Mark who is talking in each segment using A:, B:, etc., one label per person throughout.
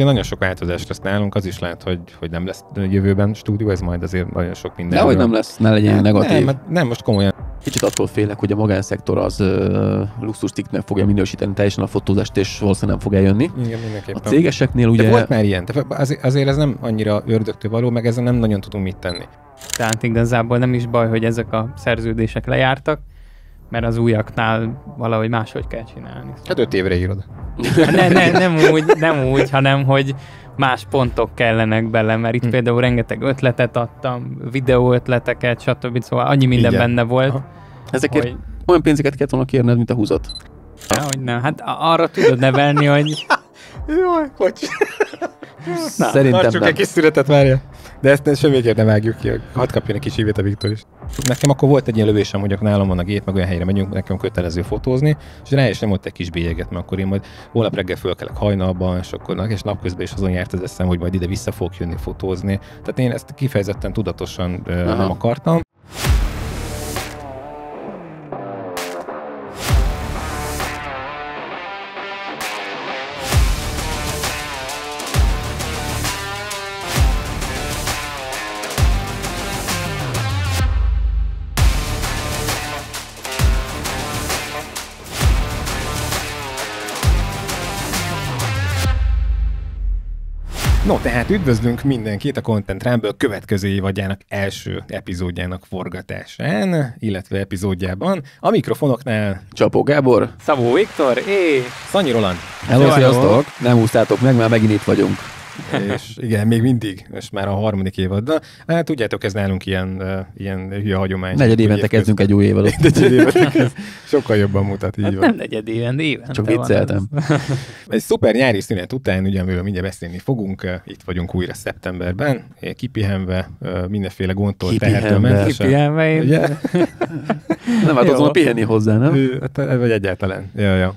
A: azért nagyon sok változás lesz nálunk, az is lehet, hogy, hogy nem lesz jövőben stúdió, ez majd azért nagyon sok minden. De hogy nem lesz, ne legyen nem, negatív. Nem,
B: mert nem, most komolyan. Kicsit attól félek, hogy a magánszektor az uh, luxus tiknek fogja minősíteni teljesen a fotózást, és valószínűleg nem fog eljönni. Igen, mindenképpen. A cégeseknél
A: ugye... De volt már ilyen,
C: de azért, azért ez nem annyira ördögtől való, meg ezzel nem nagyon tudunk mit tenni. Tehát igazából nem is baj, hogy ezek a szerződések lejártak, mert az újaknál valahogy máshogy kell csinálni.
A: Szóval. Hát öt évre írod. Hát ne, ne,
C: nem, úgy, nem úgy, hanem hogy más pontok kellenek bele, mert itt hm. például rengeteg ötletet adtam, videó ötleteket, stb. Szóval annyi minden Igen. benne volt. Aha. Ezekért hogy... olyan pénzeket kellett volna
B: kérned, mint
A: a húzat.
C: hogy nem, hát arra tudod nevelni, hogy... Jaj, hogy
D: Na, Szerintem nem. egy kis
A: szüretet, várja. De ezt, ezt semmiképp nem vágjuk ki, hadd kapjon egy kis hívét a Viktor is. Nekem akkor volt egy ilyen lövésem, hogy nálam van a gép, meg olyan helyre megyünk, nekem kötelező fotózni, és rá is nem volt egy kis bélyeget, mert akkor én majd holnap reggel fölkelek hajnalban, és akkor és napközben is azon járt az eszem, hogy majd ide vissza fogok jönni fotózni. Tehát én ezt kifejezetten tudatosan Aha. nem akartam, No, tehát üdvözlünk mindenkit a Content Rumble következő évadjának első epizódjának forgatásán, illetve epizódjában. A mikrofonoknál Csapó Gábor, Szabó Viktor és Szanyi Roland. Hello, sziasztok! Nem húztátok meg, már megint itt vagyunk és igen, még mindig, most már a harmadik évad. Na, hát tudjátok, ez nálunk ilyen, ilyen hülye hagyomány. Negyed évente kezdünk egy új évvel. sokkal jobban mutat, így hát van. Nem negyed éven, éven. Csak vicceltem. egy szuper nyári szünet után, ugye, amiről mindjárt beszélni fogunk, itt vagyunk újra szeptemberben, kipihenve, mindenféle gondtól tehető mentesen. Kipihenve, én... Ugye? nem hát azon pihenni hozzá, nem? Hát, vagy egyáltalán. Ja, ja.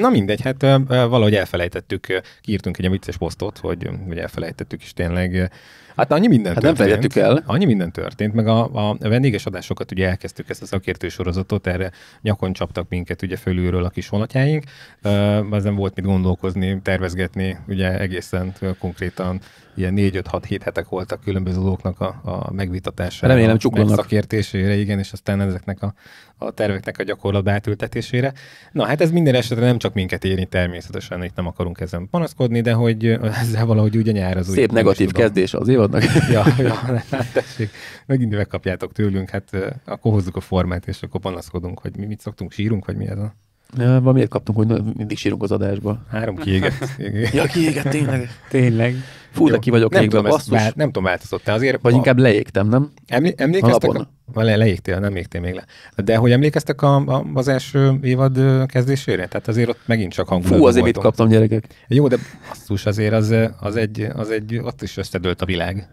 A: Na mindegy, hát valahogy elfelejtettük, kiírtunk egy vicces posztot, hogy, hogy elfelejtettük is tényleg. Hát annyi minden hát történt. nem fejtettük el. Annyi minden történt, meg a, a vendéges adásokat ugye elkezdtük ezt a szakértő sorozatot, erre nyakon csaptak minket ugye fölülről a kis vonatjáink. Uh, nem volt mit gondolkozni, tervezgetni, ugye egészen konkrétan ilyen 4-5-6-7 hetek voltak különböző dolgoknak a, a megvitatására. Remélem a Szakértésére, igen, és aztán ezeknek a, a terveknek a gyakorlatba átültetésére. Na hát ez minden esetre nem csak minket érint természetesen, itt nem akarunk ezen panaszkodni, de hogy ezzel valahogy ugye nyár az Szép úgy, negatív kezdés az évadnak. ja, ja, hát tessék, megint megkapjátok tőlünk, hát akkor hozzuk a formát, és akkor panaszkodunk, hogy mi mit szoktunk, sírunk, vagy mi ez a
B: Ja, valamiért kaptunk, hogy mindig sírunk az adásba. Három kiégett. ja, kiégett, tényleg. tényleg. Fú, de ki vagyok nem égve, tudom, basszus. nem tudom,
A: változott azért. Vagy a... inkább leégtem, nem? Emlé- emlékeztek? A... a... Le, leégtél, nem égtél még le. De hogy emlékeztek a, a, az első évad kezdésére? Tehát azért ott megint csak volt. Fú, azért mit kaptam, gyerekek? Jó, de basszus, azért az, az, egy, az egy, ott is összedőlt a világ.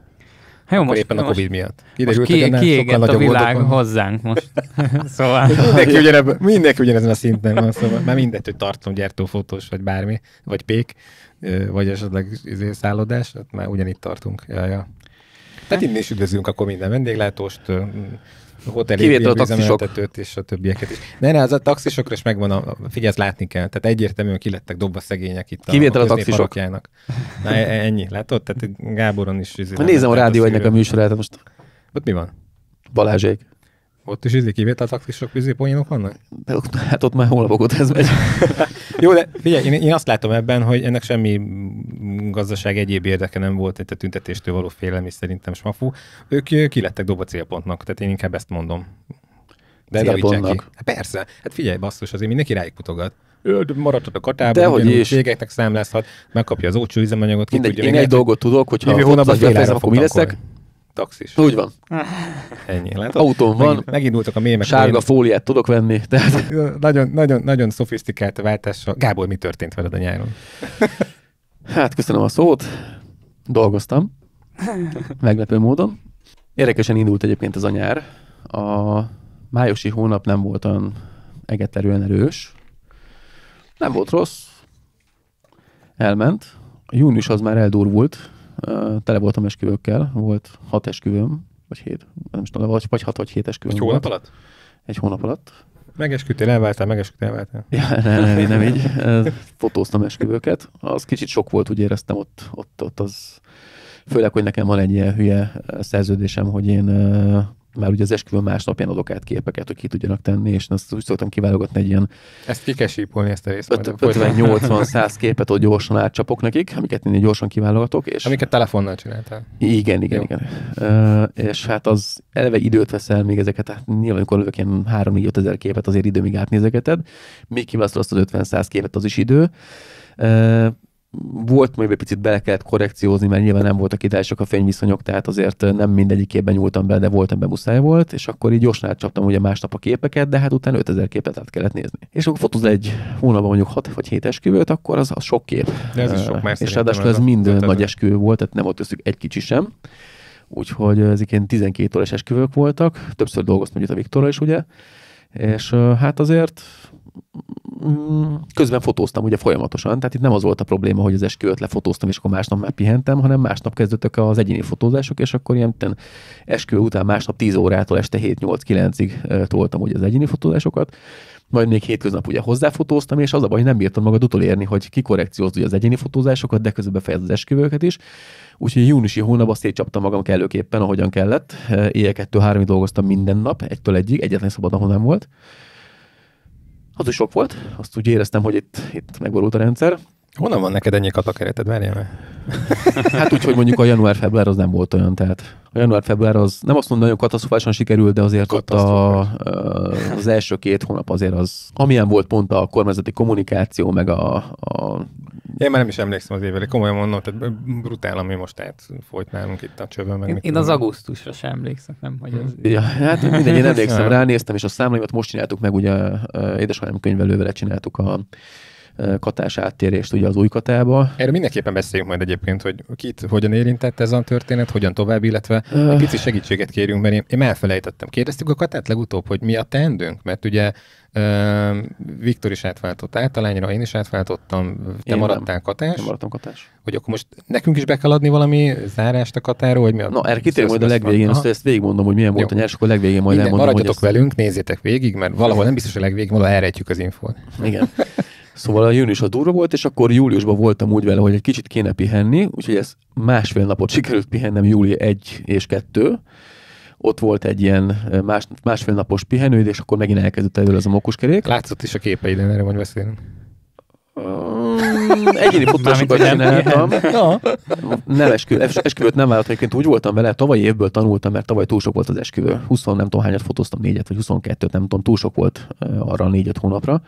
A: Hát most, éppen most, a Covid miatt. Kiderült, ki, hogy a világ boldog hozzánk most. szóval. mindenki, ugyanebb, mindenki ugyanezen a szinten van, szóval már mindegy, hogy tartom fotós, vagy bármi, vagy pék, vagy esetleg izé szállodás, hát már ugyanitt tartunk. Ja, ja. Tehát hát- innen is üdvözlünk akkor minden vendéglátóst, hoteli Kivétel a taxisok. és a többieket is. Ne, ne, az a taxisokra is megvan, a, figyelj, látni kell. Tehát egyértelműen lettek dobva szegények itt Kivétel a, a, a taxisok. Na, e, e, ennyi, látod? Tehát Gáboron is. Izé nézem a rádió egynek a műsorát, most. Ott mi van? Balázsék. Ott is izé kivétel taxisok sok vannak? De ott, hát ott már holnapokot ez megy. Jó, de figyelj, én, én, azt látom ebben, hogy ennek semmi gazdaság egyéb érdeke nem volt, tehát a tüntetéstől való félelem is szerintem smafú. Ők ki lettek dobva célpontnak, tehát én inkább ezt mondom.
B: De Célpontnak?
A: hát persze. Hát figyelj, basszus, azért mindenki rájuk putogat. maradhat a katában, de hogy is. Végeknek számlázhat, megkapja az ócsó üzemanyagot. Mindegy, én egy, dolgot tudok, hogy ha hónapban fél akkor mi leszek? taxis. Úgy van.
B: Ennyi. lehet? Autón van. Megint, megindultak a mémek. Sárga én... fóliát tudok venni.
A: Tehát... nagyon, nagyon, nagyon szofisztikált váltással. Gábor, mi történt veled a nyáron? hát köszönöm a szót. Dolgoztam. Meglepő módon. Érdekesen indult
B: egyébként ez a nyár. A májusi hónap nem volt olyan egetlerően erős. Nem volt rossz. Elment. A június az már eldurvult, tele voltam esküvőkkel, volt hat esküvőm, vagy hét, nem
A: is tudom, vagy, vagy hat vagy hét esküvőm. Egy hónap alatt? Egy hónap alatt. Megesküdtél, elváltál, megesküdtél, elváltál. Ja, nem, nem, nem így.
B: Fotóztam esküvőket. Az kicsit sok volt, úgy éreztem ott, ott, ott az... Főleg, hogy nekem van egy ilyen hülye szerződésem, hogy én már ugye az esküvő másnapján adok át képeket, hogy ki tudjanak tenni, és azt úgy szoktam kiválogatni egy ilyen...
A: Ezt ki kell sípolni, ezt a részt. 50-80-100
B: képet, hogy gyorsan átcsapok nekik, amiket én gyorsan kiválogatok. És... Amiket telefonnal csináltál. Igen, igen, Jó. igen. Uh, és hát az eleve időt veszel még ezeket, hát nyilván, amikor lövök ilyen 3-4-5 ezer képet, azért időmig átnézegeted, még kiválasztod azt az 50-100 képet, az is idő. Uh, volt, majd egy picit bele kellett korrekciózni, mert nyilván nem voltak ideálisak a fényviszonyok, tehát azért eh, nem mindegyikében nyúltam bele, de voltam be muszáj volt, és akkor így gyorsan átcsaptam ugye másnap a képeket, de hát utána 5000 képet át kellett nézni. És akkor fotóz egy hónapban mondjuk 6 vagy 7 esküvőt, akkor az, az sok kép. De ez is eh, sok, mert És ráadásul ez mind nagy esküvő volt, tehát nem volt összük egy kicsi sem. Úgyhogy eh, ezek ilyen 12 órás esküvők voltak, többször dolgoztam együtt a Viktorral is, ugye, és hát azért Mm. közben fotóztam ugye folyamatosan, tehát itt nem az volt a probléma, hogy az esküvőt lefotóztam, és akkor másnap már pihentem, hanem másnap kezdődtek az egyéni fotózások, és akkor ilyen esküvő után másnap 10 órától este 7-8-9-ig toltam ugye az egyéni fotózásokat, majd még hétköznap ugye hozzáfotóztam, és az a baj, hogy nem bírtam magad utolérni, hogy kikorrekciózd az egyéni fotózásokat, de közben befejezed az esküvőket is. Úgyhogy júniusi hónapban szétcsaptam magam kellőképpen, ahogyan kellett. Éjjel kettő három dolgoztam minden nap, egytől egyig, egyetlen szabad, ahol nem volt az is sok volt, azt úgy éreztem, hogy itt, itt megborult a rendszer. Honnan van neked ennyi katakereted? Várjál
C: hát úgy, hogy mondjuk a
B: január-február az nem volt olyan, tehát a január-február az nem azt mondom, nagyon katasztrofálisan sikerült, de azért ott a, az első két hónap azért az, amilyen volt pont a kormányzati kommunikáció, meg a, a
A: én már nem is emlékszem az évvel, komolyan mondom, tehát brutál, ami most folyt nálunk itt a csövön. Meg én, én az augusztusra
C: sem emlékszem, nem? Hogy az...
A: Ja, hát mindegy, én emlékszem,
B: ránéztem, és a számláimat most csináltuk meg, ugye édesanyám könyvelővel
A: csináltuk a katás áttérést ugye az új katába. Erről mindenképpen beszéljünk majd egyébként, hogy kit hogyan érintett ez a történet, hogyan tovább, illetve egy pici segítséget kérünk, mert én, én elfelejtettem. Kérdeztük a katát legutóbb, hogy mi a teendőnk, mert ugye Uh, Viktor is átváltott általányra, én is átváltottam, te én maradtál nem. katás. Nem maradtam katás. Hogy akkor most nekünk is be kell adni valami zárást a katáról, hogy mi a... Na, erre kitér szóval majd a legvégén, azt, ezt végigmondom, hogy milyen Jó. volt a nyers, akkor legvégén majd Minden, elmondom. Maradjatok ezt... velünk, nézzétek végig, mert valahol nem biztos a legvégén, valahol elrejtjük az infót.
B: Igen. Szóval a június a durva volt, és akkor júliusban voltam úgy vele, hogy egy kicsit kéne pihenni, úgyhogy ez másfél napot sikerült pihennem, júli 1 és 2. Ott volt egy ilyen más, másfél napos pihenő és akkor megint elkezdett elő az a mokuskerék. Látszott is a képeiden, erre vagy
A: beszélni.
D: Um, egyéni fotósokat csináltam.
B: Nem eskü, esküvőt nem vállalt, egyébként úgy voltam vele, tavalyi évből tanultam, mert tavaly túl sok volt az esküvő. 20 nem tudom hányat fotóztam, négyet vagy 22-t, nem tudom, túl sok volt arra négy-öt hónapra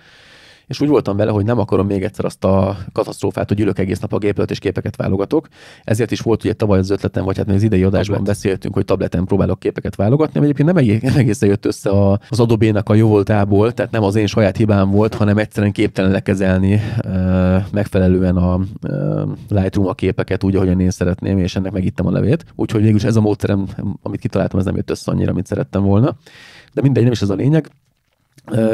B: és úgy voltam vele, hogy nem akarom még egyszer azt a katasztrófát, hogy ülök egész nap a gépelőt és képeket válogatok. Ezért is volt ugye tavaly az ötletem, vagy hát az idei adásban Tablet. beszéltünk, hogy tableten próbálok képeket válogatni, ami egyébként nem, egész, egészen jött össze a, az adobénak a jó voltából, tehát nem az én saját hibám volt, hanem egyszerűen képtelen lekezelni megfelelően a Lightroom a képeket úgy, ahogyan én szeretném, és ennek megittem a levét. Úgyhogy mégis ez a módszerem, amit kitaláltam, ez nem jött össze annyira, amit szerettem volna. De mindegy, nem is ez a lényeg.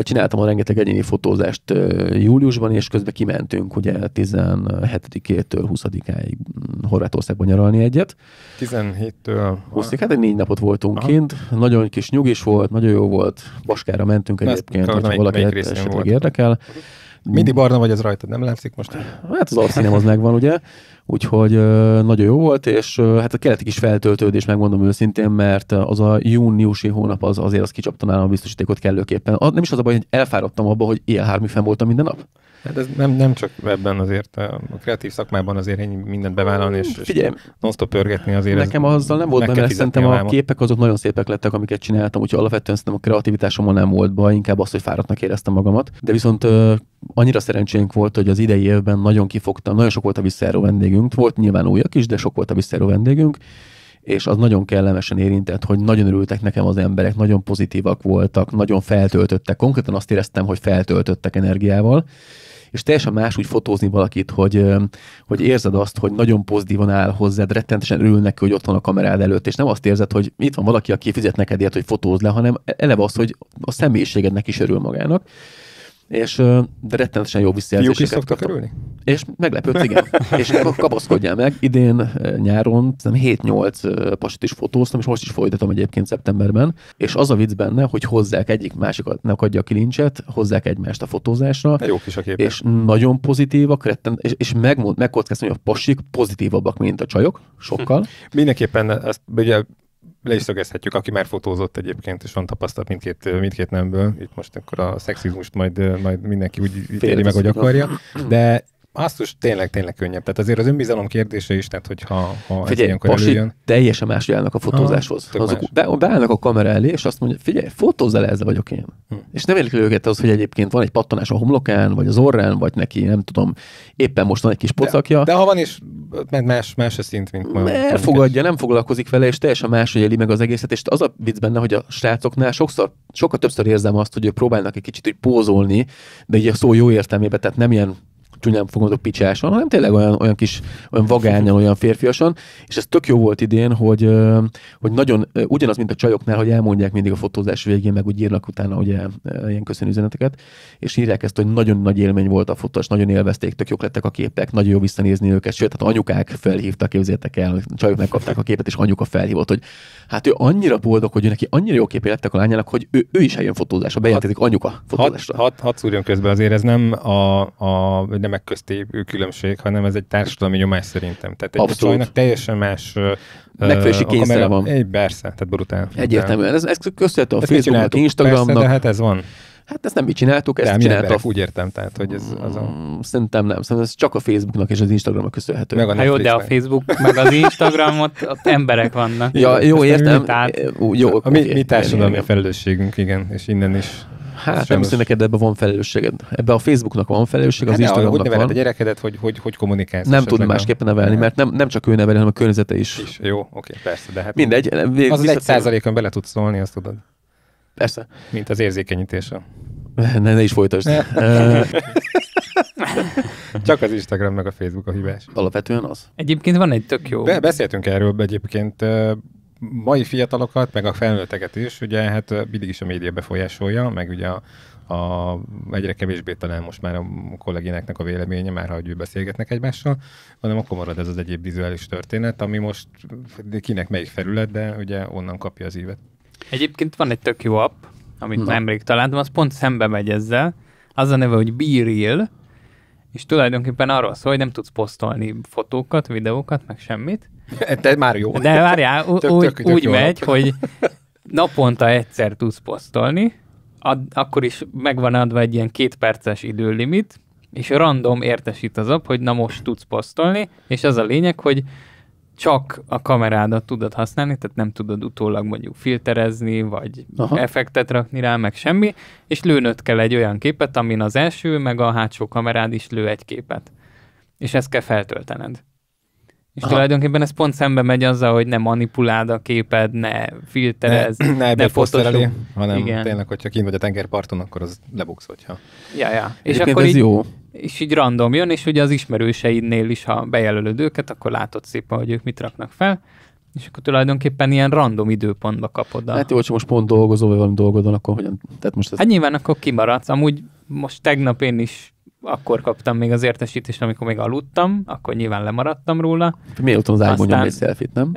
B: Csináltam a rengeteg egyéni fotózást júliusban, és közben kimentünk ugye 17-től 20-áig mm, Horvátországban nyaralni egyet.
A: 17-től?
B: 20 hát egy négy napot voltunk Aha. kint. Nagyon kis nyugis volt, nagyon jó volt. Baskára mentünk egyébként, ha valaki esetleg érdekel.
A: Uh-huh. Mindig barna vagy, ez rajtad nem látszik most?
B: Hát az orszínem az megvan, ugye? Úgyhogy nagyon jó volt, és hát a keleti kis feltöltődés, megmondom őszintén, mert az a júniusi hónap az azért az kicsapta nálam a biztosítékot kellőképpen. Nem is az a baj, hogy elfáradtam abba, hogy ilyen hármű fenn voltam minden nap.
A: Hát ez nem, nem csak ebben azért, a kreatív szakmában azért ennyi mindent bevállalni, és, és non-stop pörgetni azért. Nekem ez, azzal nem volt baj, mert szerintem a, a
B: képek azok nagyon szépek lettek, amiket csináltam, úgyhogy alapvetően szerintem a kreativitásomon nem volt baj, inkább az, hogy fáradtnak éreztem magamat. De viszont ö, annyira szerencsénk volt, hogy az idei évben nagyon kifogtam, nagyon sok volt a visszaérő vendégünk, volt nyilván újak is, de sok volt a visszaérő vendégünk, és az nagyon kellemesen érintett, hogy nagyon örültek nekem az emberek, nagyon pozitívak voltak, nagyon feltöltöttek. Konkrétan azt éreztem, hogy feltöltöttek energiával, és teljesen más úgy fotózni valakit, hogy, hogy érzed azt, hogy nagyon pozitívan áll hozzád, rettentesen örül neki, hogy ott van a kamerád előtt, és nem azt érzed, hogy itt van valaki, aki fizet neked ért, hogy fotóz le, hanem e-, eleve az, hogy a személyiségednek is örül magának és de rettenetesen jó visszajelzéseket kaptam. Kerülni? És meglepődsz, igen. és kapaszkodjál meg, idén nyáron 7-8 pasit is fotóztam, és most is folytatom egyébként szeptemberben, és az a vicc benne, hogy hozzák egyik ne adja a kilincset, hozzák egymást a fotózásra. Jó kis a És nagyon pozitívak, retten, és, és megmond, megkockáztam, hogy a pasik pozitívabbak, mint a csajok, sokkal.
A: Mindenképpen ezt ugye le is szögezhetjük, aki már fotózott egyébként, és van tapasztalt mindkét, mindkét nemből, itt most akkor a szexizmust majd, majd mindenki úgy ítéli meg, hogy akarja, de is tényleg, tényleg könnyebb. Tehát azért az önbizalom kérdése is, tehát hogyha ha figyelj, ez ilyenkor pasi előjön.
B: teljesen más, hogy a fotózáshoz. Ha, Azok
A: be, beállnak a kamera
B: elé, és azt mondja, figyelj, fotózzál ezzel vagyok én. Hm. És nem érlik őket az, hogy egyébként van egy pattanás a homlokán, vagy az orrán, vagy neki, nem tudom, éppen most van egy kis
A: pocakja. De, de ha van is, mert más, más a szint, mint ma. Elfogadja,
B: nem foglalkozik vele, és teljesen máshogy éli meg az egészet, és az a vicc benne, hogy a srácoknál sokszor, sokkal többször érzem azt, hogy ők próbálnak egy kicsit úgy pózolni, de így a szó jó értelmében, tehát nem ilyen csúnyán fogadok picsáson, hanem tényleg olyan, olyan kis, olyan vagányan, olyan férfiasan, és ez tök jó volt idén, hogy, hogy nagyon ugyanaz, mint a csajoknál, hogy elmondják mindig a fotózás végén, meg úgy írnak utána ugye ilyen köszönő üzeneteket, és írják ezt, hogy nagyon nagy élmény volt a fotós, nagyon élvezték, tök jók lettek a képek, nagyon jó visszanézni őket, sőt, hát anyukák felhívtak, képzétek el, a csajok megkapták a képet, és anyuka felhívott, hogy hát ő annyira boldog, hogy ő neki annyira jó képé lettek a lányának, hogy ő, ő is eljön fotózásra, bejelentkezik anyuka fotózásra.
A: Hadd hat, hat, hat közben azért, ez nem a, a nem nemek közti különbség, hanem ez egy társadalmi nyomás szerintem. Tehát egy csajnak teljesen más Megfelelési kényszer van. Egy persze, tehát brutál. Egyértelműen. Ez, ez köszönhető a Facebooknak, Instagramnak. Persze, de hát ez van. Hát ezt nem mi csináltuk, ezt csinálta. Emberek, úgy értem,
B: tehát, hogy ez az a... Mm, szerintem nem, szerintem ez csak a Facebooknak és az Instagramnak köszönhető. Meg a jó, de a Facebook,
C: meg az Instagramot, ott emberek vannak. Ja, jó, értem. Mi, tehát... jó, a mi, mi társadalmi
A: felelősségünk, igen, és innen is Hát nem hiszem neked ebben van felelősséged. Ebben
B: a Facebooknak van felelősség, hát az hát Instagramnak Hogy neveled van. a
A: gyerekedet, hogy hogy, hogy kommunikálsz. Nem tud másképpen nevelni, mert nem,
B: nem csak ő neveli, hanem a környezete is. is.
A: Jó, oké, persze, de hát Mindegy. Vég, az egy százalékon bele tudsz szólni, azt tudod. Persze. Mint az érzékenyítése.
B: Ne, ne is folytasd.
A: Csak az Instagram meg a Facebook a hibás. Alapvetően az. Egyébként van egy tök jó. Be, beszéltünk erről egyébként mai fiatalokat, meg a felnőtteket is, ugye hát mindig is a média befolyásolja, meg ugye a, a, egyre kevésbé talán most már a kollégineknek a véleménye, már ha ő beszélgetnek egymással, hanem akkor marad ez az egyéb vizuális történet, ami most kinek melyik felület, de ugye onnan kapja az évet.
C: Egyébként van egy tök jó app, amit nemrég találtam, az pont szembe megy ezzel. Az a neve, hogy Real, és tulajdonképpen arról szól, hogy nem tudsz posztolni fotókat, videókat, meg semmit. De már jó. De várjál, tök, tök, úgy, tök, úgy megy, hogy naponta egyszer tudsz posztolni, ad, akkor is megvan adva egy ilyen két perces időlimit, és random értesít az app, hogy na most tudsz posztolni, és az a lényeg, hogy csak a kamerádat tudod használni, tehát nem tudod utólag mondjuk filterezni, vagy Aha. effektet rakni rá, meg semmi, és lőnöd kell egy olyan képet, amin az első, meg a hátsó kamerád is lő egy képet. És ezt kell feltöltened. És Aha. tulajdonképpen ez pont szembe megy azzal, hogy ne manipuláld a képed, ne filterez, ne, ne, ne fotózod. Hanem Igen. tényleg,
A: hogyha kint vagy a tengerparton, akkor az lebuksz, hogyha. Ja, ja. És Egyébként akkor ez így, jó
C: és így random jön, és ugye az ismerőseidnél is, ha bejelölöd őket, akkor látod szépen, hogy ők mit raknak fel, és akkor tulajdonképpen ilyen random időpontba kapod. A... Hát jó, hogy
B: most pont dolgozó vagy valami dolgodon, akkor hogyan? Tehát most ez... Hát
C: nyilván akkor kimaradsz. Amúgy most tegnap én is akkor kaptam még az értesítést, amikor még aludtam, akkor nyilván lemaradtam róla.
B: Miért az ágyban aztán... egy selfit, nem?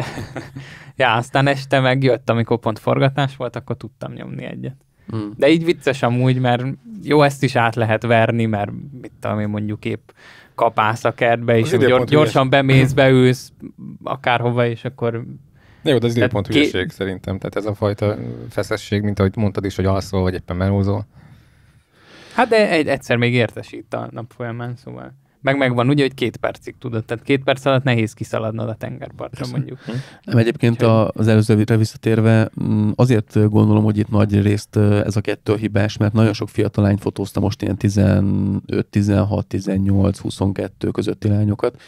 C: ja, aztán este megjött, amikor pont forgatás volt, akkor tudtam nyomni egyet. Hmm. De így vicces amúgy, mert jó, ezt is át lehet verni, mert mit tudom én mondjuk épp kapász a kertbe, és gyors, gyorsan bemész, beülsz akárhova, és akkor... De jó, de az időpont ké... hülyeség szerintem. Tehát ez a fajta
A: feszesség, mint ahogy mondtad is, hogy alszol, vagy éppen melózol.
C: Hát de egy, egyszer még értesít a nap folyamán, szóval... Meg megvan ugye, hogy két percig tudod, tehát két perc alatt nehéz kiszaladnod a tengerpartra Persze. mondjuk. Hm. Nem,
B: egyébként Úgyhogy... az előzőre visszatérve mm, azért gondolom, hogy itt nagy részt ez a kettő hibás, mert nagyon sok fiatal lány fotózta most ilyen 15, 16, 18, 22 közötti lányokat,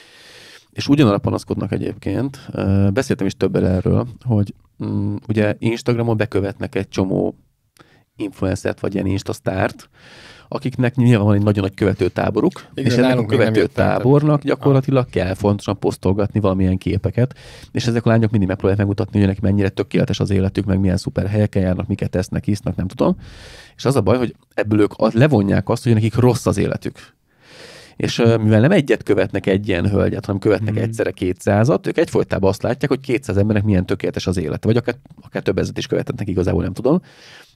B: és ugyanarra panaszkodnak egyébként. Beszéltem is többel erről, hogy mm, ugye Instagramon bekövetnek egy csomó influencert, vagy ilyen instasztárt, akiknek nyilván van egy nagyon nagy követőtáboruk, Igen, és ennek a követőtábornak gyakorlatilag kell fontosan posztolgatni valamilyen képeket, és ezek a lányok mindig megpróbálják megmutatni, hogy nekik mennyire tökéletes az életük, meg milyen szuper helyeken járnak, miket tesznek, isznak, nem tudom. És az a baj, hogy ebből ők levonják azt, hogy nekik rossz az életük és mivel nem egyet követnek egy ilyen hölgyet, hanem követnek hmm egyszerre kétszázat, ők egyfolytában azt látják, hogy kétszáz embernek milyen tökéletes az élete, vagy akár, akár több ezet is követhetnek, igazából nem tudom.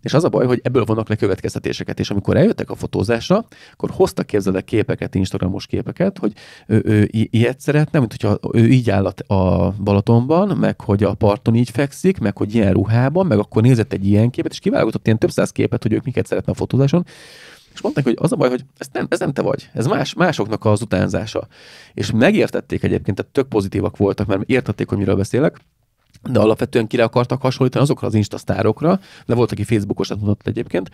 B: És az a baj, hogy ebből vannak le következtetéseket, és amikor eljöttek a fotózásra, akkor hoztak képzelek képeket, Instagramos képeket, hogy ő, ő ilyet szeretne, mint hogyha ő így áll a Balatonban, meg hogy a parton így fekszik, meg hogy ilyen ruhában, meg akkor nézett egy ilyen képet, és kiválogatott ilyen több száz képet, hogy ők miket szeretne a fotózáson, és mondták, hogy az a baj, hogy ez nem, ez nem te vagy, ez más, másoknak az utánzása. És megértették egyébként, tehát tök pozitívak voltak, mert értették, hogy miről beszélek de alapvetően kire akartak hasonlítani azokra az instasztárokra, de volt, aki Facebookosat mutatott egyébként,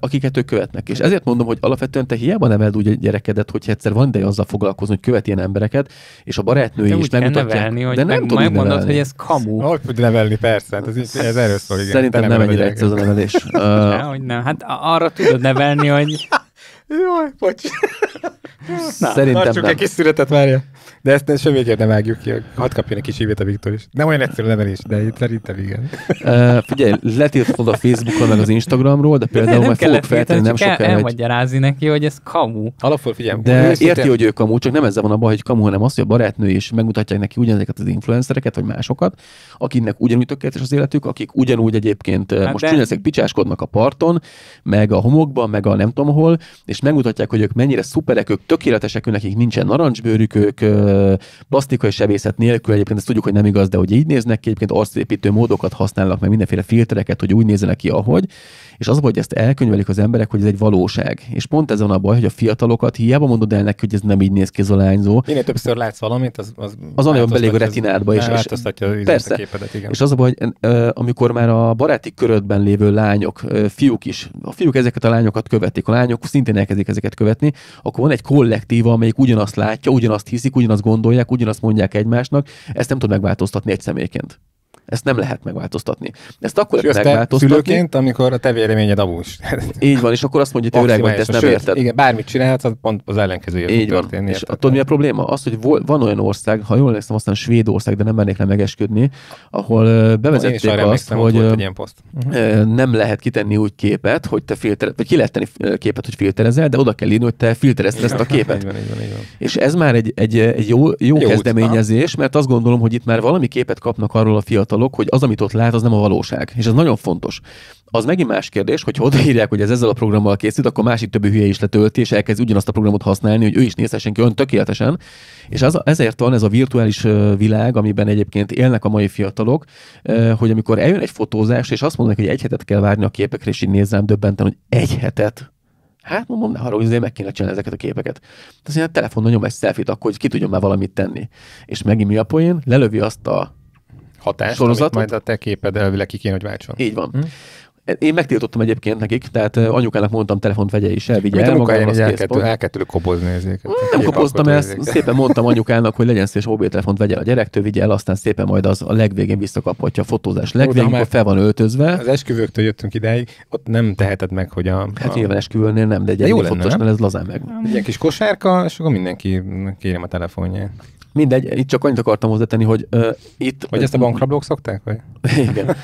B: akiket ők követnek. És ezért mondom, hogy alapvetően te hiába neveld úgy egy gyerekedet, hogy egyszer van ideje azzal foglalkozni, hogy követi ilyen embereket, és a barátnői is megmutatják. Nevelni, hogy de nem meg, tudod megmondod, nevelni. hogy ez kamu.
C: Hogy tud nevelni, persze, hát ez, ez erről szól, igen. Szerintem nem ennyire egyszer
A: az a nevelés. uh... Hogy nem,
C: hát arra tudod nevelni, hogy...
D: Jaj, bocs. Na, Szerintem csak egy kis
A: szüretet, várja. De ezt semmiképp nem vágjuk ki. Hadd kapjon egy kis hívét a Viktor is. Nem olyan egyszerű nevelés, de itt szerintem igen.
B: Uh, figyelj, letiltod a Facebookon meg az Instagramról, de például de nem majd fogok feltenni nem sok El, elmagyarázni
C: egy... neki, hogy ez kamu. Alapból figyelj. De érti, érti, hogy ő
B: kamu, csak nem ezzel van a baj, hogy kamu, hanem az, hogy a barátnő is megmutatják neki ugyanezeket az influencereket, vagy másokat, akiknek ugyanúgy tökéletes az életük, akik ugyanúgy egyébként hát most de... csúnyezek picsáskodnak a parton, meg a homokban, meg a nem tudom hol, és megmutatják, hogy ők mennyire szuperek, ők tökéletesek, nekik nincsen narancsbőrük, ők plastikai sebészet nélkül, egyébként ezt tudjuk, hogy nem igaz, de hogy így néznek ki, egyébként arcépítő módokat használnak, meg mindenféle filtereket, hogy úgy nézzenek ki, ahogy. És az, hogy ezt elkönyvelik az emberek, hogy ez egy valóság. És pont ez van a baj, hogy a fiatalokat hiába mondod el neki, hogy ez nem így néz ki az lányzó.
A: Minél többször látsz valamit, az az, az nagyon belég a retinádba is. És, és, persze. Képedet, igen. és
B: az a baj, hogy amikor már a baráti körödben lévő lányok, fiúk is, a fiúk ezeket a lányokat követik, a lányok szintén elkezdik ezeket követni, akkor van egy kollektíva, amelyik ugyanazt látja, ugyanazt hiszik, ugyanazt gondolják, ugyanazt mondják egymásnak, ezt nem tud megváltoztatni egy személyként.
A: Ezt nem lehet megváltoztatni. Ezt akkor és lehet megváltoztatni. Szülőként, amikor a te véleményed abús. Így van, és akkor azt mondja, hogy öreg vagy, te ezt nem sőt, érted. Igen, bármit csinálhatsz, az pont az ellenkezője Így van. Történni, és tudod, mi a probléma? Az, hogy vol, van olyan ország, ha jól emlékszem, aztán
B: Svédország, de nem mennék le megesküdni, ahol bevezették no, azt, hogy, ilyen poszt. Uh-huh. nem lehet kitenni úgy képet, hogy te filter, vagy ki lehet tenni képet, hogy filterezel, de oda kell írni, hogy te filterezted ezt a képet. Így van, így van, így van. És ez már egy, egy, egy jó, jó, jó kezdeményezés, mert azt gondolom, hogy itt már valami képet kapnak arról a fiatal dolog, hogy az, amit ott lát, az nem a valóság. És ez nagyon fontos. Az megint más kérdés, hogy hogy írják, hogy ez ezzel a programmal készült, akkor másik többi hülye is letölti, és elkezd ugyanazt a programot használni, hogy ő is nézhessen ki ön tökéletesen. És az ezért van ez a virtuális világ, amiben egyébként élnek a mai fiatalok, hogy amikor eljön egy fotózás, és azt mondják, hogy egy hetet kell várni a képekre, és így nézzem döbbenten, hogy egy hetet. Hát mondom, ne haragudj, meg kéne csinálni ezeket a képeket. Tehát a telefonon nyom egy selfit, akkor hogy ki tudjon már valamit tenni. És megint mi a poén? Lelövi azt a hatást, sorozatot? majd a te képed elvileg ki kéne, hogy váltson. Így van. Hm? Én megtiltottam egyébként nekik, tehát anyukának mondtam, telefont vegye is, elvigye el, magam az el, kell, el
A: kell tőle kobozni ezeket. Nem koboztam el, szépen
B: mondtam anyukának, hogy legyen szíves mobiltelefont vegye el a gyerektől, vigye el, aztán szépen majd az a legvégén visszakaphatja a fotózás legvégén, akkor fel van öltözve. Az esküvőktől
A: jöttünk ideig, ott nem teheted meg, hogy a... Hát nyilván esküvőnél nem, de egy jó lenne, fotósnál ez lazán meg. Egy kis kosárka, és akkor mindenki kérem a telefonját. Mindegy, itt csak annyit akartam hozzátenni, hogy uh, itt... Hogy ezt a bankrablók szokták? Vagy? Igen.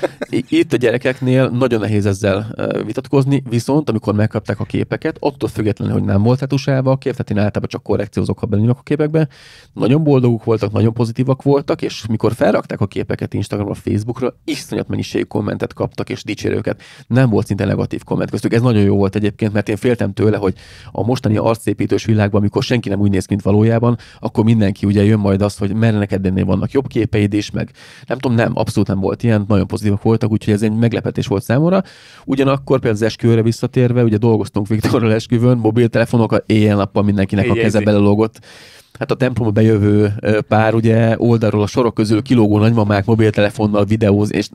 A: Itt a gyerekeknél
B: nagyon nehéz ezzel uh, vitatkozni, viszont amikor megkapták a képeket, attól függetlenül, hogy nem volt hátusálva a kép, tehát én általában csak korrekciózok, ha a képekbe, nagyon boldoguk voltak, nagyon pozitívak voltak, és mikor felrakták a képeket Instagramra, Facebookra, iszonyat mennyiségű kommentet kaptak és dicsérőket. Nem volt szinte negatív komment köztük. Ez nagyon jó volt egyébként, mert én féltem tőle, hogy a mostani arcépítős világban, amikor senki nem úgy néz, mint valójában, akkor mindenki ugye jön jön majd azt, hogy neked ennél vannak jobb képeid is, meg nem tudom, nem, abszolút nem volt ilyen, nagyon pozitívak voltak, úgyhogy ez egy meglepetés volt számomra. Ugyanakkor például az esküvőre visszatérve, ugye dolgoztunk Viktorral esküvőn, mobiltelefonok éjjel-nappal mindenkinek Éjjjjj. a keze belelógott hát a templomba bejövő pár ugye oldalról a sorok közül kilógó nagymamák mobiltelefonnal videóz, és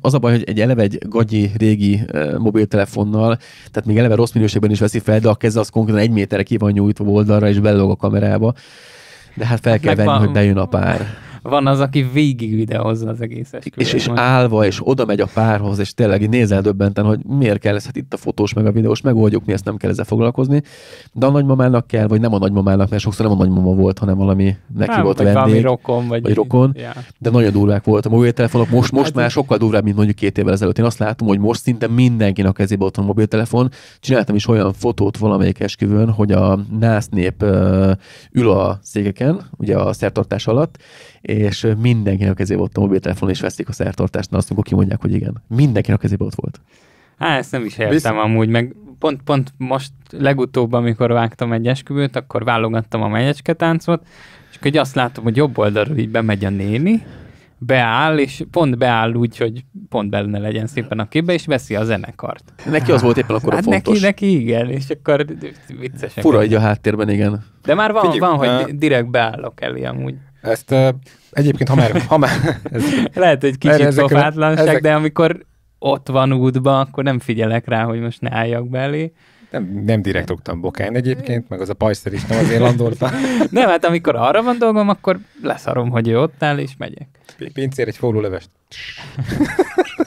B: az a baj, hogy egy eleve egy gagyi régi mobiltelefonnal, tehát még eleve rossz minőségben is veszi fel, de a keze az konkrétan egy méterre ki van nyújtva oldalra, és belelóg a kamerába. De hát fel kell Meg venni, van... hogy bejön a pár.
C: Van az, aki végig videózza az egész esküvőt. És, és
B: állva, és oda megy a párhoz, és tényleg nézel döbbenten, hogy miért kell ez, hát itt a fotós, meg a videós, megoldjuk, mi ezt nem kell ezzel foglalkozni. De a nagymamának kell, vagy nem a nagymamának, mert sokszor nem a nagymama volt, hanem valami neki nem, volt vagy vendég. Valami rokon, vagy, vagy rokon. Yeah. De nagyon durvák volt a mobiltelefonok. Most, most hát már sokkal durvább, mint mondjuk két évvel ezelőtt. Én azt látom, hogy most szinte mindenkinek a kezébe ott van a mobiltelefon. Csináltam is olyan fotót valamelyik esküvőn, hogy a nász nép ül a székeken, ugye a szertartás alatt, és mindenkinek a kezébe volt a mobiltelefon, és veszik a szertartást, azt akkor kimondják, hogy igen. Mindenkinek a kezébe ott volt.
C: Hát ezt nem is értem Visz... amúgy, meg pont, pont most legutóbb, amikor vágtam egy esküvőt, akkor válogattam a megyecske táncot, és hogy azt látom, hogy jobb oldalról így bemegy a néni, beáll, és pont beáll úgy, hogy pont benne legyen szépen a képbe, és veszi a zenekart. Neki az volt éppen akkor hát a fontos. Neki, neki igen, és akkor viccesen. Fura így
B: a háttérben, igen.
C: De már van, van hogy direkt beállok elé amúgy. Ezt uh, egyébként, ha már... Ha már ez, Lehet, hogy kicsit pofátlanság, ezek... de amikor ott van útba, akkor nem figyelek rá, hogy most ne álljak belé. Nem, nem direkt oktam bokán egyébként, meg az a pajszer is nem azért landolta. nem, hát amikor arra van dolgom, akkor leszarom, hogy ő ott áll, és megyek. Pincér egy forró levest.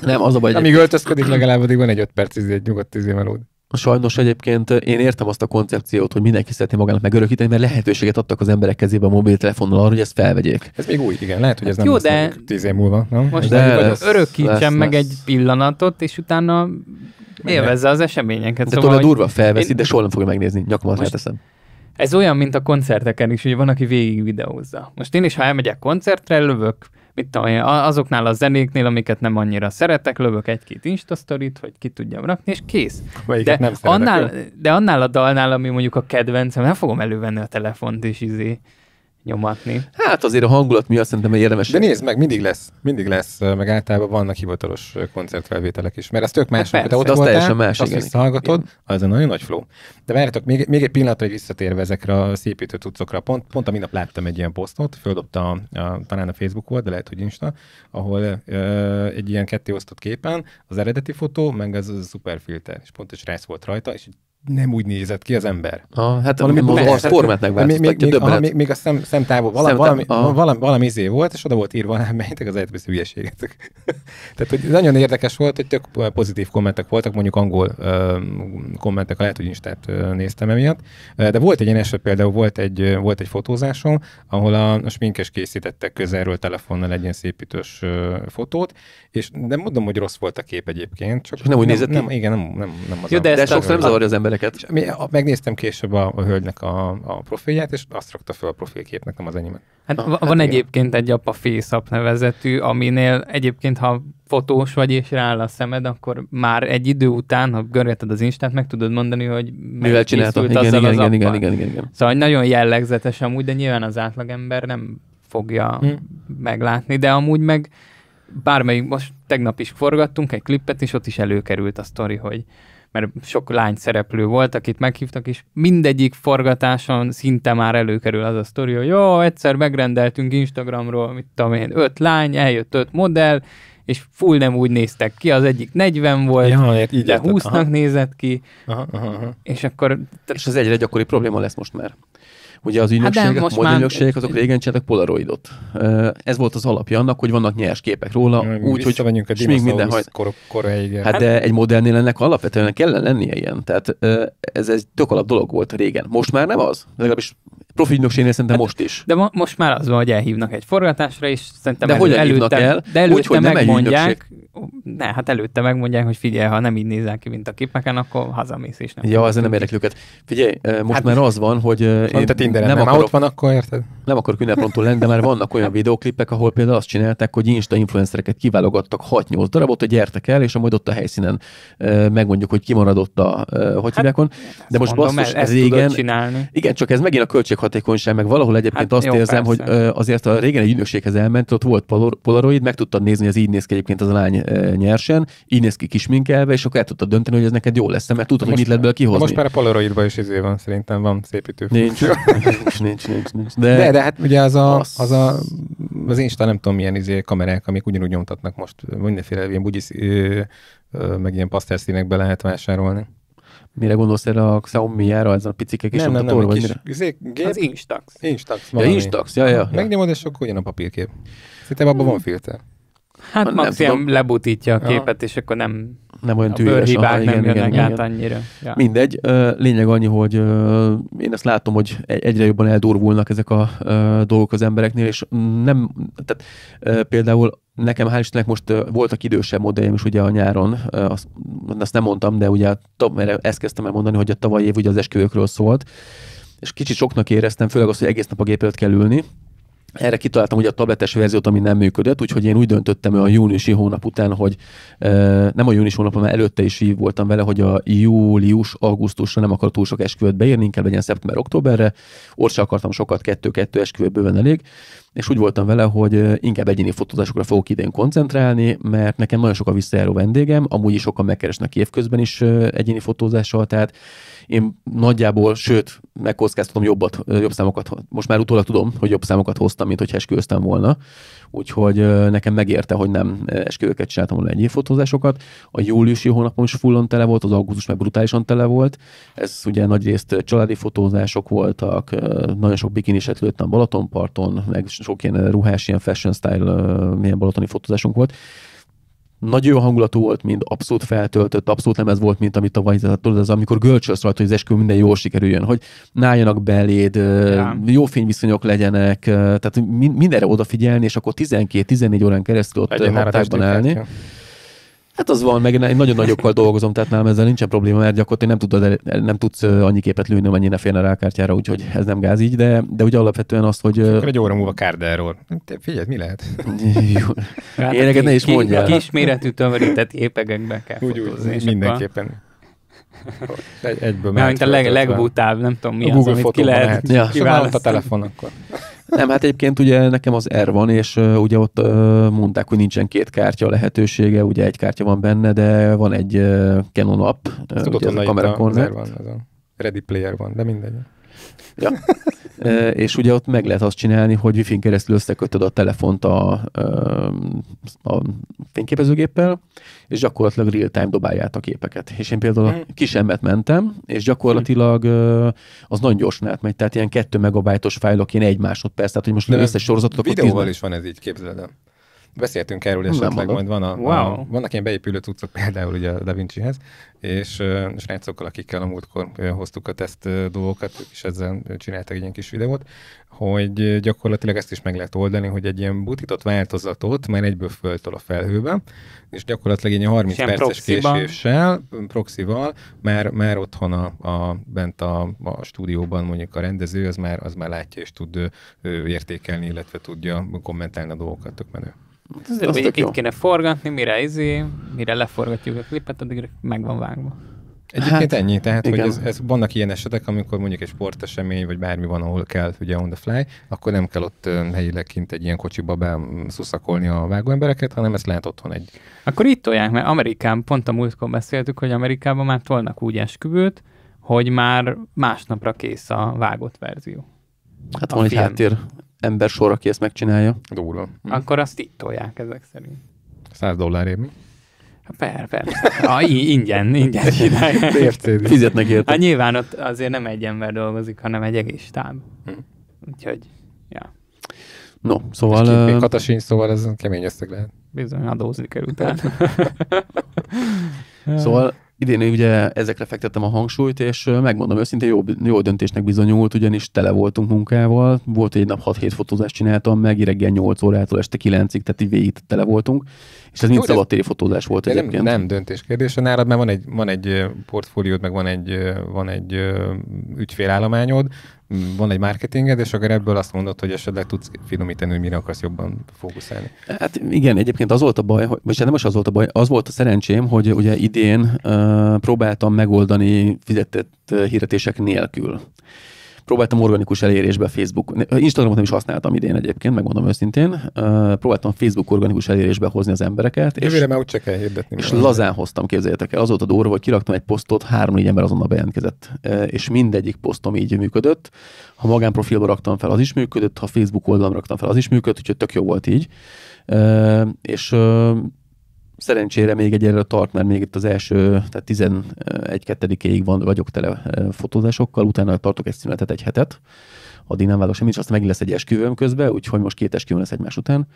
C: nem, az
A: a baj. Amíg öltözködik,
B: legalább addig van egy öt perc egy nyugodt izé melód. Sajnos egyébként eh, én értem azt a koncepciót, hogy mindenki szeretné magának megörökíteni, mert lehetőséget adtak az emberek kezébe a mobiltelefonnal arra, hogy ezt felvegyék.
A: Ez még új, igen,
C: lehet, hogy ez hát nem jó, de tíz év múlva. Nem? Most de lesz, lesz, örökítsem lesz, meg egy pillanatot, és utána élvezze az eseményeket. De szóval, tudod, durva felveszi, én... de soha nem fogja megnézni, nyakamat leteszem. Ez olyan, mint a koncerteken is, hogy van, aki végig videózza. Most én is, ha elmegyek koncertre, lövök mit tudom én, azoknál a zenéknél, amiket nem annyira szeretek, lövök egy-két instasztorit, hogy ki tudjam rakni, és kész. de, nem annál, de annál a dalnál, ami mondjuk a kedvencem, nem fogom elővenni a telefont és izé nyomatni.
A: Hát azért a hangulat miatt szerintem érdemes. De nézd meg, mindig lesz. Mindig lesz, meg általában vannak hivatalos koncertfelvételek is. Mert ez tök más, hát te ott az teljesen más, azt visszahallgatod, az a nagyon nagy flow. De várjatok, még, még egy pillanatra, hogy visszatérve ezekre a szépítő cuccokra. Pont, pont a minap láttam egy ilyen posztot, földobta a, a, talán a Facebook volt, de lehet, hogy Insta, ahol e, egy ilyen osztott képen az eredeti fotó, meg az, a szuperfilter, és pont egy rász volt rajta, és nem úgy nézett ki az ember. Ah, hát valami a, a formát megváltoztatja, még, még, még, még a szem, szemtávol, valami, Szemtáv, valami, aha. valami, valami izé volt, és oda volt írva, nem menjetek az egyetemes hülyeséget. Tehát, hogy nagyon érdekes volt, hogy tök pozitív kommentek voltak, mondjuk angol ö, kommentek, lehet, hogy Instát néztem emiatt, de volt egy ilyen eset, például volt egy, volt egy fotózásom, ahol a, a sminkes készítettek közelről telefonnal egy ilyen szépítős fotót, és nem mondom, hogy rossz volt a kép egyébként, csak, csak nem úgy nem, nézett nem, igen, nem, nem, nem az. Jó, de ez sokszor nem zavarja az emberek ilyeneket. És mi, a, megnéztem később a, a hölgynek a, a profilját, és azt rakta fel a profilképnek, nem az enyémet. Hát, Na, hát van hát
C: egyébként igen. egy apa fészap nevezetű, aminél egyébként, ha fotós vagy és rááll a szemed, akkor már egy idő után, ha görgeted az Instát, meg tudod mondani, hogy mivel csináltam. Igen, igen, az igen, igen, igen, igen, igen. Szóval nagyon jellegzetes amúgy, de nyilván az átlagember nem fogja hmm. meglátni, de amúgy meg bármelyik, most tegnap is forgattunk egy klippet, és ott is előkerült a sztori, hogy mert sok lány szereplő volt, akit meghívtak, és mindegyik forgatáson szinte már előkerül az a sztori, hogy jó, egyszer megrendeltünk Instagramról, mit tudom én, öt lány, eljött öt modell, és full nem úgy néztek ki, az egyik 40 volt, ja, így de 20-nak nézett ki, aha, aha, aha. és akkor... És ez egyre gyakori probléma
B: lesz most már. Ugye az hát ügynökségek, hát a ügynökségek, azok régen csináltak polaroidot. Ez volt az alapja annak, hogy vannak nyers képek róla, Úgyhogy még minden hajt. Kor, kor- Hát de egy modellnél ennek alapvetően kell lennie ilyen. Tehát ez egy tök alap dolog volt régen. Most már nem az. Legalábbis profi ügynökségnél szerintem hát, most is.
C: De mo- most már az van, hogy elhívnak egy forgatásra, és szerintem de elő, hogy előtte, el? de előtte Úgy, hogy megmondják, ne, hát előtte megmondják, hogy figyelj, ha nem így nézel ki, mint a képeken, akkor hazamész és nem. Ja, az nem érdekli őket. Figyelj, most hát, már az
B: van, hogy szóval
C: én te Tinderen nem, nem akarok, ott van,
B: akkor
A: érted?
C: Nem akarok ünneprontól lenni, de már vannak olyan videoklipek, ahol
B: például azt csinálták, hogy Insta influencereket kiválogattak 6-8 darabot, hogy gyertek el, és majd ott a helyszínen megmondjuk, hogy kimaradott a, hogy hát, De most mondom, basszus, ez, ez igen, igen, csak ez megint a költség hatékonyság, meg valahol egyébként hát, azt jó, érzem, persze. hogy azért a régen egy ügynökséghez elment, ott volt polaroid, meg tudtad nézni, hogy ez így néz ki egyébként az a lány nyersen, így néz ki kisminkelve, és akkor el tudtad dönteni, hogy ez neked jó lesz, mert tudtad, most, hogy mit lehet belőle kihozni. Most már
A: a polaroidban is izé van, szerintem van szépítő. Nincs, nincs, nincs, nincs, nincs. De, de, de hát ugye az a, az, az a az Insta nem tudom milyen izé kamerák, amik ugyanúgy nyomtatnak most, mindenféle ilyen bugyis, meg ilyen pasztelszínekbe lehet vásárolni. Mire gondolsz erre a Xiaomi-jára, ez a picike kis nem, nem, nem, vagy kis, mire?
C: Izé, gép? Az Instax. Instax Ja, Instax, ja, ja. Megnyomod,
A: és akkor ugyan a papírkép.
C: Szerintem abban hmm. van filter.
A: Hát, hát maximum
C: lebutítja a képet, ja. és akkor nem nem olyan tűjéres. A bőrhibák aha, igen, nem igen, jönnek igen, át igen. annyira. Ja.
B: Mindegy. Lényeg annyi, hogy én ezt látom, hogy e- egyre jobban eldurvulnak ezek a dolgok az embereknél, és nem, tehát például nekem hál' Istennek most voltak idősebb modelljém is ugye a nyáron, azt, azt nem mondtam, de ugye mert ezt kezdtem el mondani, hogy a tavalyi év ugye az esküvőkről szólt, és kicsit soknak éreztem, főleg az, hogy egész nap a gép előtt kell ülni, erre kitaláltam ugye a tabletes verziót, ami nem működött, úgyhogy én úgy döntöttem a júniusi hónap után, hogy e, nem a júniusi hónap, mert előtte is így voltam vele, hogy a július-augusztusra nem akar túl sok esküvőt beírni, inkább legyen szeptember-októberre. Orsa akartam sokat, kettő-kettő esküvő bőven elég és úgy voltam vele, hogy inkább egyéni fotózásokra fogok idén koncentrálni, mert nekem nagyon sok a visszajáró vendégem, amúgy is sokan megkeresnek évközben is egyéni fotózással, tehát én nagyjából, sőt, megkockáztatom jobbat, jobb számokat, most már utólag tudom, hogy jobb számokat hoztam, mint hogy esküvőztem volna, úgyhogy nekem megérte, hogy nem esküvőket csináltam volna egyéni fotózásokat. A júliusi hónapom is fullon tele volt, az augusztus meg brutálisan tele volt, ez ugye nagyrészt családi fotózások voltak, nagyon sok bikiniset lőttem Balatonparton, meg sok ilyen eh, ruhás, ilyen fashion style, milyen eh, balatoni fotózásunk volt. Nagyon jó hangulatú volt, mind abszolút feltöltött, abszolút nem ez volt, mint amit tavaly, tudod, az, amikor görcsölsz rajta, hogy az esküvő minden jól sikerüljön, hogy nájanak beléd, eh, ja. jó fényviszonyok legyenek, tehát mindenre odafigyelni, és akkor 12-14 órán keresztül ott hatásban állni. Kell. Hát az van, meg én nagyon nagyokkal dolgozom, tehát nálam ezzel nincsen probléma, mert gyakorlatilag nem, tudod, nem tudsz annyi képet lőni, ne félne rá a kártyára, úgyhogy ez nem gáz így, de, de ugye alapvetően azt, hogy... Akkor egy óra múlva kárdáról.
C: Te figyelj, mi lehet? Jó. Hát, ne is mondjál. Kis méretű tömörített képegekbe kell úgy, fotózni. Úgy, mindenképpen. Egy, egyből Mert Mint a leg, legbutább, nem tudom mi a az, Google amit ki lehet.
A: Ja. a telefon akkor.
B: Nem, hát egyébként ugye nekem az R van, és uh, ugye ott uh, mondták, hogy nincsen két kártya lehetősége, ugye egy kártya van benne, de van egy uh, Canon app, Tudod, ugye ez a kamera a, van, ez a
A: Ready Player van, de mindegy.
B: Ja. e, és ugye ott meg lehet azt csinálni, hogy wifi-n keresztül összekötöd a telefont a, a fényképezőgéppel, és gyakorlatilag real-time dobálját a képeket. És én például mm. kis kisemet mentem, és gyakorlatilag az nagyon gyorsan átmegy, tehát ilyen 2 megabajtos fájlok, ilyen egy másodperc, tehát hogy most De összes sorozatot... Videóval is van
A: ez így, képzeld Beszéltünk erről Nem esetleg, mondom. majd van a, wow. a, vannak ilyen beépülő cuccok például ugye a Da Vinci-hez, és uh, srácokkal, akikkel a múltkor uh, hoztuk a teszt uh, dolgokat, és ezzel csináltak egy ilyen kis videót, hogy gyakorlatilag ezt is meg lehet oldani, hogy egy ilyen butított változatot már egyből föltol a felhőbe, és gyakorlatilag egy ilyen 30 Sem perces proxiban. késéssel, proxival, már, már otthon a, a bent a, a, stúdióban mondjuk a rendező, az már, az már látja és tud ő, értékelni, illetve tudja kommentálni a dolgokat, tök menő. Hát azért az itt
C: kéne forgatni, mire izé, mire leforgatjuk a klipet, addig meg van vágva. Egyébként hát, ennyi, tehát igen. hogy ez, ez,
A: vannak ilyen esetek, amikor mondjuk egy sportesemény, vagy bármi van, ahol kell ugye on the fly, akkor nem kell ott helyileg kint egy ilyen kocsiba beszuszakolni a embereket, hanem ezt lehet otthon egy...
C: Akkor itt olyan, mert Amerikában, pont a múltkor beszéltük, hogy Amerikában már tolnak úgy esküvőt, hogy már másnapra kész a vágott verzió. Hát a van film. egy
B: háttér ember sor, aki ezt megcsinálja. Durva. Hm.
C: Akkor azt itt tolják ezek szerint.
A: 100 dollárért hát
C: mi? Per, per. A, ah, ingyen, ingyen csinálják. Fizetnek érte. Hát nyilván ott azért nem egy ember dolgozik, hanem egy egész táb. Hm. Úgyhogy, ja.
A: No, szóval... Uh... két kata sincs, szóval ez kemény összeg lehet.
C: Bizony, adózni kell utána.
B: szóval idén ugye ezekre fektettem a hangsúlyt, és megmondom őszintén, jó, jó döntésnek bizonyult, ugyanis tele voltunk munkával, volt egy nap 6-7 fotózást csináltam meg, reggel 8 órától este 9-ig, tehát így végig tele voltunk, és ez Jó, mind szabadtéri fotózás volt de egyébként? Nem, nem döntés
A: kérdése. Nálad már van egy, van egy portfóliód, meg van egy, van egy ügyfélállományod, van egy marketinged, és akkor ebből azt mondod, hogy esetleg tudsz finomítani, hogy mire akarsz jobban fókuszálni.
B: Hát igen, egyébként az volt a baj, hogy, vagy nem az volt a baj, az volt a szerencsém, hogy ugye idén uh, próbáltam megoldani fizetett hirdetések nélkül próbáltam organikus elérésbe Facebook, Instagramot nem is használtam idén egyébként, megmondom őszintén, próbáltam Facebook organikus elérésbe hozni az embereket. Jövőre
A: és, már csak kell hirdetni. És lazán
B: hoztam, képzeljétek el, azóta durva, hogy kiraktam egy posztot, három-négy ember azonnal bejelentkezett, és mindegyik posztom így működött. Ha magánprofilba raktam fel, az is működött, ha Facebook oldalam raktam fel, az is működött, úgyhogy tök jó volt így. És szerencsére még egyelőre tart, mert még itt az első, tehát 11-2-ig van, vagyok tele eh, fotózásokkal, utána tartok egy szünetet, egy hetet, addig nem válok semmit, és aztán meg lesz egy esküvőm közben, úgyhogy most két esküvőm lesz egymás után,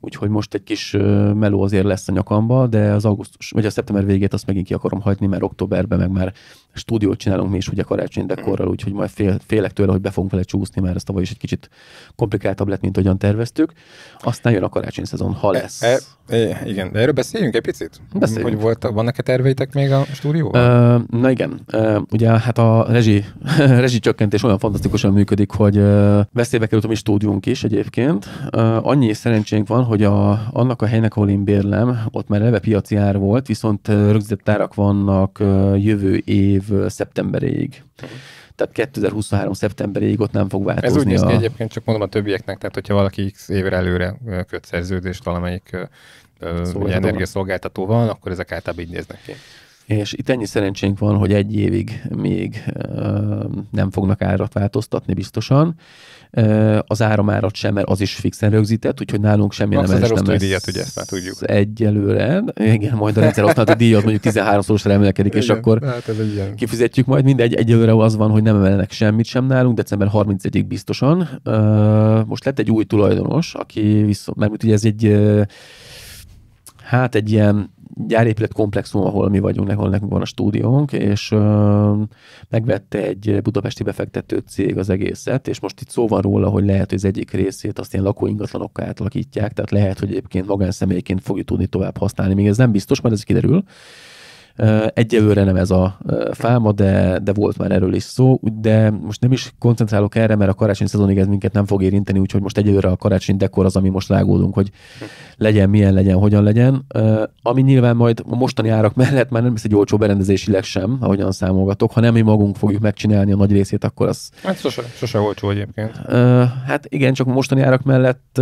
B: úgyhogy most egy kis eh, meló azért lesz a nyakamba, de az augusztus, vagy a szeptember végét azt megint ki akarom hagyni, mert októberben meg már stúdiót csinálunk mi is ugye karácsony dekorral, úgyhogy majd fél, félek tőle, hogy be fogunk vele csúszni, mert ez tavaly is egy kicsit komplikáltabb lett, mint ahogyan terveztük. Aztán jön a karácsony szezon, ha e, lesz. E, e,
A: É, igen, de erről beszéljünk egy picit? Beszéljünk. Hogy volt, vannak-e terveitek még a stúdióban?
B: Uh, na igen, uh, ugye hát a rezsi, rezsi csökkentés olyan fantasztikusan működik, hogy uh, veszélybe került a mi stúdiónk is egyébként. Uh, annyi szerencsénk van, hogy a, annak a helynek, ahol én bérlem, ott már eleve piaci ár volt, viszont rögzített árak vannak uh, jövő év szeptemberéig. Uh-huh tehát 2023. szeptemberig ott nem fog változni. Ez úgy néz ki a... egyébként,
A: csak mondom a többieknek, tehát hogyha valaki x évre előre köt szerződést valamelyik szóval energiaszolgáltató van, akkor ezek általában így néznek ki.
B: És itt ennyi szerencsénk van, hogy egy évig még nem fognak árat változtatni biztosan az áramárat sem, mert az is fixen rögzített, úgyhogy nálunk semmi nem emelés nem lesz. Díjat, ugye ezt már tudjuk. Egyelőre, igen, majd a rendszer a díjat mondjuk 13-szorosra emelkedik, és akkor hát ez egy ilyen. kifizetjük majd. Mindegy, egyelőre az van, hogy nem emelnek semmit sem nálunk, december 31-ig biztosan. Most lett egy új tulajdonos, aki viszont, mert ugye ez egy hát egy ilyen gyárépület komplexum, ahol mi vagyunk, ahol nekünk van a stúdiónk, és megvette egy budapesti befektető cég az egészet, és most itt szó van róla, hogy lehet, hogy az egyik részét azt ilyen lakóingatlanokká átalakítják, tehát lehet, hogy egyébként magánszemélyként fogjuk tudni tovább használni, még ez nem biztos, mert ez kiderül. Egyelőre nem ez a fáma, de, de volt már erről is szó, de most nem is koncentrálok erre, mert a karácsony szezonig ez minket nem fog érinteni, úgyhogy most egyelőre a karácsony dekor az, ami most rágódunk, hogy legyen, milyen legyen, hogyan legyen. Ami nyilván majd a mostani árak mellett már nem lesz egy olcsó berendezésileg sem, ahogyan számolgatok, ha nem mi magunk fogjuk megcsinálni a nagy részét, akkor az...
A: Hát sose, sose olcsó egyébként. Hát igen, csak mostani árak mellett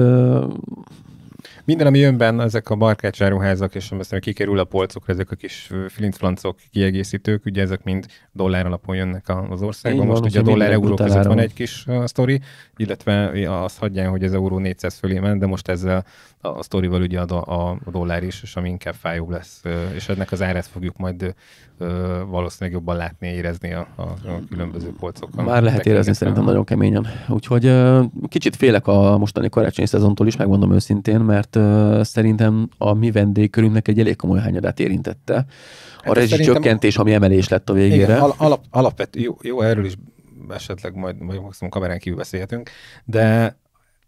A: minden, ami jön benne, ezek a barkácsáruházak, és aztán kikerül a polcokra, ezek a kis flintflancok, kiegészítők, ugye ezek mind dollár alapon jönnek az országba. Most van, ugye a dollár euró között van egy kis uh, sztori, illetve azt hagyják, hogy az euró 400 fölé ment, de most ezzel a, a sztorival ugye a, a, a dollár is, és ami inkább fájóbb lesz, és ennek az árát fogjuk majd valószínűleg jobban látni, érezni a, a, a különböző polcokon. Már lehet érezni szerintem nagyon
B: keményen. Úgyhogy kicsit félek a mostani karácsonyi szezontól is, megmondom őszintén, mert szerintem a mi vendégkörünknek egy elég komoly hányadát érintette. A hát rezsi csökkentés, ami emelés lett a végére. Igen, al-
A: alap, alapvető, jó, jó, erről is esetleg majd, majd maximum kamerán kívül beszélhetünk, de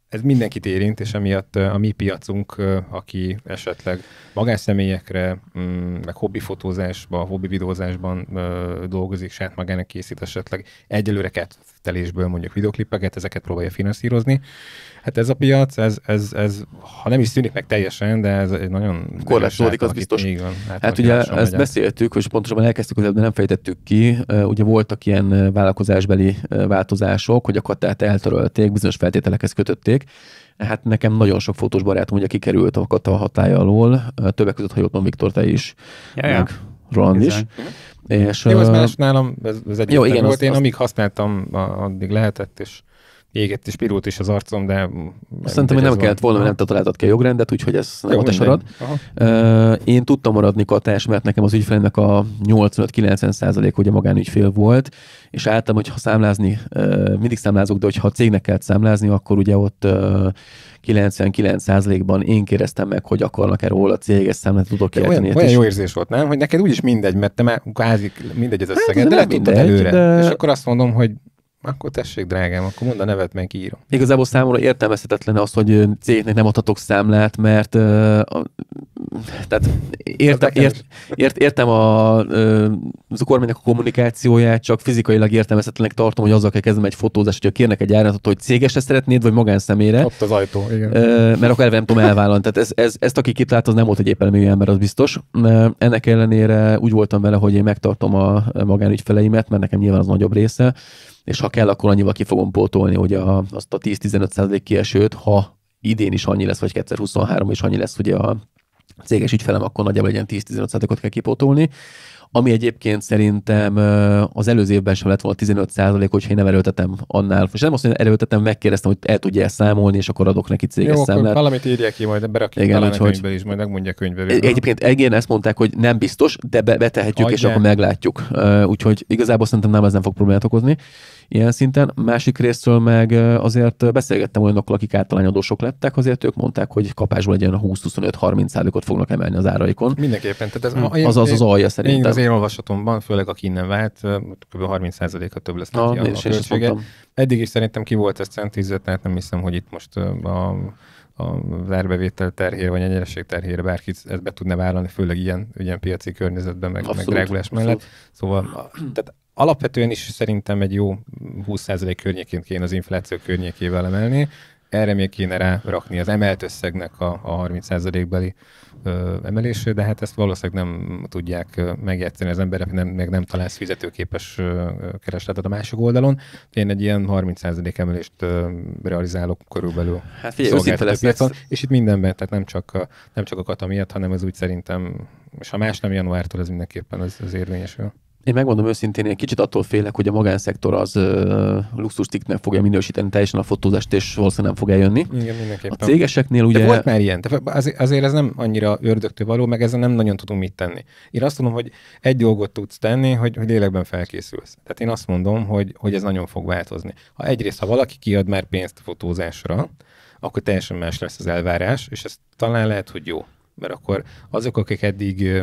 A: ez mindenkit érint, és emiatt a mi piacunk, aki esetleg magánszemélyekre, mm, meg hobbifotózásban, videózásban dolgozik, saját magának készít esetleg, egyelőre töltésből mondjuk videoklipeket, ezeket próbálja finanszírozni. Hát ez a piac, ez, ez, ez ha nem is szűnik meg teljesen, de ez egy nagyon... Korlátozódik, az biztos. Így van, hát, hát ugye ezt megyen. beszéltük, és
B: pontosabban elkezdtük, de nem fejtettük ki. Ugye voltak ilyen vállalkozásbeli változások, hogy a katát eltörölték, bizonyos feltételekhez kötötték. Hát nekem nagyon sok fotós barátom ugye kikerült a kata hatája alól, többek között, ha jól Viktor, te is, ja, meg ja. Roland is. Bizony. És, jó, ez más nálam, ez, ez egy jó, igen, volt. Azt, én azt... amíg
A: használtam, addig lehetett, és égett is, pirult is az arcom, de... azt Szerintem, hogy nem kellett volna, mert nem te találtad ki a jogrendet,
B: úgyhogy ez nem a te sorad. Én tudtam maradni katás, mert nekem az ügyfelemnek a 85-90 ugye magánügyfél volt, és álltam, hogy ha számlázni, mindig számlázok, de hogyha a cégnek kellett számlázni, akkor ugye ott 99%-ban én kérdeztem meg, hogy akarnak-e róla a céges számlát tudok kérteni. Olyan, olyan jó érzés
A: volt, nem? Hogy neked úgyis mindegy, mert te már mindegy az összeget, hát, de, de mindegy, előre. De... És akkor azt mondom, hogy akkor tessék, drágám, akkor mondd a nevet, meg írom. Igazából számomra értelmezhetetlen az, hogy cégnek nem adhatok számlát,
B: mert uh, a, tehát érte, ért, ért, értem a, az a kormánynak a kommunikációját, csak fizikailag értelmezhetetlenek tartom, hogy azzal kell kezdem egy fotózást, hogyha kérnek egy áratot, hogy cégesre szeretnéd, vagy magánszemélyre. Ott az ajtó, igen. Uh, mert akkor elve nem tudom elvállalni. Tehát ez, ez, ezt, aki itt lát, az nem volt egy éppen ember, az biztos. Uh, ennek ellenére úgy voltam vele, hogy én megtartom a magánügyfeleimet, mert nekem nyilván az nagyobb része és ha kell, akkor annyival ki fogom pótolni, hogy a, azt a 10-15% kiesőt, ha idén is annyi lesz, vagy 2023 is annyi lesz ugye a céges ügyfelem, akkor nagyjából egy ilyen 10-15%-ot kell kipótolni ami egyébként szerintem az előző évben sem lett volna 15 százalék, hogyha én nem erőltetem annál. És nem azt mondja, hogy erőltetem, megkérdeztem, hogy el tudja számolni, és akkor adok neki céges Jó, számlát. Akkor valamit
A: írják ki, majd berakjuk igen, talán úgyhogy... a könyvbe is, majd megmondja a könyvbe. Végül. Egyébként
B: egyén ezt mondták, hogy nem biztos, de betehetjük, Aj, és akkor meglátjuk. Úgyhogy igazából szerintem nem ez nem fog problémát okozni ilyen szinten. Másik részről meg azért beszélgettem olyanokkal, akik általányadósok lettek, azért ők mondták, hogy kapásból egy olyan 20-25-30 ot fognak emelni az áraikon. Mindenképpen. Tehát ez, hmm. az, az az alja szerintem. Én én
A: olvasatomban, főleg aki innen vált, kb. 30%-a több lesz no, a költsége. Eddig is szerintem ki volt ez centízve, tehát nem hiszem, hogy itt most a, a verbevétel terhére, vagy a nyereség terhére bárki ezt be tudna vállalni, főleg ilyen, ilyen piaci környezetben, meg, abszolút, meg drágulás abszolút. mellett. Szóval a, tehát alapvetően is szerintem egy jó 20% környékén kéne az infláció környékével emelni, erre még kéne rárakni az emelt összegnek a, a 30%-beli emelésre, de hát ezt valószínűleg nem tudják megjegyteni az emberek, nem, meg nem találsz fizetőképes keresletet a másik oldalon. Én egy ilyen 30% emelést realizálok körülbelül. Hát figyelj, lesz. és itt mindenben, tehát nem csak, a, nem csak a kata miatt, hanem ez úgy szerintem, és ha más nem januártól, ez mindenképpen az, az érvényesül.
B: Én megmondom őszintén, én kicsit attól félek, hogy a magánszektor az uh, tiknek fogja minősíteni teljesen a fotózást, és valószínűleg nem fog eljönni. Igen, mindenképpen. A cégeseknél ugye... De volt már
A: ilyen, de azért, ez nem annyira ördögtől való, meg ezzel nem nagyon tudunk mit tenni. Én azt mondom, hogy egy dolgot tudsz tenni, hogy, hogy lélekben felkészülsz. Tehát én azt mondom, hogy, hogy ez nagyon fog változni. Ha egyrészt, ha valaki kiad már pénzt a fotózásra, akkor teljesen más lesz az elvárás, és ez talán lehet, hogy jó mert akkor azok, akik eddig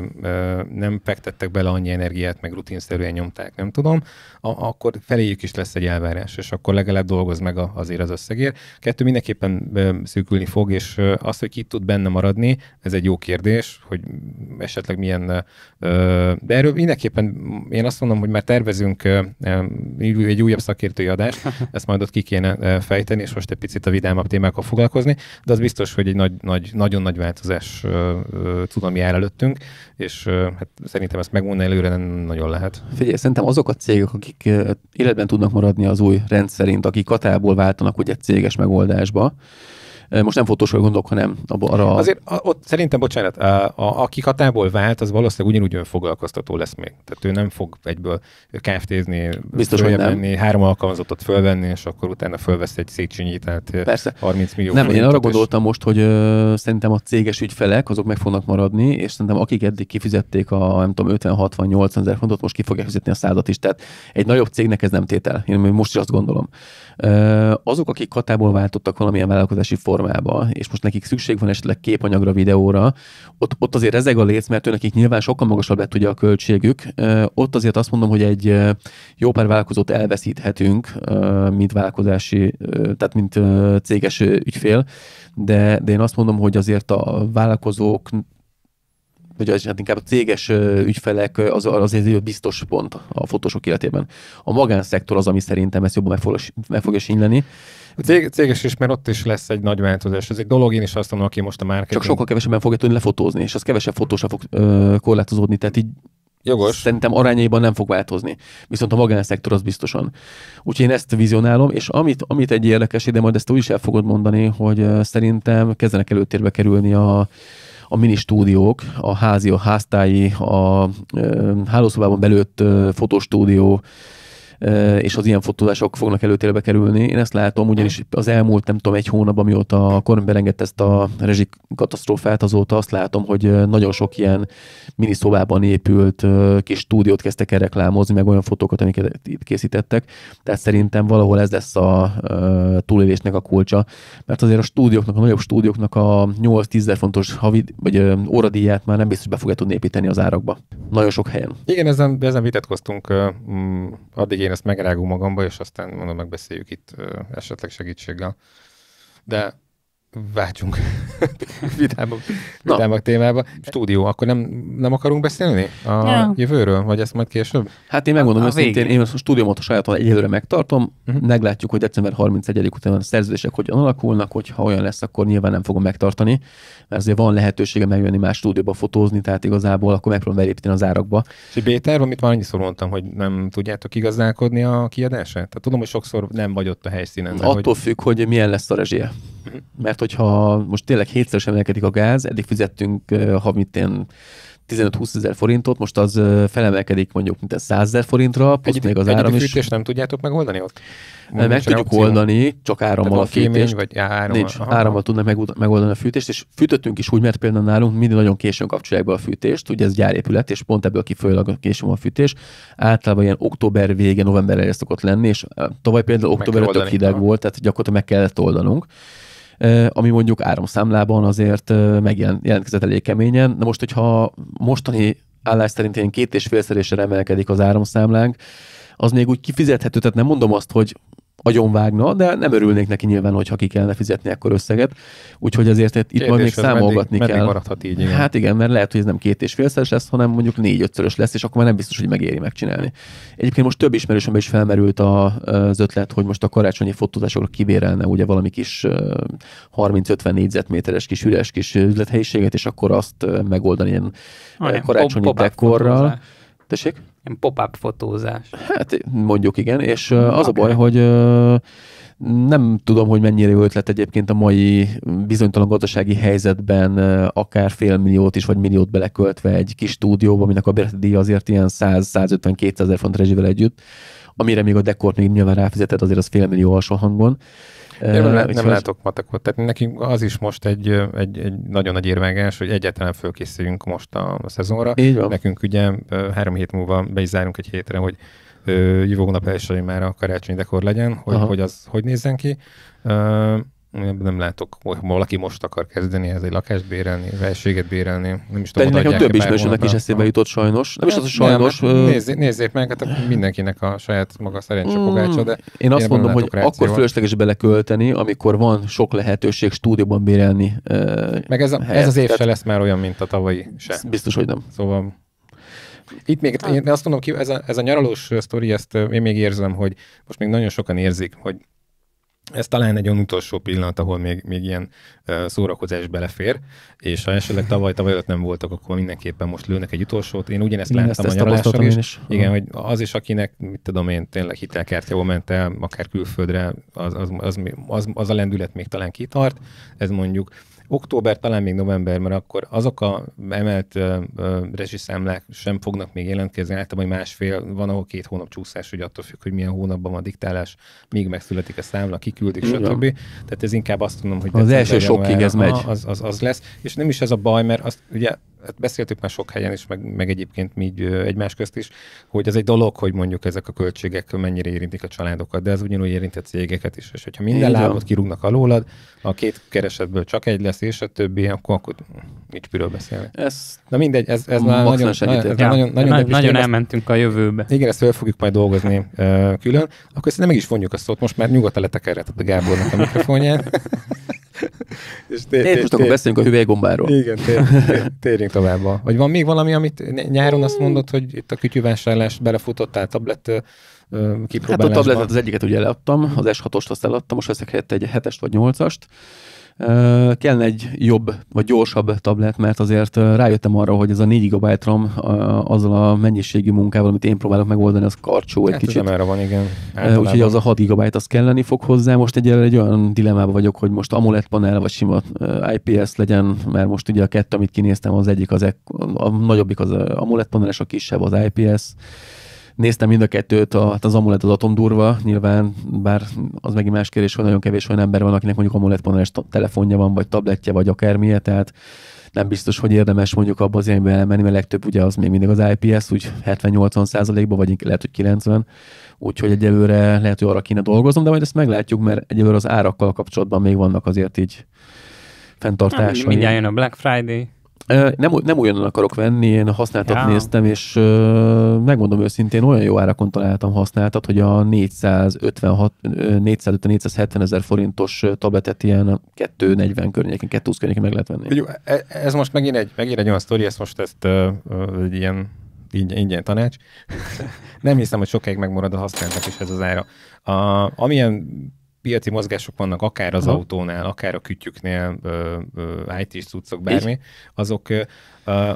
A: nem fektettek bele annyi energiát, meg rutinszerűen nyomták, nem tudom, a, akkor feléjük is lesz egy elvárás, és akkor legalább dolgoz meg a, azért az összegért. Kettő mindenképpen szűkülni fog, és az, hogy ki tud benne maradni, ez egy jó kérdés, hogy esetleg milyen, de erről mindenképpen én azt mondom, hogy már tervezünk egy újabb szakértői adást, ezt majd ott ki kéne fejteni, és most egy picit a vidámabb témákkal foglalkozni, de az biztos, hogy egy nagy, nagy, nagyon nagy változás cunami áll előttünk, és hát szerintem ezt megmondani előre nem nagyon lehet. Figyelj, szerintem azok a cégek, akik életben tudnak maradni az új rendszerint,
B: akik katából váltanak ugye céges megoldásba, most nem fotósra gondolok, hanem arra... Azért
A: ott szerintem, bocsánat, a, a, aki hatából vált, az valószínűleg ugyanúgy önfoglalkoztató lesz még. Tehát ő nem fog egyből kft-zni, Biztos, hogy nem. Menni, három alkalmazottat fölvenni, és akkor utána fölvesz egy szétsinyi, tehát Persze. 30 millió. Nem, én arra gondoltam
B: most, hogy ö, szerintem a céges ügyfelek, azok meg fognak maradni, és szerintem akik eddig kifizették a nem tudom, 50-60-80 ezer fontot, most ki fogják fizetni a százat is. Tehát egy nagyobb cégnek ez nem tétel. Én most is azt gondolom. Ö, azok, akik katából váltottak valamilyen vállalkozási formát, iskolába, és most nekik szükség van esetleg képanyagra, videóra, ott, ott azért ezek a léc, mert nekik nyilván sokkal magasabb lett ugye a költségük. Ott azért azt mondom, hogy egy jó pár vállalkozót elveszíthetünk, mint vállalkozási, tehát mint céges ügyfél, de, de én azt mondom, hogy azért a vállalkozók hogy az, hát inkább a céges ügyfelek az, azért biztos pont a fotósok életében. A magánszektor az, ami szerintem ezt jobban meg, fog, meg fogja
A: sinyleni. A cég, céges is, mert ott is lesz egy nagy változás. Ez egy dolog, én is azt mondom, aki most a marketing. Csak sokkal kevesebben fogja tudni lefotózni, és az kevesebb fotósra fog ö, korlátozódni, tehát így Jogos.
B: Szerintem arányaiban nem fog változni. Viszont a magánszektor az biztosan. Úgyhogy én ezt vizionálom, és amit, amit egy érdekes, de majd ezt úgy is el fogod mondani, hogy szerintem kezdenek előtérbe kerülni a, a mini stúdiók, a házi, a háztáji, a hálószobában belőtt fotostúdió, és az ilyen fotózások fognak előtérbe kerülni. Én ezt látom, ugyanis az elmúlt, nem tudom, egy hónap, amióta a kormány belengedte ezt a rezsik katasztrófát, azóta azt látom, hogy nagyon sok ilyen miniszobában épült kis stúdiót kezdtek el reklámozni, meg olyan fotókat, amiket készítettek. Tehát szerintem valahol ez lesz a túlélésnek a kulcsa, mert azért a stúdióknak, a nagyobb stúdióknak a 8-10 fontos havi, vagy óradíját már nem biztos, hogy be fogja tudni építeni az árakba. Nagyon sok helyen.
A: Igen, ezen, ezen vitatkoztunk addig én ezt megrágom magamba, és aztán mondom, megbeszéljük itt esetleg segítséggel. De váltsunk vidámok, vidámabb témába. Stúdió, akkor nem, nem akarunk beszélni a ja. jövőről, vagy ezt majd később? Hát én megmondom hogy én én a stúdiómat a sajátot egyelőre megtartom, uh-huh. meglátjuk, hogy
B: december 31 után a szerződések hogyan alakulnak, hogyha olyan lesz, akkor nyilván nem fogom megtartani, mert azért van lehetősége
A: megjönni más stúdióba fotózni, tehát igazából akkor megpróbálom belépni az árakba. És Béter, amit már annyiszor mondtam, hogy nem tudjátok igazálkodni a kiadását? Tehát tudom, hogy sokszor nem vagy ott a helyszínen. Attól hogy... függ, hogy milyen lesz a rezsie.
B: Mhm. Mert hogyha most tényleg sem emelkedik a gáz, eddig fizettünk én 15-20 ezer forintot, most az felemelkedik mondjuk mint 100 ezer forintra, plusz még az áram is. És...
A: nem tudjátok megoldani ott? Mondjuk meg tudjuk opció.
B: oldani, csak árammal a fűtést. Vagy Nincs, aha. árammal tudnak megoldani a fűtést, és fűtöttünk is úgy, mert például nálunk mindig nagyon későn kapcsolják be a fűtést, ugye ez gyárépület, és pont ebből kifolyólag későn a fűtés. Általában ilyen október vége, november elé szokott lenni, és tavaly például október tök hideg volt, tehát gyakorlatilag meg kellett oldanunk ami mondjuk áramszámlában azért megjelentkezett elég keményen. Na most, hogyha mostani állás szerint ilyen két és félszerésre emelkedik az áramszámlánk, az még úgy kifizethető, tehát nem mondom azt, hogy agyonvágna, de nem örülnék neki nyilván, hogyha ha ki kellene fizetni ekkor összeget. Úgyhogy azért itt Kérdés, majd még számolgatni meddig, kell. Meddig így, igen. Hát igen, mert lehet, hogy ez nem két és félszeres lesz, hanem mondjuk négy ötszörös lesz, és akkor már nem biztos, hogy megéri megcsinálni. Egyébként most több ismerősömben is felmerült az ötlet, hogy most a karácsonyi fotózásokra kivérelne ugye valami kis 30-50 négyzetméteres kis üres kis üzlethelyiséget, és akkor azt megoldani ilyen Olyan, karácsonyi dekorral. Tessék? Ilyen pop-up fotózás. Hát mondjuk igen, és uh, az okay. a baj, hogy uh, nem tudom, hogy mennyire jó ötlet egyébként a mai bizonytalan gazdasági helyzetben akár fél milliót is, vagy milliót beleköltve egy kis stúdióba, aminek a bérleti azért ilyen 100-150-200 ezer font rezsivel együtt, amire még a dekort még nyilván ráfizetett, azért az fél millió alsó hangon. Én nem, nem látok
A: matekot, tehát nekünk az is most egy, egy, egy nagyon nagy érvágás, hogy egyáltalán fölkészüljünk most a, a szezonra. Így van. Nekünk ugye három hét múlva be is zárunk egy hétre, hogy jövő hónap elsőjén már a karácsonyi dekor legyen, hogy, hogy az hogy nézzen ki nem látok, hogy valaki most akar kezdeni ez egy lakást bérelni, felséget bérelni. Nem is tudom, nekem több ismerősönek is eszébe jutott sajnos. Nem is az, a sajnos. Nem, hát nézzék, meg, hát mindenkinek a saját maga szerencsepogácsa, mm, de én azt mondom, hogy rációval. akkor
B: fölösleges belekölteni, amikor van sok lehetőség stúdióban bérelni. meg ez, a, ez az év se lesz
A: már olyan, mint a tavalyi se. Biztos, hogy nem. Szóval itt még hát- én azt mondom ki, ez a, ez a nyaralós sztori, ezt én még érzem, hogy most még nagyon sokan érzik, hogy ez talán egy olyan utolsó pillanat, ahol még, még ilyen uh, szórakozás belefér, és ha esetleg tavaly, tavaly előtt nem voltak, akkor mindenképpen most lőnek egy utolsót. Én ugyanezt én láttam ezt, a nyaralással is. is. Igen, hogy az is, akinek, mit tudom én, tényleg hitelkártyába ment el, akár külföldre, az, az, az, az, az a lendület még talán kitart, ez mondjuk Október, talán még november, mert akkor azok a emelt rezsiszámlák sem fognak még jelentkezni, általában másfél, van ahol két hónap csúszás, hogy attól függ, hogy milyen hónapban van a diktálás, míg megszületik a számla, kiküldik, stb. Tehát ez inkább azt mondom, hogy... Az első sokkig ez megy. Az, az, az lesz, és nem is ez a baj, mert azt ugye hát beszéltük már sok helyen is, meg, meg egyébként mi így egymás közt is, hogy ez egy dolog, hogy mondjuk ezek a költségek mennyire érintik a családokat, de ez ugyanúgy érint a cégeket is. És hogyha minden Így lábot kirúgnak alólad, a két keresetből csak egy lesz, és a többi, akkor, akkor nincs miről beszélni. Ez Na mindegy, ez, ez már nagyon, nagyon, nagyon, nagyon, nagyon, nagyon elmentünk a jövőbe. Igen, ezt fel fogjuk majd dolgozni külön. Akkor ezt nem is vonjuk a szót, most már nyugodtan letekerheted a Gábornak a mikrofonját. És tér, tér, most akkor beszéljünk a hüvelygombáról. Igen, tér, tér, térjünk tovább. Hogy van még valami, amit nyáron azt mondod, hogy itt a kütyűvásárlás belefutottál tablet kipróbálásba? Hát a tabletet az egyiket ugye leadtam, az S6-ost
B: azt eladtam, most veszek helyette egy 7-est vagy 8-ast. Kellene egy jobb, vagy gyorsabb tablet, mert azért rájöttem arra, hogy ez a 4 GB RAM azzal a mennyiségű munkával, amit én próbálok megoldani, az karcsú egy hát kicsit. erre van, igen. Általában. Úgyhogy az a 6 GB az kelleni fog hozzá. Most egy, egy olyan dilemmában vagyok, hogy most AMOLED panel, vagy sima IPS legyen, mert most ugye a kettő, amit kinéztem, az egyik az, a nagyobbik az AMOLED panel, és a kisebb az IPS. Néztem mind a kettőt, a, hát az amulet az atom durva, nyilván, bár az megint más kérdés, hogy nagyon kevés olyan ember van, akinek mondjuk amulet telefonja van, vagy tabletje, vagy akármilyen, tehát nem biztos, hogy érdemes mondjuk abba az irányba elmenni, mert legtöbb ugye az még mindig az IPS, úgy 70-80 százalékban, vagy lehet, hogy 90, úgyhogy egyelőre lehet, hogy arra kéne dolgozom, de majd ezt meglátjuk, mert egyelőre az árakkal kapcsolatban még vannak azért így fenntartásai. Mindjárt jön
C: a Black Friday.
B: Nem, nem olyan akarok venni, én használtat ja. néztem, és ö, megmondom őszintén, olyan jó árakon találtam használtat, hogy a 456, 450-470 ezer forintos tabletet ilyen 240 környékén, 220 környékén meg lehet venni.
A: E, ez most megint egy, megint egy olyan sztori, ezt most ezt ö, ö, egy ilyen ingyen, tanács. nem hiszem, hogy sokáig megmarad a használtnak is ez az ára. A, amilyen piaci mozgások vannak, akár az Aha. autónál, akár a kütyüknél, IT-s cuccok, bármi, azok,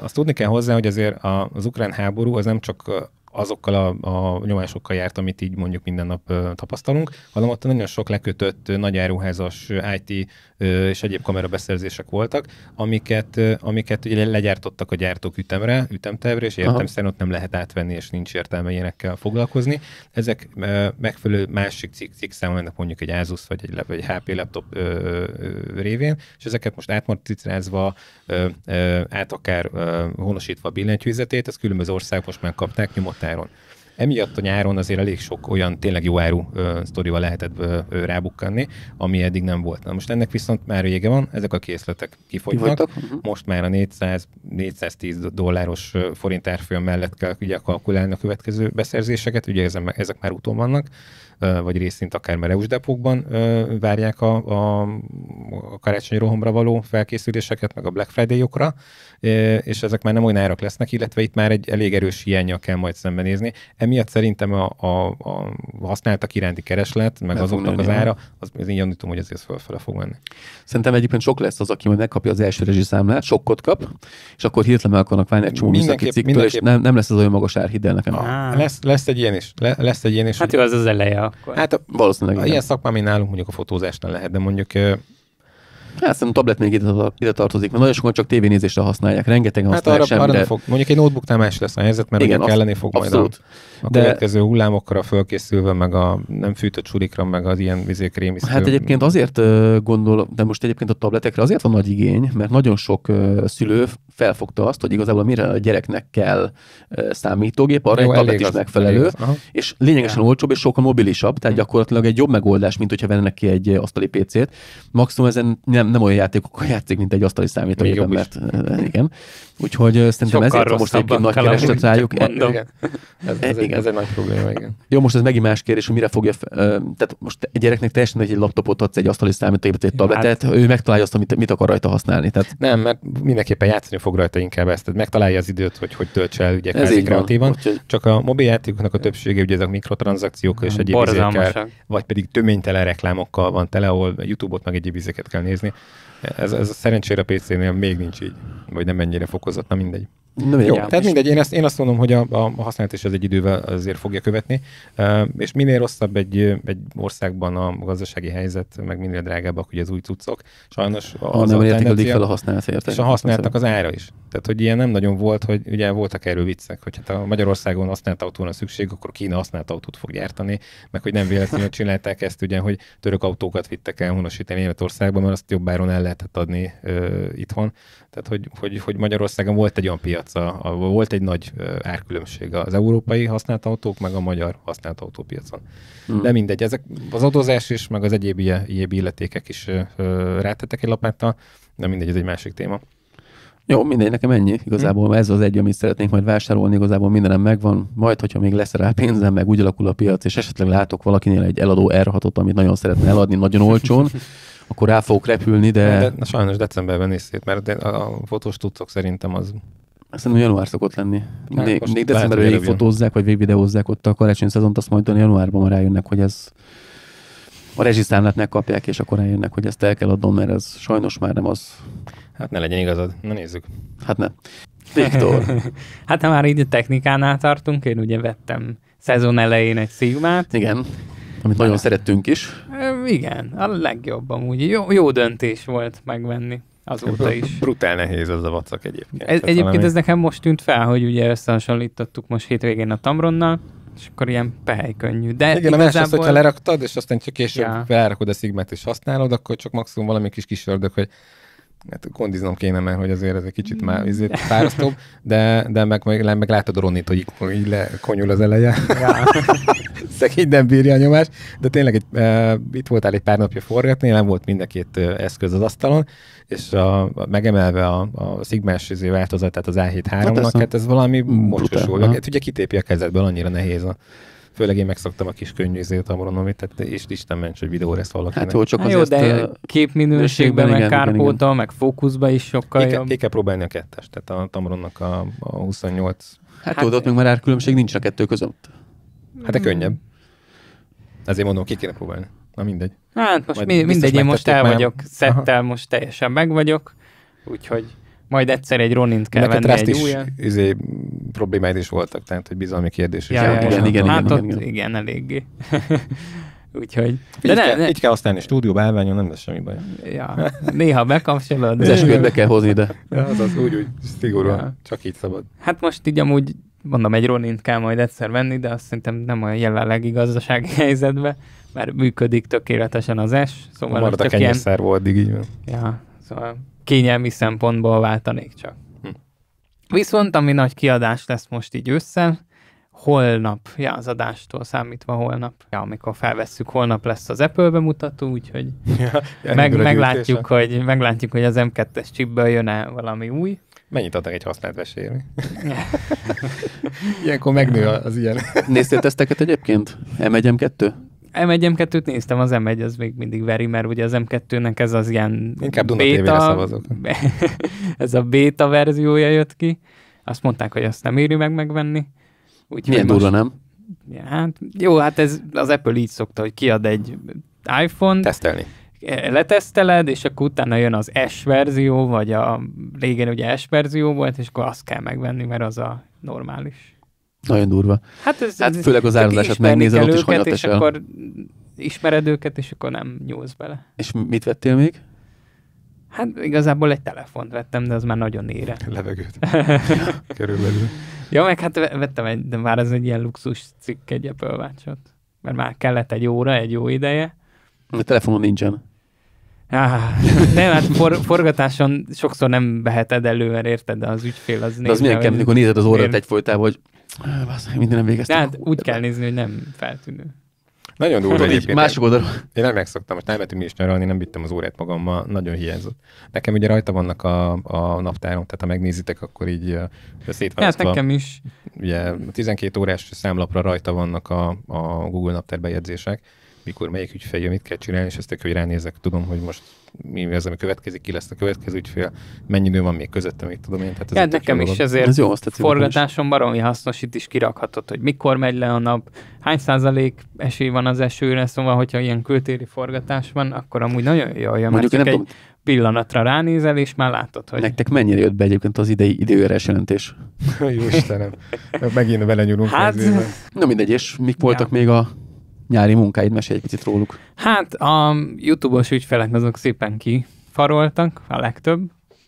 A: azt tudni kell hozzá, hogy azért az ukrán háború az nem csak azokkal a, a nyomásokkal járt, amit így mondjuk minden nap ö, tapasztalunk, hanem ott nagyon sok lekötött ö, nagy áruházas ö, IT ö, és egyéb kamerabeszerzések voltak, amiket, ö, amiket ugye legyártottak a gyártók ütemre, ütemtervre, és értem szerint ott nem lehet átvenni, és nincs értelme ilyenekkel foglalkozni. Ezek ö, megfelelő másik cikk, cikk számolnak mondjuk egy Asus vagy egy, vagy egy HP laptop ö, ö, révén, és ezeket most átmatricázva, át akár ö, honosítva a billentyűzetét, ezt különböző országok most kapták nyomot raktáron. Emiatt a nyáron azért elég sok olyan tényleg jó áru ö, sztorival lehetett ö, ö, rábukkanni, ami eddig nem volt. Na most ennek viszont már vége van, ezek a készletek kifogynak. Mhm. Uh-huh. Most már a 400, 410 dolláros forint árfolyam mellett kell ugye kalkulálni a következő beszerzéseket, ugye ezek, ezek már úton vannak vagy részint akár mereus depókban várják a, a, a karácsonyi rohamra való felkészüléseket, meg a Black Friday-okra, és ezek már nem olyan árak lesznek, illetve itt már egy elég erős hiánya kell majd szembenézni. Emiatt szerintem a, a, a használtak iránti kereslet, meg azoknak az ára, az, az én tudom, hogy ezért fölfele fog menni. Szerintem egyébként sok lesz az, aki majd megkapja az első rezsiszámlát,
B: sokkot kap, és akkor hirtelen meg akarnak válni egy csomó mindenképp, mindenképp. és nem, nem lesz az olyan magas ár, hidd el nekem.
A: Ah. Lesz, lesz egy ilyen is. Le, lesz egy ilyen is. Hát jó, az az eleje akkor? Hát a, valószínűleg. A, igen. ilyen szakmában mint nálunk mondjuk a fotózásnál lehet, de mondjuk Hát szerintem a tablet még ide, ide tartozik, mert nagyon sokan csak tévénézésre használják, rengeteg hát használják arra, arra nem fog. Mondjuk egy notebook nem más lesz a helyzet, mert Igen, kelleni fog abszolút. majd a, a De... következő hullámokra fölkészülve, meg a nem fűtött surikra, meg az ilyen vizékrémi. Hát egyébként
B: azért gondol, de most egyébként a tabletekre azért van nagy igény, mert nagyon sok szülő felfogta azt, hogy igazából mire a gyereknek kell számítógép, arra egy tablet is az, megfelelő, az, és lényegesen olcsóbb és sokkal mobilisabb, tehát hm. gyakorlatilag egy jobb megoldás, mint hogyha vennek ki egy asztali PC-t. Maximum ezen nem, nem olyan játékokkal játszik, mint egy asztali számítógépen, mert eh, igen. Úgyhogy eh, szerintem Sokkal ezért most egy nagy kereslet rájuk. Ez, Igen. Ez, ez, Egy, ez egy nagy probléma, igen. Jó, most ez megint más kérdés, hogy mire fogja, eh, tehát most egy gyereknek teljesen
A: egy laptopot adsz, egy asztali számítógépet, egy hát- tabletet,
B: hát... ő megtalálja azt, amit, mit akar rajta használni. Tehát...
A: Nem, mert mindenképpen játszani fog rajta inkább ezt, tehát megtalálja az időt, hogy hogy töltse el, ugye ez így kreatívan. Úgyhogy... Csak a mobil játékoknak a többsége, ugye ezek a mikrotranszakciók és egyéb vagy pedig töménytelen reklámokkal van tele, ahol YouTube-ot meg egyéb izéket kell nézni. Ez, ez szerencsére a PC-nél még nincs így, vagy nem ennyire fokozott, na mindegy. Na, Jó, tehát mindegy, én azt, én azt mondom, hogy a, a használat is ez egy idővel azért fogja követni, és minél rosszabb egy, egy országban a gazdasági helyzet, meg minél drágábbak ugye az új cuccok, sajnos az nem a tendencia, fel a használat érte. És a használatnak az ára is. Tehát, hogy ilyen nem nagyon volt, hogy ugye voltak erről viccek, hogy hát a Magyarországon használt autóra szükség, akkor Kína használt autót fog gyártani, meg hogy nem véletlenül csinálták ezt, ugye, hogy török autókat vittek el honosítani Németországba, mert azt jobb áron el lehetett adni ö, itthon. Tehát, hogy, hogy, hogy Magyarországon volt egy olyan piac, piac. A, a, volt egy nagy árkülönbség az európai használt autók, meg a magyar használt autópiacon. Hmm. De mindegy, ezek az adózás is, meg az egyéb egyéb illetékek is rátettek egy lapáttal, de mindegy, ez egy másik téma.
B: Jó, mindegy, nekem ennyi. Igazából hmm. ez az egy, amit szeretnék majd vásárolni, igazából mindenem megvan. Majd, hogyha még lesz rá pénzem, meg úgy alakul a piac, és esetleg látok valakinél egy eladó r amit nagyon szeretne eladni, nagyon olcsón, akkor rá fogok repülni, de... de, de
A: na, sajnos decemberben is szét, mert de a fotós tudszok szerintem az Szerintem január szokott lenni. Hát még, még decemberben végig
B: fotózzák, vagy végigvideózzák ott a karácsony szezont, azt majd januárban rájönnek, hogy ez a rezsiszámlát megkapják, és akkor rájönnek, hogy ezt el kell adnom, mert ez sajnos már nem az.
A: Hát ne legyen igazad.
C: Na nézzük.
B: Hát ne. Viktor.
C: hát ha már így a technikánál tartunk, én ugye vettem szezon elején egy szigmát. Igen. Amit nagyon szerettünk is. Igen, a legjobb amúgy. Jó, jó döntés volt megvenni. Azóta is. Brutál nehéz az a vacak egyébként. Ez, egyébként ez nekem most tűnt fel, hogy ugye összehasonlítottuk most hétvégén a Tamronnal, és akkor ilyen pehely könnyű. De Igen, igazából... a más az, hogyha
A: leraktad, és aztán csak később ja. felrakod a szigmet és használod, akkor csak maximum valami kis kis ördög, hogy hát kondiznom kéne, mert hogy azért ez egy kicsit már ezért mm. fárasztóbb, de, de meg, meg, meg látod Ronit, hogy így, le, konyul az eleje. Ja. szegény nem bírja a nyomást, de tényleg egy, e, itt voltál egy pár napja forgatni, nem volt mind a két eh, eszköz az asztalon, és a, a megemelve a, a szigmás izé változat, tehát az A7-3-nak, hát, hát ez valami mocskos hát ugye kitépi a kezedből, annyira nehéz a Főleg én megszoktam a kis könnyűzét agronomit, tehát és Isten ments, hogy videó lesz valakinek. Hát jó, csak hát jó, de a... képminőségben, meg kárpóta,
C: meg fókuszba is sokkal Ki, jobb. Ki
A: kell próbálni a kettes, tehát a Tamronnak a, a 28. Hát, hát tudod, ott még már árkülönbség nincs a kettő között. Hát de könnyebb. Ezért mondom, ki kéne próbálni. Na mindegy. Hát most mi, mindegy, én most el vagyok, már... szettel
C: Aha. most teljesen meg vagyok, úgyhogy majd egyszer egy Ronint kell Neked venni egy újat.
A: Izé, problémáid is voltak, tehát egy bizalmi kérdés. is. ja, igen, igen, igen, hát igen, ott igen,
C: igen eléggé. Úgyhogy... De így, ne, kell, ne. így kell használni,
A: stúdióba, bálványon nem lesz semmi baj. Ja, néha bekapcsolod. Az esküvőt be kell hozni ide. Ja, az az úgy, úgy szigorúan, ja.
C: csak így szabad. Hát most így amúgy mondom, egy Ronint kell majd egyszer venni, de azt szerintem nem olyan jelenlegi gazdasági helyzetben, mert működik tökéletesen az S. Szóval Marad a kenyérszer ilyen... volt, így van. Ja, szóval kényelmi szempontból váltanék csak. Hm. Viszont ami nagy kiadás lesz most így össze, holnap, ja, az adástól számítva holnap. Ja, amikor felvesszük, holnap lesz az Apple bemutató, úgyhogy ja, meg, meglátjuk, hogy, meglátjuk, hogy az M2-es chipből jön-e valami új. Mennyit adnak egy használt vesélni? Ilyenkor megnő az ilyen.
B: Néztél teszteket egyébként? m 1 2
C: m 1 2 t néztem, az M1 az még mindig veri, mert ugye az M2-nek ez az ilyen Inkább Duna beta, szavazok. ez a beta verziója jött ki. Azt mondták, hogy azt nem éri meg megvenni. Úgy, Milyen durva, most... nem? Ja, hát, jó, hát ez az Apple így szokta, hogy kiad egy iPhone-t. Tesztelni leteszteled, és akkor utána jön az S verzió, vagy a régen ugye S verzió volt, és akkor azt kell megvenni, mert az a normális.
B: Nagyon durva. Hát, ez, hát főleg az árazását megnézel, ott is hanyat és esel. akkor
C: ismered őket, és akkor nem nyúlsz bele.
B: És mit vettél még?
C: Hát igazából egy telefont vettem, de az már nagyon ére. Levegőt. Körülbelül. ja, meg hát vettem egy, de már ez egy ilyen luxus cikk egy Apple Watch-ot. Mert már kellett egy óra, egy jó ideje. A
B: telefonon nincsen.
C: Ah, nem, hát for, forgatáson sokszor nem veheted elő, mert érted, de az ügyfél az De az milyen kemény, amikor nézed az órát egyfolytában, hogy minden nem végeztem. Hát úgy kell nézni, hogy nem feltűnő. Nagyon durva
A: hát egyébként. Mások oldalon. Én nem megszoktam, most nem mentünk mi is nyaralni, nem vittem az órát magammal, nagyon hiányzott. Nekem ugye rajta vannak a, a naptáron, tehát ha megnézitek, akkor így szétválasztva. Hát nekem is. Ugye 12 órás számlapra rajta vannak a, a Google naptár bejegyzések, mikor melyik ügyfél mit kell csinálni, és ezt hogy ránézek, tudom, hogy most mi az, ami következik, ki lesz a következő ügyfél, mennyi idő van még közöttem, amit tudom én. Tehát ez ja, nekem is ezért ez jó, is.
C: baromi hasznos, itt is kirakhatod, hogy mikor megy le a nap, hány százalék esély van az esőre, szóval, hogyha ilyen kültéri forgatás van, akkor amúgy nagyon jó, jön, Mondjuk mert csak nem egy tudom. pillanatra ránézel, és már látod, hogy... Nektek mennyire
B: jött be egyébként az idei időjárás jelentés?
C: jó Istenem,
A: megint vele nyúlunk. Hát...
B: Na mindegy, és mik voltak ja. még a nyári munkáid, mesélj egy picit róluk.
C: Hát a YouTube-os ügyfelek azok szépen kifaroltak, a legtöbb,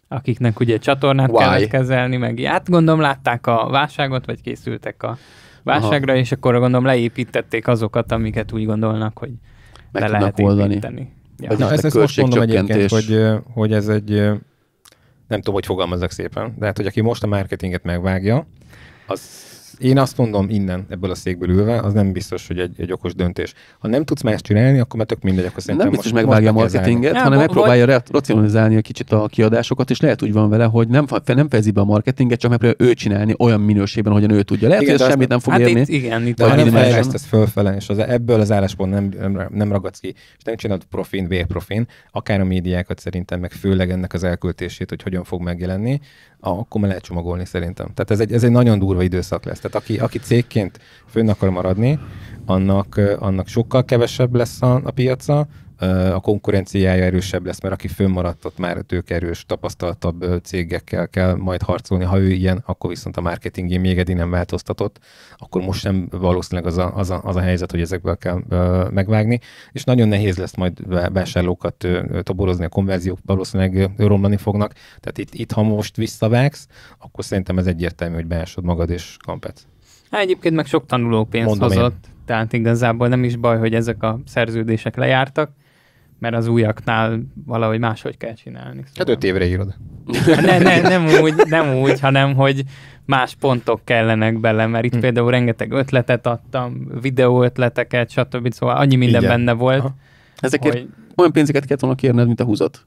C: akiknek ugye csatornát Why? kellett kezelni, meg hát gondolom látták a válságot, vagy készültek a válságra, Aha. és akkor gondolom leépítették azokat, amiket úgy gondolnak, hogy meg le lehet oldani. építeni. Ja. Na, ezt, ezt most mondom egyébként, hogy,
A: hogy ez egy, nem tudom, hogy fogalmazzak szépen, de hát, hogy aki most a marketinget megvágja, az én azt mondom innen, ebből a székből ülve, az nem biztos, hogy egy, egy okos döntés. Ha nem tudsz más csinálni, akkor már tök mindegy, akkor szerintem Nem biztos most, megvágja a marketinget, hanem megpróbálja
B: racionalizálni egy kicsit a kiadásokat, és lehet úgy van vele, hogy nem, nem fejezi be a marketinget, csak megpróbálja ő csinálni olyan minőségben, hogyan ő tudja. Lehet, igen, hogy semmit nem fog hát érni. Itt, igen, itt vagy nem
A: fölfele, és az, ebből az álláspont nem, nem, nem ragadsz ki, és nem csinálod profin, vérprofin, akár a médiákat szerintem, meg főleg ennek az elköltését, hogy hogyan fog megjelenni, akkor már lehet csomagolni szerintem. Tehát ez egy, ez egy nagyon durva időszak lesz. Tehát aki, aki cégként fönn akar maradni, annak, annak sokkal kevesebb lesz a, a piaca, a konkurenciája erősebb lesz, mert aki fönnmaradt, ott már tőkerős, tapasztaltabb cégekkel kell majd harcolni. Ha ő ilyen, akkor viszont a marketingén még eddig nem változtatott, akkor most sem valószínűleg az a, az a, az a helyzet, hogy ezekből kell ö, megvágni, és nagyon nehéz lesz majd vásárlókat toborozni, a konverziók valószínűleg romlani fognak. Tehát itt, itt, ha most visszavágsz, akkor szerintem ez egyértelmű, hogy beásod magad és kampet.
C: Hát egyébként meg sok tanuló pénzt hozott, én. tehát igazából nem is baj, hogy ezek a szerződések lejártak mert az újaknál valahogy máshogy kell csinálni. Szóval.
A: Hát öt évre írod.
C: Hát ne, ne, nem, úgy, nem úgy, hanem hogy más pontok kellenek bele, mert itt hm. például rengeteg ötletet adtam, videó ötleteket, stb. Szóval annyi minden Igen. benne volt. Aha. Ezekért hogy... olyan pénzeket kellett volna kérned, mint a húzat.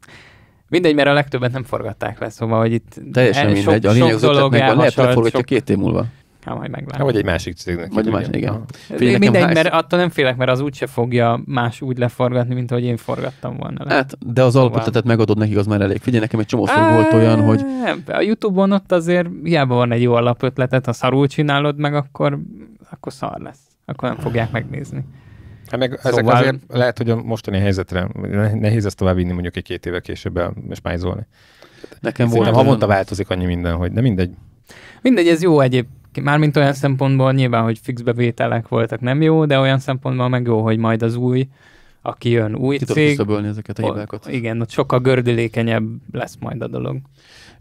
C: Mindegy, mert a legtöbbet nem forgatták le, szóval, hogy itt... Teljesen e- mindegy, sok, a lényeg az dolog van lehet forgatja sok... két év múlva ha majd megvárom. Vagy egy másik cégnek. Vagy más, igen. igen. Figyelj, mindegy, más... mert attól nem félek, mert az úgyse fogja más úgy leforgatni, mint ahogy én forgattam volna le. Hát, de az szóval. alapötletet
B: megadod nekik, az már elég. Figyelj, nekem egy csomó Á, volt olyan, hogy...
C: a Youtube-on ott azért hiába van egy jó alapötletet, ha szarul csinálod meg, akkor, akkor szar lesz. Akkor nem fogják megnézni. Hát meg szóval... ezek azért
A: lehet, hogy a mostani helyzetre nehéz ezt tovább vinni mondjuk egy két éve később spájzolni. Nekem volt. Havonta változik annyi minden, hogy de mindegy.
C: Mindegy, ez jó egyéb Mármint olyan szempontból nyilván, hogy fix bevételek voltak nem jó, de olyan szempontból meg jó, hogy majd az új, aki jön új Ki cég. ezeket a hibákat. Igen, ott sokkal gördülékenyebb lesz majd a dolog.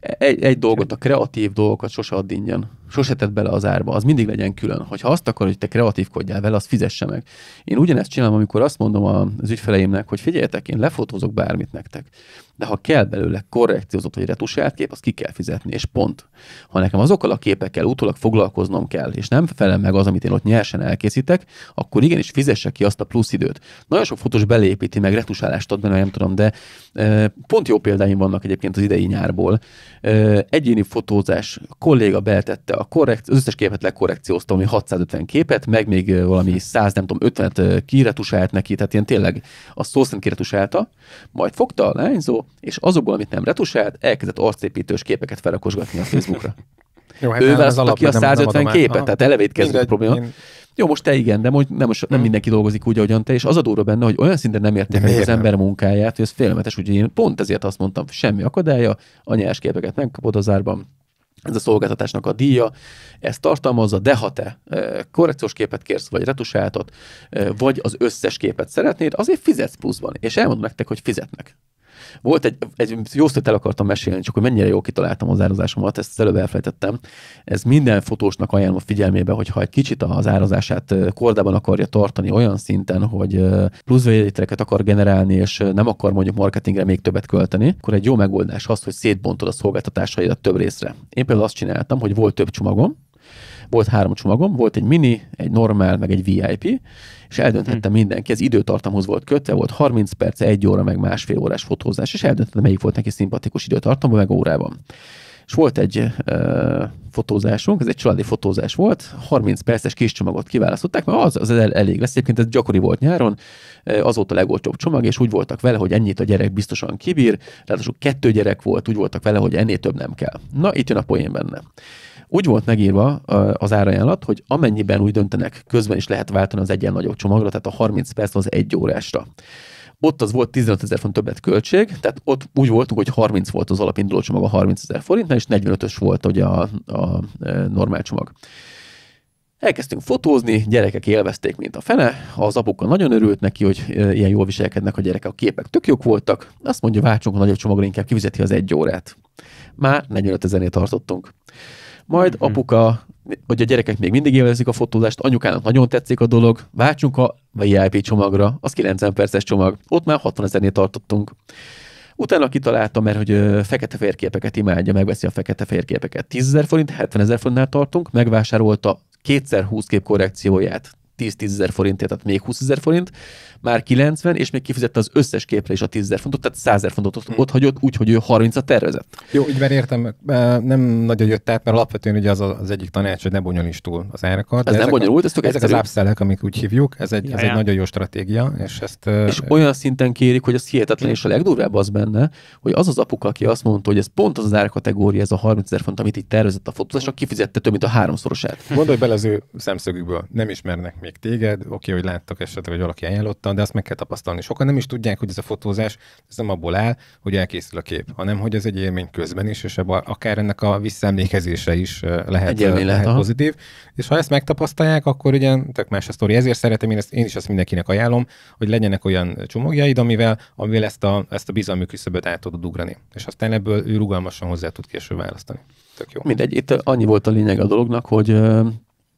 C: Egy, egy dolgot, a kreatív dolgokat sose add ingyen
B: sose tett bele az árba, az mindig legyen külön. Hogyha azt akar, hogy te kreatívkodjál vele, az fizesse meg. Én ugyanezt csinálom, amikor azt mondom az ügyfeleimnek, hogy figyeljetek, én lefotózok bármit nektek, de ha kell belőle korrekciózott vagy retusált kép, azt ki kell fizetni, és pont. Ha nekem azokkal a képekkel utólag foglalkoznom kell, és nem felel meg az, amit én ott nyersen elkészítek, akkor igenis fizesse ki azt a plusz időt. Nagyon sok fotós beleépíti, meg retusálást ad benne, nem tudom, de e, pont jó példáim vannak egyébként az idei nyárból. E, egyéni fotózás kolléga beltette a a korrekt, az összes képet lekorrekcióztam, ami 650 képet, meg még valami 100, hm. nem tudom, 50 kiretusált neki, tehát ilyen tényleg a szó szerint kiretusálta, majd fogta a lányzó, és azokból, amit nem retusált, elkezdett arcépítős képeket felrakosgatni a Facebookra.
D: Jó, hát ő választotta ki a 150 nem képet, Aha. tehát elevét kezdődik a probléma. Én...
B: Jó, most te igen, de most nem, most nem hmm. mindenki dolgozik úgy, ahogyan te, és az a durva benne, hogy olyan szinten nem meg az ember munkáját, hogy ez félelmetes, úgyhogy én pont ezért azt mondtam, semmi akadálya, anyás képeket megkapod az árban, ez a szolgáltatásnak a díja, ezt tartalmazza, de ha te e, korrekciós képet kérsz, vagy retusáltat, e, vagy az összes képet szeretnéd, azért fizetsz pluszban. És elmondom nektek, hogy fizetnek. Volt egy, egy jó szót el akartam mesélni, csak hogy mennyire jól kitaláltam az árazásomat, ezt előbb elfelejtettem. Ez minden fotósnak ajánlom figyelmébe, hogy ha egy kicsit az árazását kordában akarja tartani olyan szinten, hogy plusz védételeket akar generálni, és nem akar mondjuk marketingre még többet költeni, akkor egy jó megoldás az, hogy szétbontod a szolgáltatásaidat több részre. Én például azt csináltam, hogy volt több csomagom, volt három csomagom, volt egy mini, egy normál, meg egy VIP, és eldönthettem mhm. hmm. mindenki, ez időtartamhoz volt kötve, volt 30 perc, egy óra, meg másfél órás fotózás, és eldöntettem melyik volt neki szimpatikus időtartamban, meg órában. És volt egy ö, fotózásunk, ez egy családi fotózás volt, 30 perces kis csomagot kiválasztották, mert az, az elég lesz, egyébként ez gyakori volt nyáron, azóta legolcsóbb csomag, és úgy voltak vele, hogy ennyit a gyerek biztosan kibír, ráadásul kettő gyerek volt, úgy voltak vele, hogy ennél több nem kell. Na, itt jön a poén benne. Úgy volt megírva az árajánlat, hogy amennyiben úgy döntenek, közben is lehet váltani az egyen nagyobb csomagra, tehát a 30 perc az egy órásra. Ott az volt 15 ezer font többet költség, tehát ott úgy voltunk, hogy 30 volt az alapinduló csomag a 30 ezer forintnál, és 45-ös volt ugye a, a e, normál csomag. Elkezdtünk fotózni, gyerekek élvezték, mint a fene. Az apuka nagyon örült neki, hogy e, ilyen jól viselkednek a gyerekek, a képek tök jók voltak. Azt mondja, váltsunk a nagyobb csomagra, inkább kivizeti az egy órát. Már 45 ezernél tartottunk. Majd mm-hmm. apuka, hogy a gyerekek még mindig élvezik a fotózást, anyukának nagyon tetszik a dolog, váltsunk a VIP csomagra, az 90 perces csomag, ott már 60 ezernél tartottunk. Utána kitaláltam, mert hogy fekete férképeket imádja, megveszi a fekete férképeket. 10 ezer forint, 70 ezer forintnál tartunk, megvásárolta kétszer 20 kép korrekcióját, 10-10 ezer forintért, tehát még 20 ezer forint, már 90, és még kifizette az összes képre is a 10 000 fontot, tehát 100 000 fontot ott, hm.
A: ott hagyott, úgyhogy ő 30 a tervezett. Jó, így már értem, e, nem nagyon jött át, mert alapvetően ugye az az egyik tanács, hogy ne bonyolíts túl az árakat. Ez nem bonyolult, ez ezek az ápszelek, amik úgy hívjuk, ez egy, ez egy nagyon jó stratégia, és ezt... E, és olyan szinten kérik,
B: hogy az hihetetlen, és a legdurvább az benne, hogy az az apuka, aki azt mondta, hogy ez pont az az árkategória, ez a 30 ezer font, amit itt tervezett a fotózás, kifizette több, mint a háromszorosát.
A: Gondolj bele az ő szemszögükből, nem ismernek még téged, oké, hogy láttak esetleg, hogy valaki ajánlotta, de azt meg kell tapasztalni. Sokan nem is tudják, hogy ez a fotózás ez nem abból áll, hogy elkészül a kép, hanem hogy ez egy élmény közben is, és ebben akár ennek a visszaemlékezése is lehet, egy lehet, lehet pozitív. És ha ezt megtapasztalják, akkor ugye tök más a sztori. Ezért szeretem, én, ezt, én is azt mindenkinek ajánlom, hogy legyenek olyan csomagjaid, amivel, amivel ezt a, ezt a bizalmi küszöböt át tudod ugrani. És aztán ebből ő rugalmasan hozzá tud később választani.
B: Tök jó. Mindegy, itt annyi volt a lényeg a dolognak, hogy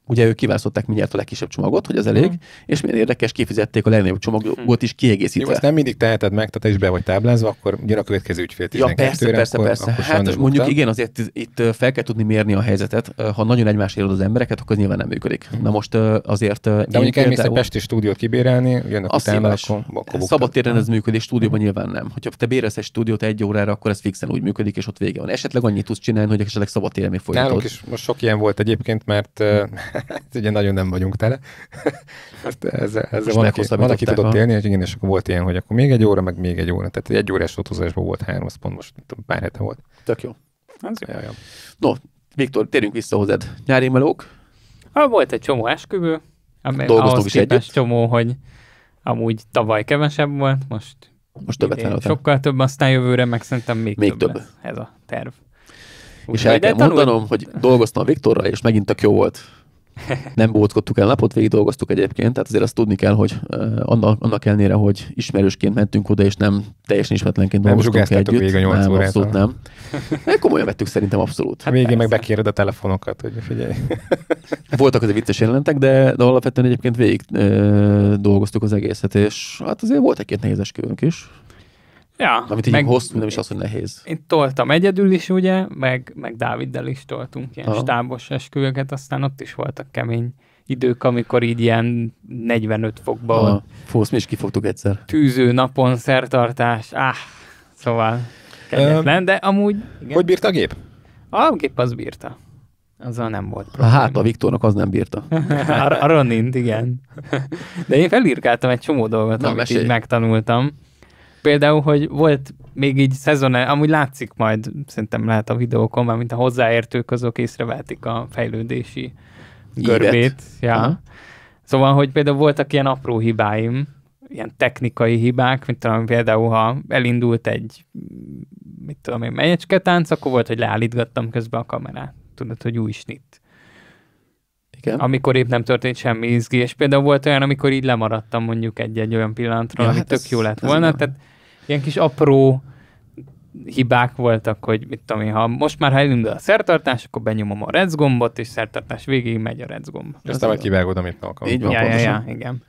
B: ugye ők kiválasztották mindjárt a legkisebb csomagot, hogy az elég, mm. és milyen érdekes, kifizették a legnagyobb csomagot is kiegészítve. Jó, ezt nem mindig teheted meg, tehát te is be vagy táblázva, akkor
A: jön a következő ügyfél Ja, persze, persze, akkor, persze. Akkor hát mondjuk bukta. igen,
B: azért itt fel kell tudni mérni a helyzetet. Ha nagyon egymásra az embereket, akkor nyilván nem működik. Mm. Na most azért. De mondjuk például... elmész egy pesti
A: stúdiót kibérelni, jönnek a utána, akkor, akkor Szabadtéren hmm. ez működik,
B: stúdióban mm. nyilván nem. ha te bérelsz egy stúdiót egy órára, akkor ez fixen úgy működik, és ott vége van. Esetleg annyit tudsz csinálni,
A: hogy esetleg szabadtéren még folytatod. Nálunk is most sok ilyen volt egyébként, mert ugye nagyon nem vagyunk tele. Hát ez, ez van, aki, van, aki tudott élni, hogy igen, és akkor volt ilyen, hogy akkor még egy óra, meg még egy óra. Tehát egy órás autózásban volt három, az pont most tudom, pár hete volt. Tök jó. Hát ez jó. jó. No, Viktor, térjünk vissza hozzád. Nyári melók?
C: Ha, volt egy csomó esküvő, ami Dolgoztunk is csomó, hogy amúgy tavaly kevesebb volt, most most többet Sokkal több, aztán jövőre meg szerintem még, még több, több. Lesz ez a terv. Úgy és el kell mondanom,
B: hogy dolgoztam a Viktorral, és megint tök jó volt. Nem bóckodtuk el napot, végig dolgoztuk egyébként, tehát azért azt tudni kell, hogy eh, annak, annak ellenére, hogy ismerősként mentünk oda, és nem teljesen ismeretlenként nem dolgoztunk együtt. Végig a 8 nem, órát abszolút nem. De hát komolyan vettük szerintem abszolút. Hát végén meg bekéred a telefonokat, hogy figyelj. Voltak azért vicces jelentek, de, de alapvetően egyébként végig e, dolgoztuk az egészet, és hát azért volt egy-két nehézes is
C: Ja. Amit így meg, hosszú, nem is az, hogy nehéz. Én toltam egyedül is, ugye, meg, meg Dáviddel is toltunk ilyen Aha. stábos esküvőket, aztán ott is voltak kemény idők, amikor így ilyen 45 fokban.
B: Fósz, mi is kifogtuk egyszer.
C: Tűző napon szertartás, áh, szóval kegyetlen, de amúgy... Igen. Hogy bírta a gép? A gép az bírta. Azzal nem volt hát,
B: probléma. Hát a Viktornak az nem bírta.
C: a Ronint, igen. De én felírkáltam egy csomó dolgot, Na, amit mesélj. így megtanultam például, hogy volt még így szezon, amúgy látszik majd, szerintem lehet a videókon, mert mint a hozzáértők, azok észrevehetik a fejlődési görbét. Ívet. Ja. Uh-huh. Szóval, hogy például voltak ilyen apró hibáim, ilyen technikai hibák, mint tudom, például, ha elindult egy, mit tudom én, menyecske tánc, akkor volt, hogy leállítgattam közben a kamerát. Tudod, hogy új snit. Igen. Amikor épp nem történt semmi izgi, és például volt olyan, amikor így lemaradtam mondjuk egy-egy olyan pillanatra, ja, ami hát tök ez, jó lett volna, tehát Ilyen kis apró hibák voltak, hogy mit tudom én, ha most már ha elindul a szertartás, akkor benyomom a rec gombot, és szertartás végig megy a rec gomb. Aztán majd kivágod, amit meg akarod. Így van, ja, ja, ja, igen.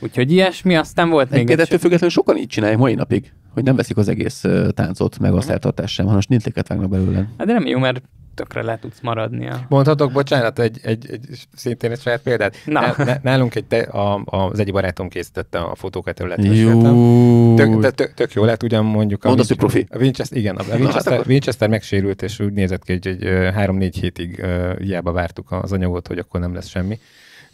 C: Úgyhogy ilyesmi, aztán volt még. Egy ettől
B: függetlenül sokan így csinálják mai napig, hogy nem veszik az egész táncot, meg a szertartást sem, hanem snittliket vágnak belőle.
C: Hát de nem jó, mert tökre le tudsz maradni. A... Mondhatok, bocsánat, egy, egy, egy, szintén egy saját példát. Na.
A: Nálunk egy te, a, a, az egyik barátom készítette a fotókat, területén tök, de tök, tök, jó lett, ugyan mondjuk... a. Mondasz hogy profi. A Winchester, igen, a hát Winchester, Na, Winchester megsérült, és úgy nézett ki, hogy egy, egy, három-négy hétig uh, hiába vártuk az anyagot, hogy akkor nem lesz semmi.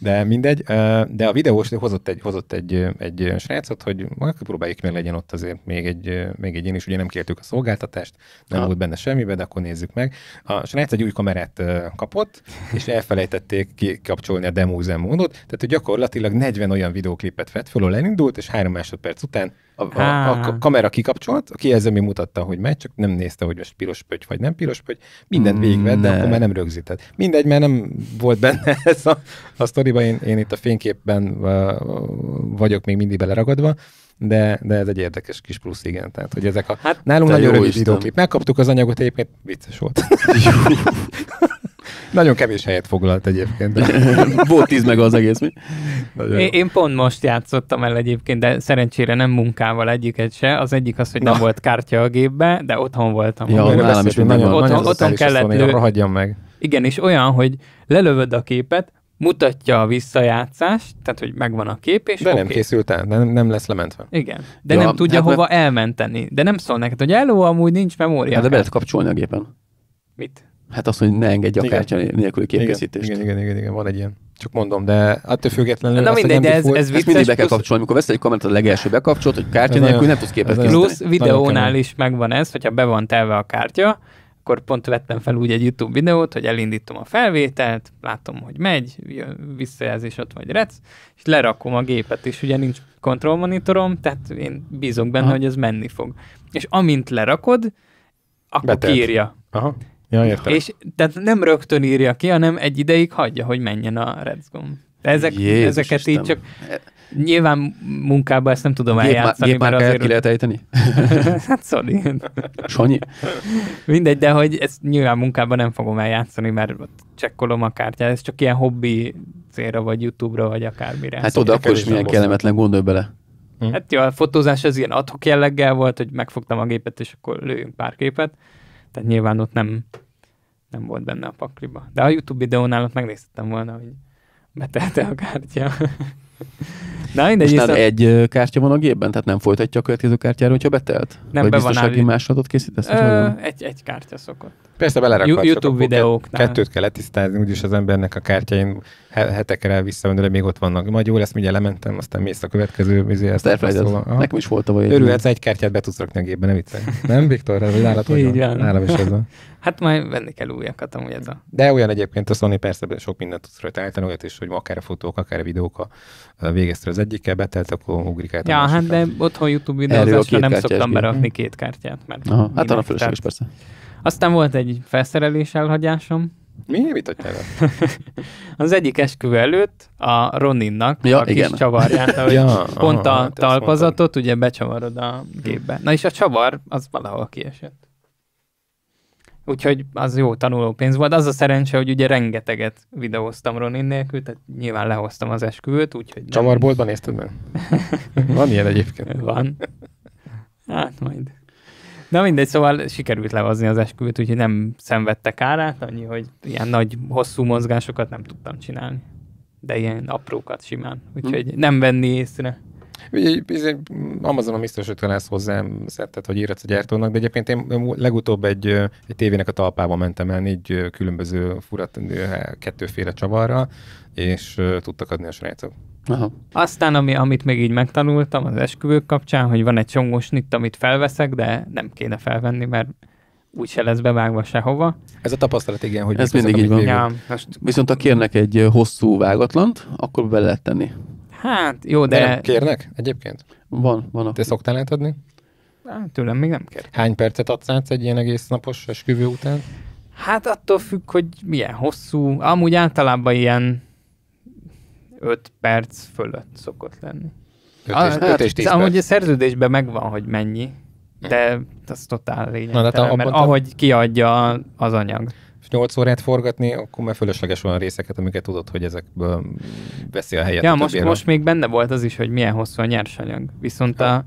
A: De mindegy, de a videós hozott egy, hozott egy, egy srácot, hogy próbáljuk meg legyen ott azért még egy, még egy én is, ugye nem kértük a szolgáltatást, nem ha. Ah. volt benne semmi de akkor nézzük meg. A srác egy új kamerát kapott, és elfelejtették kapcsolni a demo módot, tehát hogy gyakorlatilag 40 olyan videóklipet vett föl, elindult, és három másodperc után a, a, a kamera kikapcsolt, a mi mutatta, hogy megy, csak nem nézte, hogy most piros pöty vagy nem piros pöty, mindent végigvett, de akkor már nem rögzített. Mindegy, mert nem volt benne ez a, a sztori, sztoriba, én, én itt a fényképben uh, vagyok még mindig beleragadva, de, de ez egy érdekes kis plusz, igen. Tehát, hogy ezek a hát nálunk nagyon rövid időkép. Megkaptuk az anyagot, egyébként vicces volt. Nagyon kevés helyet foglalt egyébként. De... Volt tíz meg az egész, mi? Én,
C: én pont most játszottam el egyébként, de szerencsére nem munkával egyiket se. Az egyik az, hogy Na. nem volt kártya a gépbe, de otthon voltam. Ja, nálam is nagyon, nagyon, otthon, otthon kellett... Lő... meg. Igen, és olyan, hogy lelövöd a képet, mutatja a visszajátszást, tehát hogy megvan a kép, és De okay. nem készült
A: el, nem, nem lesz lementve. Igen, de ja, nem tudja hát hova
C: mert... elmenteni. De nem szól neked, hogy eló, amúgy nincs memória. Hát de be lehet
A: kapcsolni a gépen.
C: Mit?
B: Hát azt, hogy ne engedj a kártya nélkül képkészítést.
C: Igen, igen, igen, igen, van egy ilyen. Csak mondom, de attól függetlenül... Na mindegy, de ez, ez vicces, mindig be kell kapcsolni.
B: Amikor veszel egy kamerát, a legelső bekapcsolt, hogy kártya nélkül nem tudsz képet készíteni. Plusz videónál
C: is megvan ez, hogyha be van telve a kártya, akkor pont vettem fel úgy egy YouTube videót, hogy elindítom a felvételt, látom, hogy megy, visszajelzés ott vagy rec, és lerakom a gépet, és ugye nincs kontrollmonitorom, tehát én bízok benne, Aha. hogy ez menni fog. És amint lerakod, akkor Betelt. kiírja. Aha. Ja, értem. És tehát nem rögtön írja ki, hanem egy ideig hagyja, hogy menjen a redzgom. ezek, Jézus ezeket Isten. így csak... Nyilván munkában ezt nem tudom gép, eljátszani, gép azért... ki lehet ejteni? hát sorry. Sanyi? Mindegy, de hogy ezt nyilván munkában nem fogom eljátszani, mert csekkolom a kártyát, ez csak ilyen hobbi célra, vagy YouTube-ra, vagy akármire. Hát oda akkor is milyen kellemetlen gondolj bele. Hm. Hát jó, a fotózás az ilyen adhok jelleggel volt, hogy megfogtam a gépet, és akkor lőjünk pár képet. Tehát nyilván ott nem, nem volt benne a pakliba. De a YouTube videónál ott megnéztem volna, hogy betelte a kártya. Na, mindegy, Most
B: egy kártya van a gépben, tehát nem folytatja a következő kártyára, hogyha betelt? Nem, Vagy be biztonsági állít... másolatot készítesz? Ö,
C: egy, egy kártya szokott.
A: Persze belerakhatsz. YouTube videók. Kettőt kell letisztázni, úgyis az embernek a kártyáin hetekre visszamenőre még ott vannak. Majd jó lesz, mindjárt lementem, aztán mész a következő vizéhez. Szóval, Nekem is volt tavaly. Örülhetsz, egy kártyát be tudsz rakni a gépbe, nem vicc. Nem, Viktor? Nálam is ez van.
C: Hát majd venni kell újakat, amúgy ez a...
A: De olyan egyébként a Sony persze sok mindent tudsz rajta állítani, olyat is, hogy akár a fotók, akár a videók, ha végezte az egyikkel, betelt, akkor ugrik át. Ja, hát
C: másikát. de otthon YouTube videózásra nem szoktam berakni mhm. két kártyát. Mert Aha, hát arra is persze. Aztán volt egy felszerelés elhagyásom, mi? Mit adtál Az egyik esküvő előtt a Roninnak ja, a kis csavarját, ahogy ja, pont aha, a hát talpazatot, ugye becsavarod a gépbe. Na és a csavar, az valahol kiesett. Úgyhogy az jó tanuló pénz volt. Az a szerencse, hogy ugye rengeteget videóztam Ronin nélkül, tehát nyilván lehoztam az esküvőt, úgyhogy... Nem. Csavarboltban nézted meg? Van ilyen egyébként. Van. Hát majd. Na mindegy, szóval sikerült levazni az esküvőt, úgyhogy nem szenvedtek árát, annyi, hogy ilyen nagy, hosszú mozgásokat nem tudtam csinálni. De ilyen aprókat simán. Úgyhogy hm. nem venni észre.
A: Ugye, a biztos, hogy ezt hozzám szettet, hogy írhatsz a gyártónak, de egyébként én legutóbb egy, egy tévének a talpába mentem el négy különböző furat, kettőféle csavarra, és tudtak adni a srácok.
C: Aha. Aztán, ami, amit még így megtanultam az esküvők kapcsán, hogy van egy csomó snitt, amit felveszek, de nem kéne felvenni, mert úgyse lesz bevágva sehova. Ez a tapasztalat, igen, hogy ez mindig így van. Ja, most...
B: Viszont ha kérnek egy hosszú vágatlant, akkor bele lehet tenni.
D: Hát, jó,
A: de... de kérnek egyébként? Van, van. Te aki. szoktál átadni?
C: Hát, tőlem még nem kér. Hány percet adsz át egy ilyen egész napos esküvő után? Hát attól függ, hogy milyen hosszú. Amúgy általában ilyen 5 perc fölött szokott lenni. 5 és, a, ah, 5 hát, és Amúgy a szerződésben megvan, hogy mennyi, de mm. az totál hát lényegtelen, Na, de mert abban, ahogy kiadja az anyag. 8 órát forgatni,
A: akkor már fölösleges olyan részeket, amiket tudod, hogy ezekből veszi a helyet. Ja, a most, most
C: még benne volt az is, hogy milyen hosszú a nyersanyag. Viszont hát.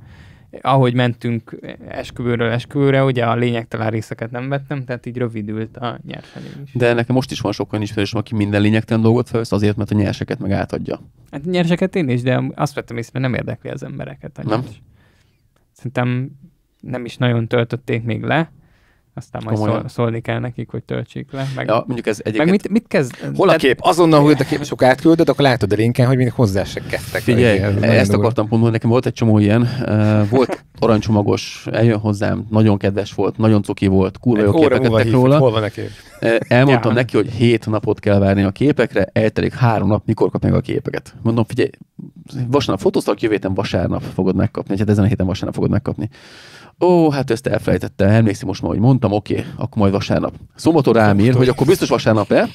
C: a, ahogy mentünk esküvőről esküvőre, ugye a lényegtelen részeket nem vettem, tehát így rövidült a nyersanyag is.
B: De nekem most is van sok olyan ismerős, aki minden lényegtelen dolgot felvesz, azért, mert a nyerseket meg átadja.
C: Hát nyerseket én is, de azt vettem észre, nem érdekli az embereket. A nem. Szerintem nem is nagyon töltötték még le, aztán majd szól, szólni kell nekik, hogy töltsék le. Meg, ja, mondjuk ez egyébként... Meg mit, mit kezd?
A: Hol a kép? Azonnal, hogy a kép sok átküldöd, akkor látod a linken, hogy mindig hozzá se kettek. Figyelj, ez e, ezt durva.
B: akartam mondani, nekem volt egy csomó ilyen. Uh, volt aranycsomagos. eljön hozzám, nagyon kedves volt, nagyon cuki volt, kurva jó képeket tettek róla. Hol van a kép? E, elmondtam ja. neki, hogy hét napot kell várni a képekre, eltelik három nap, mikor kap meg a képeket. Mondom, figyelj, vasárnap fotóztak, jövő héten vasárnap fogod megkapni, hát ezen a héten vasárnap fogod megkapni ó, hát ezt elfelejtettem, emlékszem most már, hogy mondtam, oké, okay, akkor majd vasárnap. Szombaton rám ír, hogy akkor biztos vasárnap-e.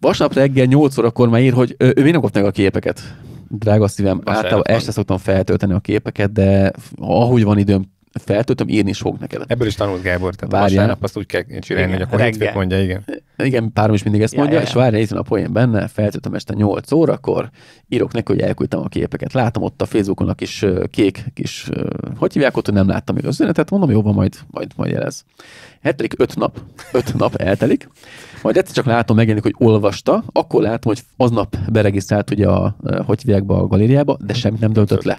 B: Vasárnap reggel 8 órakor már ír, hogy ő, ő miért nem kapta meg a képeket. Drága szívem, általában este szoktam feltölteni a képeket, de ahogy van időm, feltöltöm, írni is fogok neked.
A: Ebből is tanult Gábor, tehát Várján. vasárnap azt úgy kell csinálni, igen, hogy akkor reggel.
B: mondja, igen igen, párom is mindig ezt mondja, ja, ja. és várja, itt a poén benne, feltöltöm este 8 órakor, írok neki, hogy elküldtem a képeket. Látom ott a Facebookon a kis kék kis, hogy hívják ott, hogy nem láttam még az üzenetet, mondom, jó, van, majd, majd, majd jelez. Eltelik öt nap, öt nap eltelik, majd egyszer csak látom, megjelenik, hogy olvasta, akkor látom, hogy aznap beregisztrált ugye a, hogy hívják be a galériába, de semmit nem döntött le.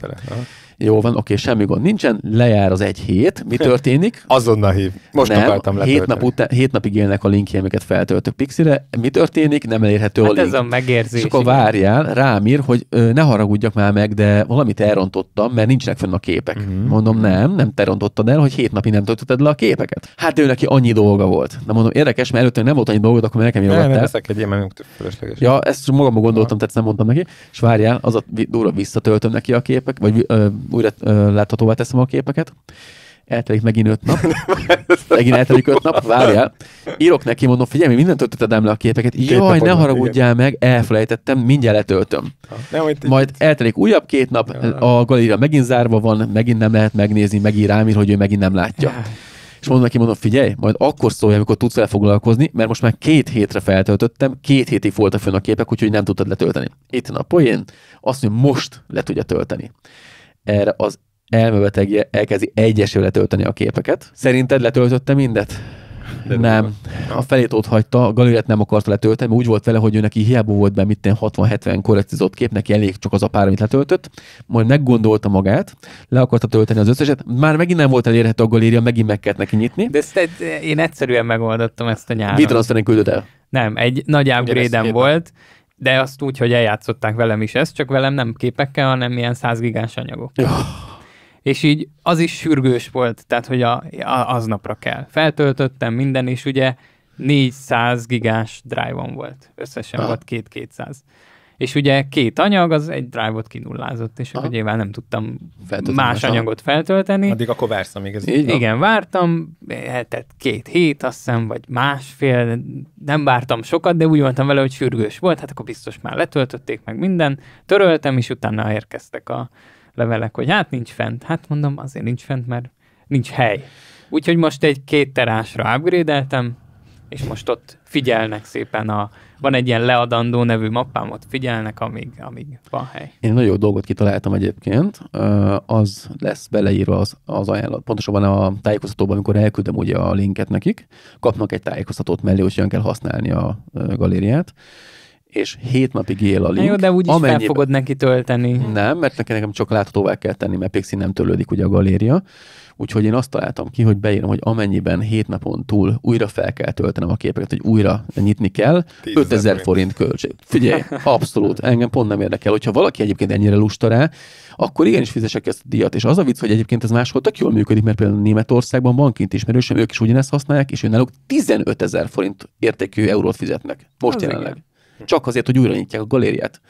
B: Jó van, oké, semmi gond nincsen, lejár az egy hét, mi történik? Azonnal hív. Most nem, akartam le. Hét, nap után, hét napig élnek a linkje, amiket feltöltök Pixire, mi történik? Nem elérhető hát a link. ez a megérzés.
C: És akkor várjál,
B: rámír, hogy ö, ne haragudjak már meg, de valamit elrontottam, mert nincsenek fönn a képek. Uh-huh. Mondom, nem, nem te rontottad el, hogy hét napi nem töltötted le a képeket. Hát de ő neki annyi dolga volt. Na mondom, érdekes, mert előtte nem volt annyi dolgod, akkor nekem írogattál. Nem, leszek egy ilyen Ja, ezt magam gondoltam, tehát nem mondtam neki. És várjál, az a durva visszatöltöm neki a képek, vagy ö, újra láthatóvá teszem a képeket. Eltelik megint öt nap.
C: megint eltelik öt nap, várjál.
B: Írok neki, mondom, figyelj, mi mindent töltöttem le a képeket. Jaj, Képek ne haragudjál meg, elfelejtettem, mindjárt letöltöm. Ha, nem, Majd eltelik újabb két nap, a galéria megint zárva van, megint nem lehet megnézni, megír rám hogy ő megint nem látja. És mondom neki, mondom, figyelj, majd akkor szólj, amikor tudsz vele foglalkozni, mert most már két hétre feltöltöttem, két hétig voltak fönn a képek, úgyhogy nem tudtad letölteni. Itt a poén, azt mondja, most le tudja tölteni erre az elmebetegje elkezdi egyesével letölteni a képeket. Szerinted letöltötte mindet? De nem. A felét ott hagyta, a galériát nem akarta letölteni, mert úgy volt vele, hogy ő neki hiába volt benne mint 60-70 korrektizott kép, neki elég csak az a pár, amit letöltött, majd meggondolta magát, le akarta tölteni az összeset, már megint nem volt elérhető a galéria, megint meg kellett neki nyitni.
C: De ezt, én egyszerűen megoldottam ezt a nyáron. Vitranszteren küldött el? Nem, egy nagy upgrade volt, de azt úgy, hogy eljátszották velem is ezt, csak velem nem képekkel, hanem ilyen 100 gigás anyagok. Oh. És így az is sürgős volt, tehát hogy a, a, aznapra kell. Feltöltöttem minden, és ugye 400 gigás drive-on volt. Összesen volt két 200 és ugye két anyag, az egy drive-ot kinullázott, és Aha. akkor nyilván nem tudtam Feltöltem más a... anyagot feltölteni. Addig akkor vársz, amíg ez... Így Igen, vártam, tehát két hét, azt hiszem, vagy másfél, nem vártam sokat, de úgy voltam vele, hogy sürgős volt, hát akkor biztos már letöltötték meg minden, töröltem, és utána érkeztek a levelek, hogy hát nincs fent. Hát mondom, azért nincs fent, mert nincs hely. Úgyhogy most egy két terásra upgrade-eltem, és most ott figyelnek szépen a, van egy ilyen leadandó nevű mappám, ott figyelnek, amíg, amíg van hely.
B: Én nagyon jó dolgot kitaláltam egyébként, az lesz beleírva az, az ajánlat, pontosabban a tájékoztatóban, amikor elküldöm ugye a linket nekik, kapnak egy tájékoztatót mellé, hogy olyan kell használni a galériát, és hét napig él a link. jó, de úgyis amennyiben... fel fogod neki tölteni. Nem, mert nekem, nekem csak láthatóvá kell tenni, mert Pixi nem törlődik ugye a galéria. Úgyhogy én azt találtam ki, hogy beírom, hogy amennyiben hét napon túl újra fel kell töltenem a képeket, hogy újra nyitni kell, 5000 forint költség. Figyelj, abszolút, engem pont nem érdekel. Hogyha valaki egyébként ennyire lusta rá, akkor igenis fizesek ezt a díjat. És az a vicc, hogy egyébként ez máshol tök jól működik, mert például Németországban bankint ismerősöm, ők is ugyanezt használják, és náluk 15 ezer forint értékű eurót fizetnek. Most az jelenleg. Igen. Csak azért, hogy újra nyitják a galériát.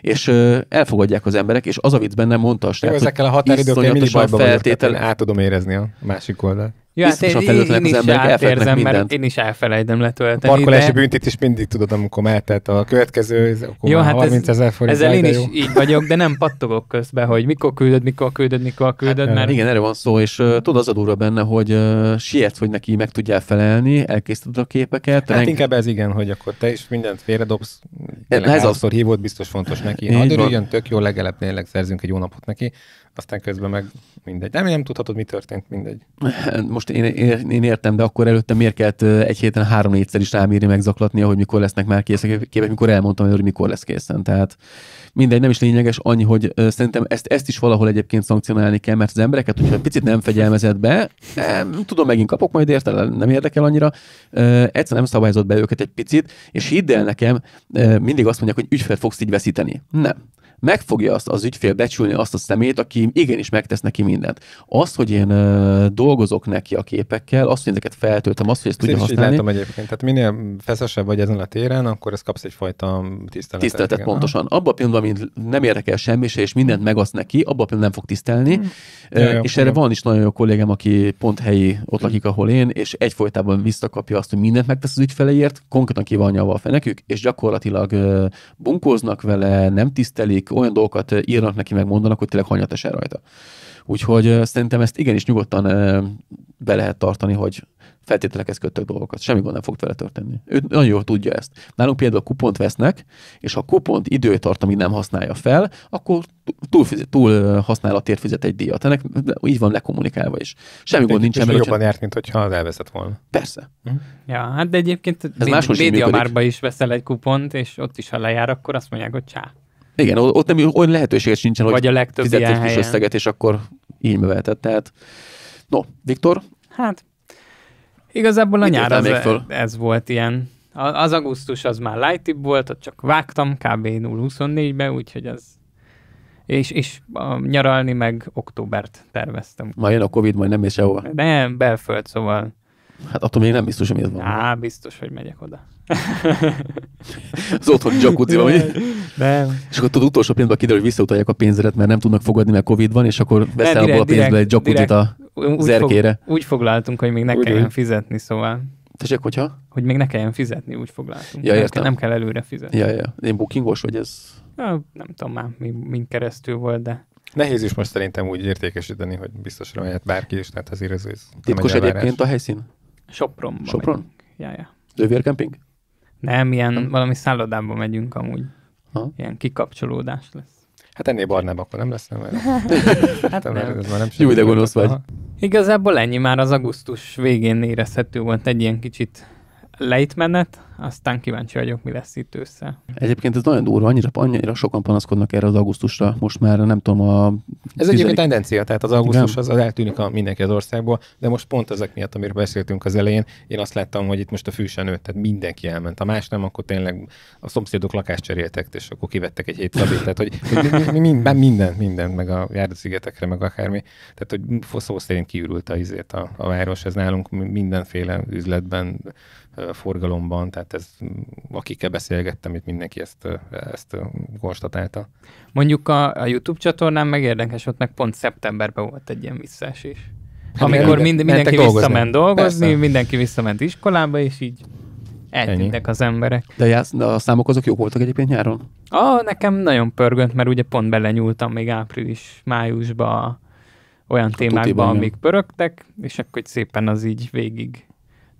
B: És ö, elfogadják az emberek, és az a benne mondta a srác, Ezekkel a határidőkkel mindig bajban feltétel... vagyok, át tudom
A: érezni a másik oldalt. Ja, hát én, én, én is átérzem, mert
C: én is elfelejtem letölteni. A parkolási de...
A: büntit is mindig tudod, amikor mehetett a következő, akkor jó, hát 30 ezer forint. Ezzel én is jó.
C: így vagyok, de nem pattogok közben, hogy mikor küldöd, mikor küldöd, mikor küldöd. Hát, mert... Igen, erre van szó, és uh,
B: tudod, az a durva benne, hogy uh, sietsz, hogy neki meg tudjál felelni, elkészíted a képeket. Hát renk... inkább
A: ez igen, hogy akkor te is mindent félredobsz, ez az... hívod, biztos fontos neki. Ha örüljön, tök jó, legalább tényleg szerzünk egy jó napot neki aztán közben meg mindegy. Nem, nem tudhatod, mi történt, mindegy.
B: Most én, én értem, de akkor előtte miért kellett egy héten három-négyszer is rámírni, megzaklatnia, hogy mikor lesznek már készek képek, mikor elmondtam, hogy mikor lesz készen. Tehát mindegy, nem is lényeges annyi, hogy szerintem ezt, ezt is valahol egyébként szankcionálni kell, mert az embereket, hogyha picit nem fegyelmezett be, nem, tudom, megint kapok majd érte, nem érdekel annyira, egyszerűen nem szabályozott be őket egy picit, és hidd el nekem, mindig azt mondják, hogy ügyfelet fogsz így veszíteni. Nem meg fogja azt az ügyfél becsülni azt a szemét, aki igenis megtesz neki mindent. Azt, hogy én ö, dolgozok neki a képekkel, azt, hogy ezeket feltöltöm, azt, hogy ezt tudja használni. Látom
A: egyébként, tehát minél feszesebb vagy ezen a téren, akkor ezt kapsz egyfajta tiszteletet. Tiszteletet, igen, pontosan. Abban a pillanatban, amint
B: nem érdekel semmi se, és mindent megadsz neki, abban a pillanatban nem fog tisztelni. Hmm. Ö, és jaj, erre van is nagyon jó kollégám, aki pont helyi, ott lakik, hm. ahol én, és egyfolytában visszakapja azt, hogy mindent megtesz az ügyfeleért, konkrétan ki van nyalva a fenekük, és gyakorlatilag bunkóznak vele, nem tisztelik, akik olyan dolgokat írnak neki, meg mondanak, hogy tényleg hanyat esel rajta. Úgyhogy szerintem ezt igenis nyugodtan be lehet tartani, hogy feltételekhez kötök dolgokat. Semmi gond nem fog vele történni. Ő nagyon jól tudja ezt. Nálunk például kupont vesznek, és ha a kupont időtartamig nem használja fel, akkor túl, fizet, túl használatért fizet egy díjat. Ennek így van lekommunikálva is.
A: Semmi de gond nincs. Ez jobban járt, mint hogyha az elveszett volna. Persze.
C: Hm? Ja, hát de egyébként Ez médiamárba is veszel egy kupont, és ott is, ha lejár, akkor azt mondják, hogy csá.
A: Igen, ott
B: nem olyan lehetőség sincsen, Vagy hogy a legtöbb fizetsz egy kis összeget, és akkor így művelted. Tehát,
C: no, Viktor? Hát, igazából a Mit nyár az, föl? ez volt ilyen. Az augusztus az már light volt, ott csak vágtam kb. 0-24-be, úgyhogy az és, és nyaralni meg októbert terveztem.
B: Majd jön a Covid, majd nem mész sehova.
C: Nem, belföld, szóval.
B: Hát attól még nem biztos, hogy mi van.
C: Á, biztos, hogy megyek oda. az otthon jacuzziba megy. Nem.
B: És akkor tudod, utolsó pillanatban kiderül, hogy visszautalják a pénzedet, mert nem tudnak fogadni, mert Covid van, és akkor veszel abból a pénzből egy jacuzzit a úgy zerkére.
C: Fog, úgy foglaltunk, hogy még ne kelljen úgy. fizetni, szóval. Tessék, hogyha? Hogy még ne kelljen fizetni, úgy foglaltunk. Ja, nem, értem. nem kell előre fizetni. Ja, ja.
A: Én bookingos, vagy ez?
C: Ja, nem tudom már, mi, mind keresztül volt, de
A: Nehéz is most szerintem úgy értékesíteni, hogy biztosra mehet bárki is, tehát az ez... ez
B: Titkos egyébként a helyszín? Sopron? Sopron? Ja, ja. Lövérkemping?
C: Nem, ilyen nem. valami szállodában megyünk amúgy. Ha? Ilyen kikapcsolódás lesz. Hát ennél barnább akkor nem lesz, nem? hát nem. nem. Ez már nem Jó, de gonosz vagy. Ha. Igazából ennyi már az augusztus végén érezhető volt egy ilyen kicsit lejtmenet, aztán kíváncsi vagyok, mi lesz itt össze.
B: Egyébként ez nagyon durva, annyira, annyira sokan panaszkodnak erre az augusztusra, most már nem tudom a... Ez tizedik... egyébként tendencia,
A: tehát az augusztus az, az eltűnik a mindenki az országból, de most pont ezek miatt, amiről beszéltünk az elején, én azt láttam, hogy itt most a fűsen nőtt, tehát mindenki elment. Ha más nem, akkor tényleg a szomszédok lakást cseréltek, és akkor kivettek egy hét szabít, tehát hogy, hogy minden, minden, minden, meg a járdaszigetekre, meg akármi. Tehát, hogy szó szerint kiürült a, a, a város, ez nálunk mindenféle üzletben, forgalomban,
C: tehát tehát ez, akikkel beszélgettem, itt mindenki ezt, ezt konstatálta. Mondjuk a, a YouTube csatornán meg érdekes, ott meg pont szeptemberben volt egy ilyen visszaesés. Hát Amikor mind, mindenki dolgozni. visszament dolgozni, Persze. mindenki visszament iskolába, és így eltűntek az emberek. De, jász, de a számok azok jók voltak egyébként nyáron? Ah, nekem nagyon pörgött, mert ugye pont belenyúltam még április, májusba olyan a témákba, amik pörögtek, és akkor szépen az így végig,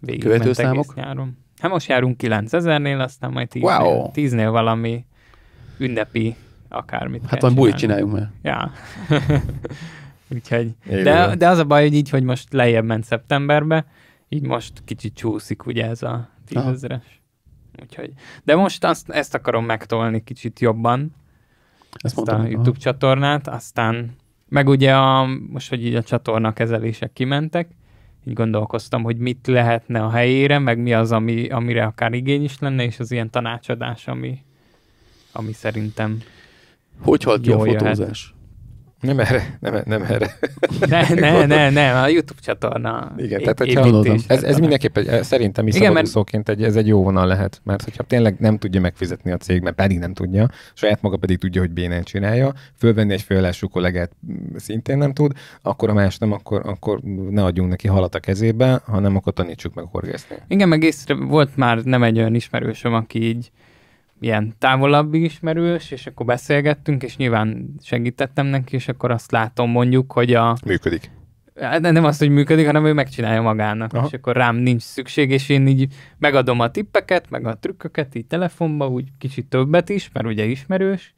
C: végig Követő számok? nyáron. Hát most járunk 9000-nél, aztán majd 10-nél, wow. 10-nél valami ünnepi akármit Hát majd bulit csináljunk már. Ja. Úgyhogy, de, de az a baj, hogy így, hogy most lejjebb ment szeptemberbe, így most kicsit csúszik ugye ez a tízezres. Úgyhogy, de most azt, ezt akarom megtolni kicsit jobban, ezt, ezt mondtam, a YouTube aha. csatornát, aztán meg ugye a, most, hogy így a csatorna kezelések kimentek, így gondolkoztam, hogy mit lehetne a helyére, meg mi az, ami, amire akár igény is lenne, és az ilyen tanácsadás, ami, ami szerintem Hogy halt ki a fotózás?
A: Jöhet. Nem erre, nem, nem erre.
C: Ne, ne, ne, ne. a YouTube csatorna. Igen, tehát hogyha, ez, ez
A: mindenképp egy, szerintem is Igen, mert... egy, ez egy jó vonal lehet, mert hogyha tényleg nem tudja megfizetni a cég, mert pedig nem tudja, saját maga pedig tudja, hogy bénen csinálja, fölvenni egy főállású kollégát mm, szintén nem tud, akkor a más nem, akkor, akkor ne adjunk neki halat a kezébe, hanem akkor tanítsuk meg horgászni.
C: Igen, meg észre volt már nem egy olyan ismerősöm, aki így ilyen távolabbi ismerős, és akkor beszélgettünk, és nyilván segítettem neki, és akkor azt látom mondjuk, hogy a... Működik. De hát nem azt, hogy működik, hanem ő megcsinálja magának, Aha. és akkor rám nincs szükség, és én így megadom a tippeket, meg a trükköket így telefonba, úgy kicsit többet is, mert ugye ismerős,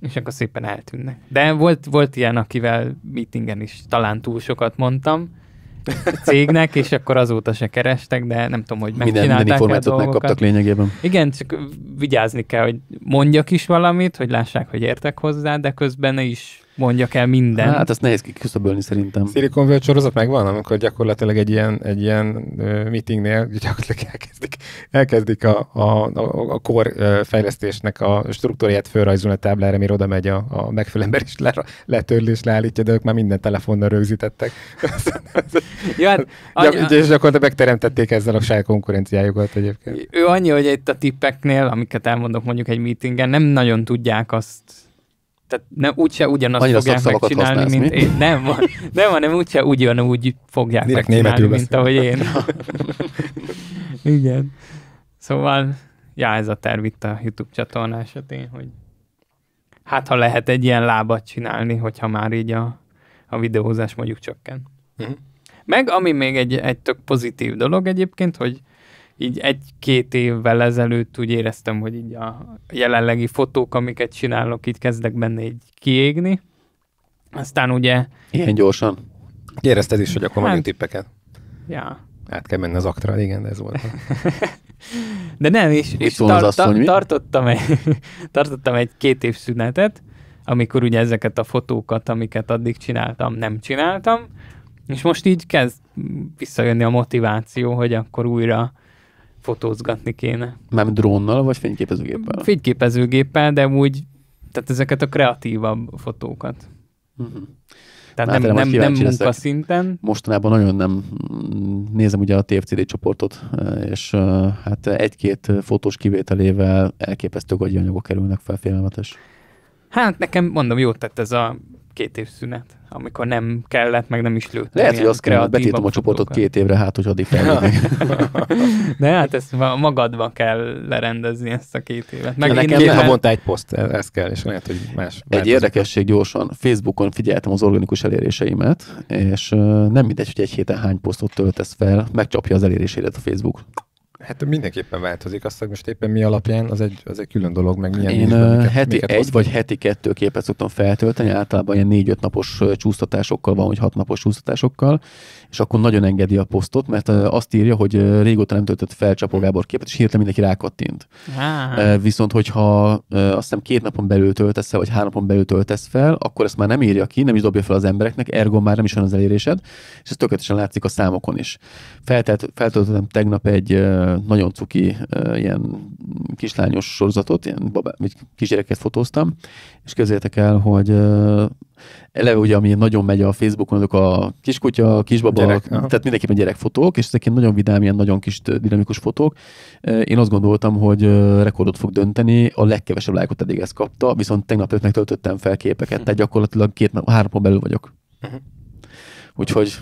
C: és akkor szépen eltűnnek. De volt, volt ilyen, akivel meetingen is talán túl sokat mondtam, cégnek, és akkor azóta se kerestek, de nem tudom, hogy megcsinálták Minden, minden információt a megkaptak lényegében. Igen, csak vigyázni kell, hogy mondjak is valamit, hogy lássák, hogy értek hozzá, de közben is mondjak el minden. Hát ezt
A: nehéz kiküszöbölni szerintem. Silicon Valley sorozat megvan, amikor gyakorlatilag egy ilyen, egy ilyen meetingnél gyakorlatilag elkezdik, elkezdik a, a, a, a kor fejlesztésnek a struktúráját fölrajzolni a táblára, mire oda megy a, a megfelelő ember is le, letörli és leállítja, de ők már minden telefonnal rögzítettek. Hát ja, hát, anya... Gyak, és gyakorlatilag megteremtették ezzel a saját konkurenciájukat egyébként. Ő
C: annyi, hogy itt a tippeknél, amiket elmondok mondjuk egy meetingen, nem nagyon tudják azt tehát nem, úgyse ugyanazt Annyira fogják megcsinálni, mint mi? én. Nem, van, nem, hanem úgyse ugyanúgy fogják Direkt megcsinálni, mint beszél. ahogy én. Igen. Szóval, já, ez a terv itt a YouTube csatorna esetén, hogy hát ha lehet egy ilyen lábat csinálni, hogyha már így a, a videózás mondjuk csökken. Mm-hmm. Meg ami még egy, egy tök pozitív dolog egyébként, hogy így egy-két évvel ezelőtt úgy éreztem, hogy így a jelenlegi fotók, amiket csinálok, így kezdek benne így kiégni. Aztán ugye... Ilyen
A: gyorsan. Érezted is, hogy akkor hát,
C: tippeket. Ja.
A: Át kell menni az aktra, igen, de ez volt.
C: de nem, és, és tar- asszony, tartottam, egy, tartottam egy két év szünetet, amikor ugye ezeket a fotókat, amiket addig csináltam, nem csináltam, és most így kezd visszajönni a motiváció, hogy akkor újra fotózgatni kéne.
B: Nem drónnal, vagy fényképezőgéppel?
C: Fényképezőgéppel, de úgy, tehát ezeket a kreatívabb fotókat. Uh-huh. Tehát hát nem, nem, nem szinten.
B: Mostanában nagyon nem mm, nézem ugye a TFCD csoportot, eh, és eh, hát egy-két fotós kivételével elképesztő gagyi anyagok kerülnek fel, félelmetes.
C: Hát nekem mondom, jót tett ez a két év szünet, amikor nem kellett, meg nem is lőtt. Lehet, hogy azt kell, betiltom a
A: csoportot a... két évre, hát, hogy addig fel.
C: De hát ezt magadban kell lerendezni ezt a két évet. Meg nekem két mert...
A: egy poszt, e- ez kell, és lehet, hogy más.
B: Egy érdekesség gyorsan. Facebookon figyeltem az organikus eléréseimet, és nem mindegy, hogy egy héten hány posztot töltesz fel, megcsapja az elérésédet a Facebook.
A: Hát mindenképpen változik, azt most éppen mi
B: alapján, az egy,
A: az egy külön dolog, meg milyen... Én nézve, miket, heti miket egy vagy heti kettő
B: képet szoktam feltölteni, általában ilyen négy-öt napos csúsztatásokkal van, vagy hat napos csúsztatásokkal, és akkor nagyon engedi a posztot, mert azt írja, hogy régóta nem töltött fel Csapó Gábor képet, és hirtelen mindenki rákattint. Ah. Viszont, hogyha azt hiszem két napon belül töltesz fel, vagy három napon belül töltesz fel, akkor ezt már nem írja ki, nem is dobja fel az embereknek, ergo már nem is van az elérésed, és ez tökéletesen látszik a számokon is. Feltelt, feltöltöttem tegnap egy nagyon cuki ilyen kislányos sorozatot, ilyen babá, kisgyereket fotóztam, és kezdjétek el, hogy eleve ugye, ami nagyon megy a Facebookon, azok a kiskutya, kisbaba, gyerek, tehát mindenképpen gyerekfotók, és ezek nagyon vidám, ilyen nagyon kis dinamikus fotók. Én azt gondoltam, hogy rekordot fog dönteni, a legkevesebb lájkot eddig ezt kapta, viszont tegnap ötnek töltöttem fel képeket, tehát mhm. gyakorlatilag két nap, három nap belül vagyok. Mhm. Úgyhogy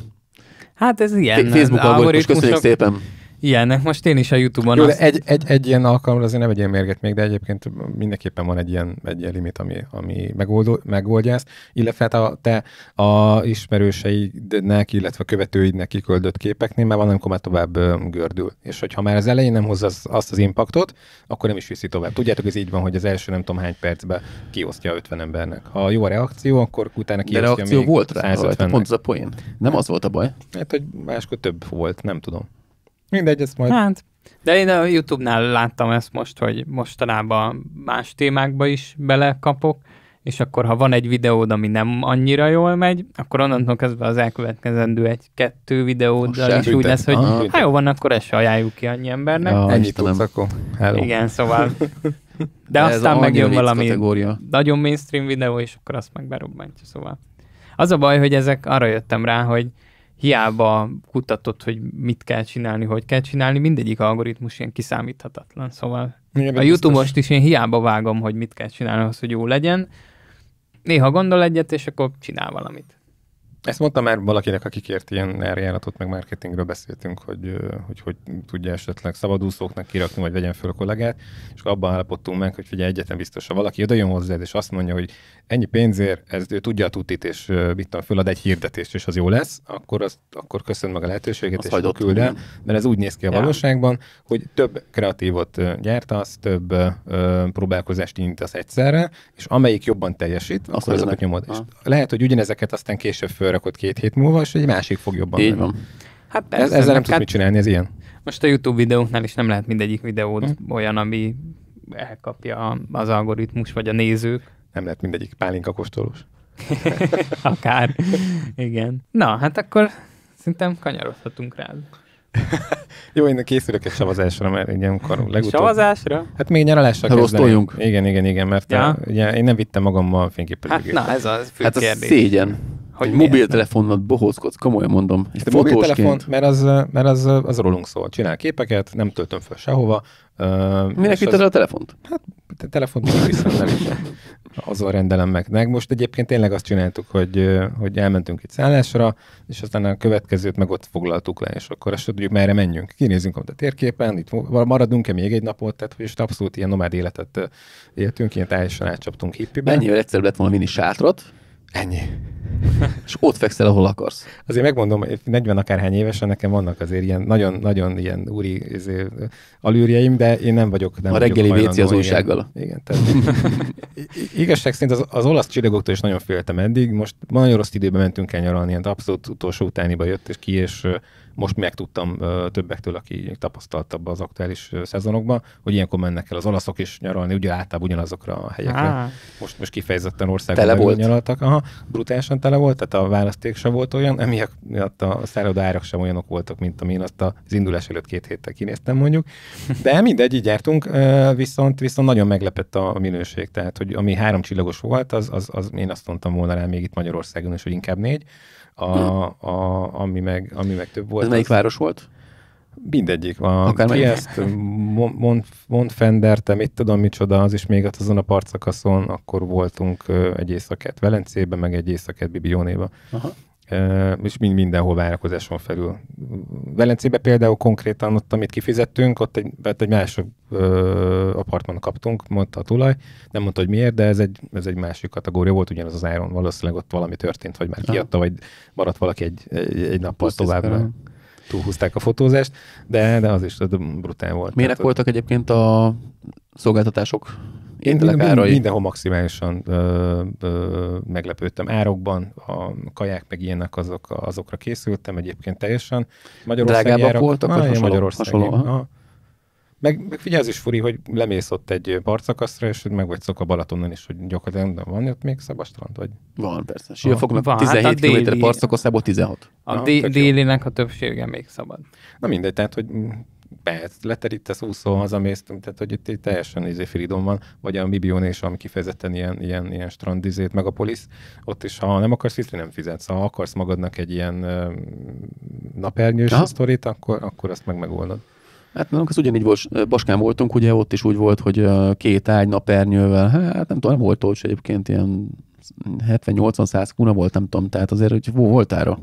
C: Hát ez ilyen. Facebook algoritmus, köszönjük szépen ilyenek. Most én is a Youtube-on... Jó, azt... egy, egy,
A: egy ilyen alkalomra azért ne vegyél mérget még, de egyébként mindenképpen van egy ilyen, egy ilyen limit, ami, ami megoldó, megoldja ezt, illetve hát a, te a ismerőseidnek, illetve a követőidnek kiköldött képeknél mert van, amikor már tovább gördül. És hogyha már az elején nem hozza azt az impaktot, akkor nem is viszi tovább. Tudjátok, ez így van, hogy az első nem tudom hány percben kiosztja 50 embernek. Ha jó a reakció, akkor utána kiosztja De reakció még volt rá, rajta, pont az a poén. Nem az volt a baj.
C: Hát, hogy máskor több volt, nem tudom.
A: Mindegy, ezt majd... Hát,
C: de én a YouTube-nál láttam ezt most, hogy mostanában más témákba is belekapok, és akkor ha van egy videód, ami nem annyira jól megy, akkor onnantól kezdve az elkövetkezendő egy-kettő videóddal is úgy lesz, hogy ah, hát jó van, akkor ezt ajánljuk ki annyi embernek. Ja, Ennyit tudsz, akkor hello. Igen, szóval. De, De aztán megjön valami kategória. nagyon mainstream videó, és akkor azt meg berobbantja, szóval. Az a baj, hogy ezek arra jöttem rá, hogy hiába kutatott, hogy mit kell csinálni, hogy kell csinálni, mindegyik algoritmus ilyen kiszámíthatatlan. Szóval Igen, a youtube most is én hiába vágom, hogy mit kell csinálni ahhoz, hogy jó legyen. Néha gondol egyet, és akkor csinál valamit. Ezt mondtam már valakinek, aki kért ilyen
A: árjáratot, meg marketingről beszéltünk, hogy, hogy hogy tudja esetleg szabadúszóknak kirakni, vagy vegyen föl a kollégát, és abban állapodtunk meg, hogy figyelj, egyetlen biztos, ha valaki oda jön hozzád, és azt mondja, hogy ennyi pénzért, ez ő tudja a tutit, és mit tudom, fölad egy hirdetést, és az jó lesz, akkor, azt, akkor köszön meg a lehetőséget, azt és küld el, mhm. mert ez úgy néz ki a valóságban, hogy több kreatívot gyártasz, több ö, próbálkozást indítasz egyszerre, és amelyik jobban teljesít, azt akkor azokat nyomod. És lehet, hogy ugyanezeket aztán később föl fölrakod két hét múlva, és egy másik fog jobban Így van. Hát persze, ez, ezzel nem tudsz hát, mit csinálni, ez ilyen.
C: Most a YouTube videóknál is nem lehet mindegyik videót hm. olyan, ami elkapja az algoritmus, vagy a nézők. Nem lehet mindegyik pálinka kóstolós. Akár. Igen. Na, hát akkor szerintem kanyarodhatunk rá.
A: Jó, én készülök egy savazásra, mert amikor legutóbb... Savazásra? Hát még nyaralásra hát kezdeném. Igen, igen, igen, mert ja. a, eh, ugye, én nem vittem magammal fényképezőgépet. Hát na, ez a fő hát kérdés. Hát szégyen. Hogy mobiltelefonnal bohózkodsz, komolyan mondom. És de mobiltelefon, mert az, mert az, az rólunk szól. Csinál képeket, nem töltöm fel sehova. Uh, Minek vitted az... a telefont? Hát a telefont mindig viszont azon rendelem meg. meg. Most egyébként tényleg azt csináltuk, hogy, hogy elmentünk egy szállásra, és aztán a következőt meg ott foglaltuk le, és akkor azt tudjuk, merre menjünk. Kinézzünk ott a térképen, itt maradunk-e még egy napot, tehát hogy most abszolút ilyen nomád életet éltünk, ilyen teljesen átcsaptunk hippiben. Mennyivel egyszerűbb lett volna vinni sátrat. Ennyi. és ott fekszel, ahol akarsz. Azért megmondom, 40 akárhány évesen nekem vannak azért ilyen nagyon-nagyon ilyen úri izé, alűrjeim, de én nem vagyok. Nem a reggeli vécé az újsággal. Igen, igen tehát, igazság szerint az, az olasz csillagoktól is nagyon féltem eddig. Most nagyon rossz időben mentünk el nyaralni, ilyen abszolút utolsó utániba jött és ki, és most megtudtam többektől, aki tapasztaltabb az aktuális szezonokban, hogy ilyenkor mennek el az olaszok is nyaralni, ugye általában ugyanazokra a helyekre. Ah. Most, most kifejezetten országban tele nyaraltak. Aha, brutálisan tele volt, tehát a választék sem volt olyan, emiatt a szállodárak árak sem olyanok voltak, mint amilyen azt az indulás előtt két héttel kinéztem mondjuk. De mindegy, így jártunk, viszont, viszont nagyon meglepett a minőség, tehát hogy ami három csillagos volt, az, az, az én azt mondtam volna rá még itt Magyarországon is, hogy inkább négy a, a, ami, meg, ami meg több volt. Ez melyik az... város volt? Mindegyik. A Akár Triest, mond Montfender, te mit tudom micsoda, az is még azon a partszakaszon, akkor voltunk egy éjszakát Velencében, meg egy éjszakát Bibionéba. Aha és mind, mindenhol várakozáson felül. Velencébe például konkrétan ott, amit kifizettünk, ott egy, ott hát egy másik ö, apartman kaptunk, mondta a tulaj, nem mondta, hogy miért, de ez egy, ez egy másik kategória volt, ugyanaz az áron, valószínűleg ott valami történt, vagy már kiadta, vagy maradt valaki egy, egy, egy nappal tovább. túlhúzták a fotózást, de, de az is brutál volt. Miért voltak egyébként a szolgáltatások én minden, árai... mindenhol maximálisan ö, ö, meglepődtem. Árokban a kaják meg ilyenek azok, azokra készültem egyébként teljesen. Drágábbak árak, voltak? Vagy hasonló, Magyarországi, hasonló, Meg, meg figyelj, az is furi, hogy lemész ott egy partszakaszra, és meg vagy szok a Balatonon is, hogy gyakorlatilag de van ott még szabadstrand, vagy? Van, persze. Siófok, van, 17 hát déli... km parcakaszából 16. A,
C: a délinek
A: a többsége még szabad. Na mindegy, tehát, hogy be, leterítesz, úszol, hazamész, tehát hogy itt, itt teljesen izé freedom van, vagy a Mibion és ami kifejezetten ilyen, ilyen, ilyen strandizét, megapolis, ott is, ha nem akarsz fizetni, nem fizetsz. Ha akarsz magadnak egy ilyen napernyős sztorit, akkor, akkor azt meg megoldod. Hát nálunk az ugyanígy volt, Baskán voltunk,
B: ugye ott is úgy volt, hogy két ágy napernyővel, hát, hát nem tudom, nem volt olcsó egyébként, ilyen 70-80-100 kuna volt, nem tudom, tehát azért, hogy volt ára.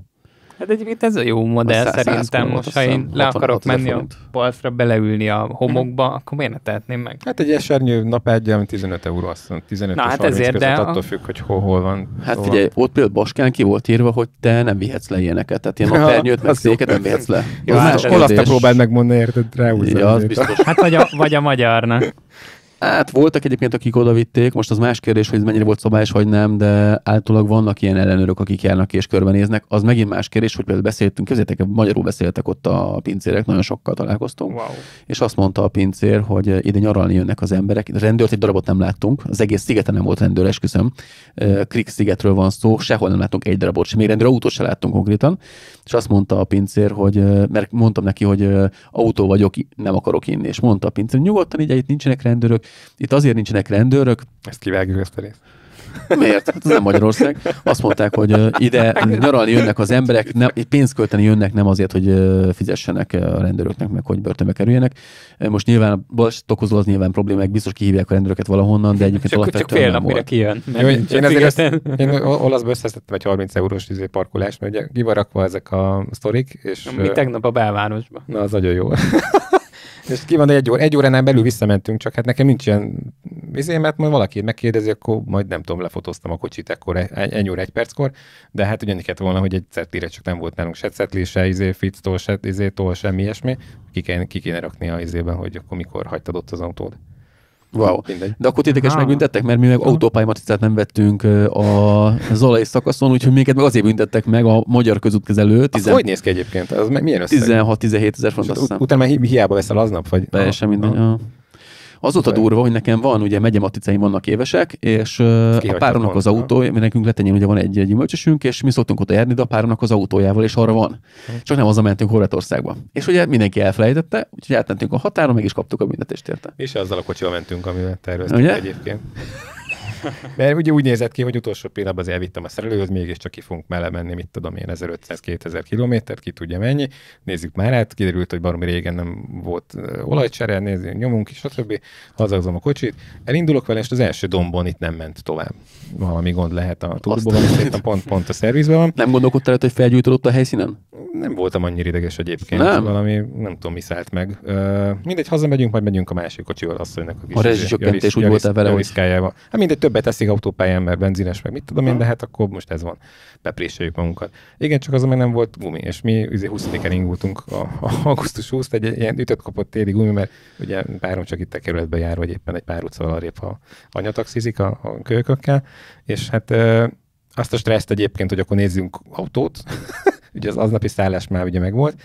C: Hát egyébként ez a jó modell a szá- szerintem, most ha én le akarok menni a palcra, beleülni a homokba, hmm. akkor miért ne tehetném meg?
A: Hát egy esernyő napágyja, 15 euró, azt mondom, 15 Na, hát ezért, között, de attól függ, hogy
B: hol, hol van. Hát hol figyelj, ott például Baskán ki volt írva, hogy te nem vihetsz le ilyeneket, tehát ilyen napernyőt, meg széket nem vihetsz le. Jó, hát, hát, hát, hát, hát,
A: érted, rá hát, az biztos. Hát vagy a, hát,
C: hát, hát
B: Hát voltak egyébként, akik vitték, most az más kérdés, hogy ez mennyire volt szabályos, vagy nem, de általában vannak ilyen ellenőrök, akik járnak és körbenéznek. Az megint más kérdés, hogy például beszéltünk, közétek, magyarul beszéltek ott a pincérek, nagyon sokkal találkoztunk. Wow. És azt mondta a pincér, hogy ide nyaralni jönnek az emberek. Rendőrt egy darabot nem láttunk, az egész szigeten nem volt rendőr, esküszöm. Krik szigetről van szó, sehol nem láttunk egy darabot, sem még autót sem láttunk konkrétan. És azt mondta a pincér, hogy, mert mondtam neki, hogy autó vagyok, nem akarok inni, és mondta a pincér, nyugodtan ide, itt nincsenek rendőrök, itt azért nincsenek rendőrök. Ezt kivágjuk, ezt a részt. Miért? Hát ez nem Magyarország. Azt mondták, hogy ide nyaralni jönnek az emberek, nem, pénzt költeni jönnek nem azért, hogy fizessenek a rendőröknek, meg hogy börtönbe kerüljenek. Most nyilván baleset okozó az nyilván problémák, biztos kihívják a rendőröket valahonnan, de egyébként csak, alapvetően csak fél nap, mire
C: kijön. Jó, én, én, azért ezt, én
A: olaszba összeszedtem egy 30 eurós izé parkolás, mert ugye kivarakva ezek a sztorik. És, Mi tegnap a belvárosban. Na, az nagyon jó. És ki van, egy, óra, egy óránál belül visszamentünk, csak hát nekem nincs ilyen vizé, mert majd valaki megkérdezi, akkor majd nem tudom, lefotóztam a kocsit ekkor, egy, egy óra, egy perckor, de hát ugyanik lett volna, hogy egy cetlire csak nem volt nálunk se cetli, se izé, fictól, se izétól, semmi ilyesmi, ki kéne, ki kéne rakni a izében, hogy akkor mikor hagytad ott az autód. Wow. De akkor titeket is megbüntettek,
B: mert mi meg autópálymatisztát nem vettünk a zolai szakaszon, úgyhogy minket meg azért büntettek meg a magyar közútkezelő. 10... Az hogy néz ki egyébként? Az milyen 16-17 ezer font. Utána hiába veszel aznap? Vagy? Teljesen mindegy. A... Az ott a durva, hogy nekem van, ugye megyem ticeim vannak évesek, és uh, a páromnak az autó, mi nekünk letenyén ugye van egy gyümölcsösünk, és mi szoktunk ott járni, de a páromnak az autójával, és arra van. Hm. Csak nem az a mentünk Horvátországba. És ugye mindenki elfelejtette, úgyhogy átmentünk a határon, meg is kaptuk a és érte.
A: És azzal a kocsival mentünk, amivel terveztünk egyébként. Mert ugye úgy nézett ki, hogy utolsó pillanatban elvittem a szerelőhöz, mégiscsak ki fogunk mele menni, mit tudom én, 1500-2000 kilométert, ki tudja mennyi. Nézzük már át, kiderült, hogy baromi régen nem volt olajcsere, nézzük nyomunk is, stb. Hazahozom a kocsit, elindulok vele, és az első dombon itt nem ment tovább. Valami gond lehet a turbóban, pont, pont a szervizben van. Nem gondolkodtál, hogy felgyújtódott a helyszínen? nem voltam annyira ideges egyébként. Nem? Valami, nem tudom, mi szállt meg. Ö, mindegy, hazamegyünk, majd megyünk a másik kocsival asszonynak a kis... A rezsicsökkentés úgy voltál vele, hogy... Hát mindegy, többet teszik autópályán, mert benzines, meg mit tudom én, de hát akkor most ez van. Bepréseljük magunkat. Igen, csak az meg nem volt gumi, és mi 20-án izé indultunk a, a augusztus 20 egy ilyen ütött kapott téli gumi, mert ugye párom csak itt a kerületbe jár, vagy éppen egy pár utcával arrébb, ha anyataxizik a, a kölykökkel, és hát ö, azt a stresszt egyébként, hogy akkor nézzünk autót, ugye az aznapi szállás már ugye megvolt,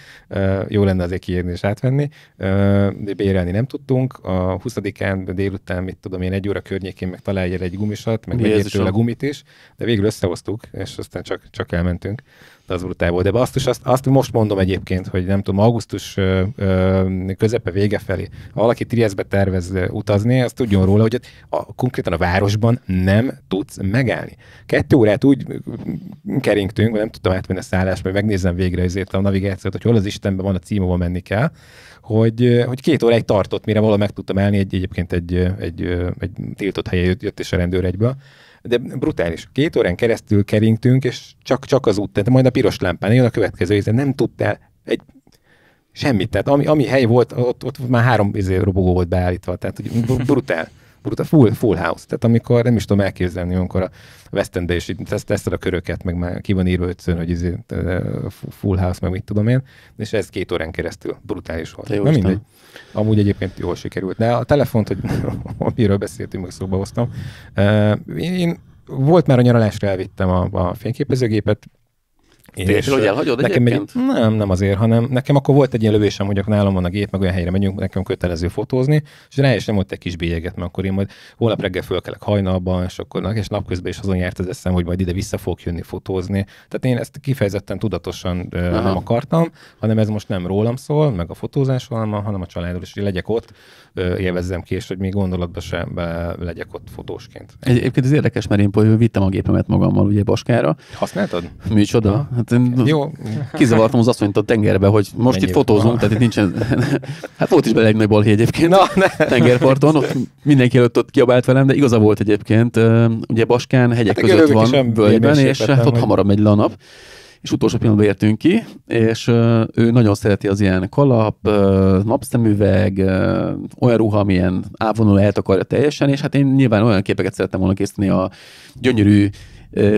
A: jó lenne azért kiírni és átvenni, de bérelni nem tudtunk. A 20-án délután, mit tudom én, egy óra környékén meg találj egy gumisat, meg vegyél tőle gumit is, de végül összehoztuk, és aztán csak, csak elmentünk az brutál volt. De azt is azt, azt most mondom egyébként, hogy nem tudom, augusztus ö, ö, közepe vége felé, ha valaki Trieste-be tervez utazni, azt tudjon róla, hogy a, a, konkrétan a városban nem tudsz megállni. Kettő órát úgy keringtünk, nem tudtam átmenni a szállást, mert megnézem végre azért a navigációt, hogy hol az Istenben van a cím, hova menni kell, hogy, hogy két óráig tartott, mire valahol meg tudtam állni, egy, egyébként egy, egy, egy, egy tiltott helye jött, jött és a rendőr egyből de brutális. Két órán keresztül keringtünk, és csak, csak az út, tehát majd a piros lámpán jön a következő íze, nem tudtál egy semmit, tehát ami, ami hely volt, ott, ott már három izé, robogó volt beállítva, tehát brutál brutál, full, full house. Tehát amikor nem is tudom elképzelni, amikor a West end be is teszed a köröket, meg már ki van írva ötszön, hogy ez izé, full house, meg mit tudom én, és ez két órán keresztül brutális volt. Jó, Na mindegy. Amúgy egyébként jól sikerült. De a telefont, hogy amiről beszéltünk, meg szóba hoztam. én volt már a nyaralásra elvittem a, a fényképezőgépet, és hogy elhagyod nekem Egy, nem, nem azért, hanem nekem akkor volt egy ilyen lövésem, hogy akkor nálam van a gép, meg olyan helyre megyünk, nekem kötelező fotózni, és rá is nem volt egy kis bélyeget, mert akkor én majd holnap reggel fölkelek hajnalban, és akkor és napközben is azon járt az eszem, hogy majd ide vissza fogok jönni fotózni. Tehát én ezt kifejezetten tudatosan Aha. nem akartam, hanem ez most nem rólam szól, meg a fotózásról, hanem a családról, és hogy legyek ott, élvezzem ki, és hogy még gondolatban sem legyek ott fotósként.
B: egyébként ez érdekes, mert én például vittem a gépemet magammal, ugye Baskára. Használtad? Micsoda? Hát én Jó. Kizavartam az asszonyt a tengerbe, hogy most Mennyi itt fotózunk, tehát itt nincsen... Hát volt is bele egy nagy balhé egyébként. Na, ne. Tengerparton, ott mindenki előtt ott kiabált velem, de igaza volt egyébként. Ugye Baskán hegyek hát, között van, völgyben, és hát ott hamarabb megy le a nap és utolsó pillanatban értünk ki, és ő nagyon szereti az ilyen kalap, napszemüveg, olyan ruha, amilyen ávonul eltakarja teljesen, és hát én nyilván olyan képeket szerettem volna készíteni a gyönyörű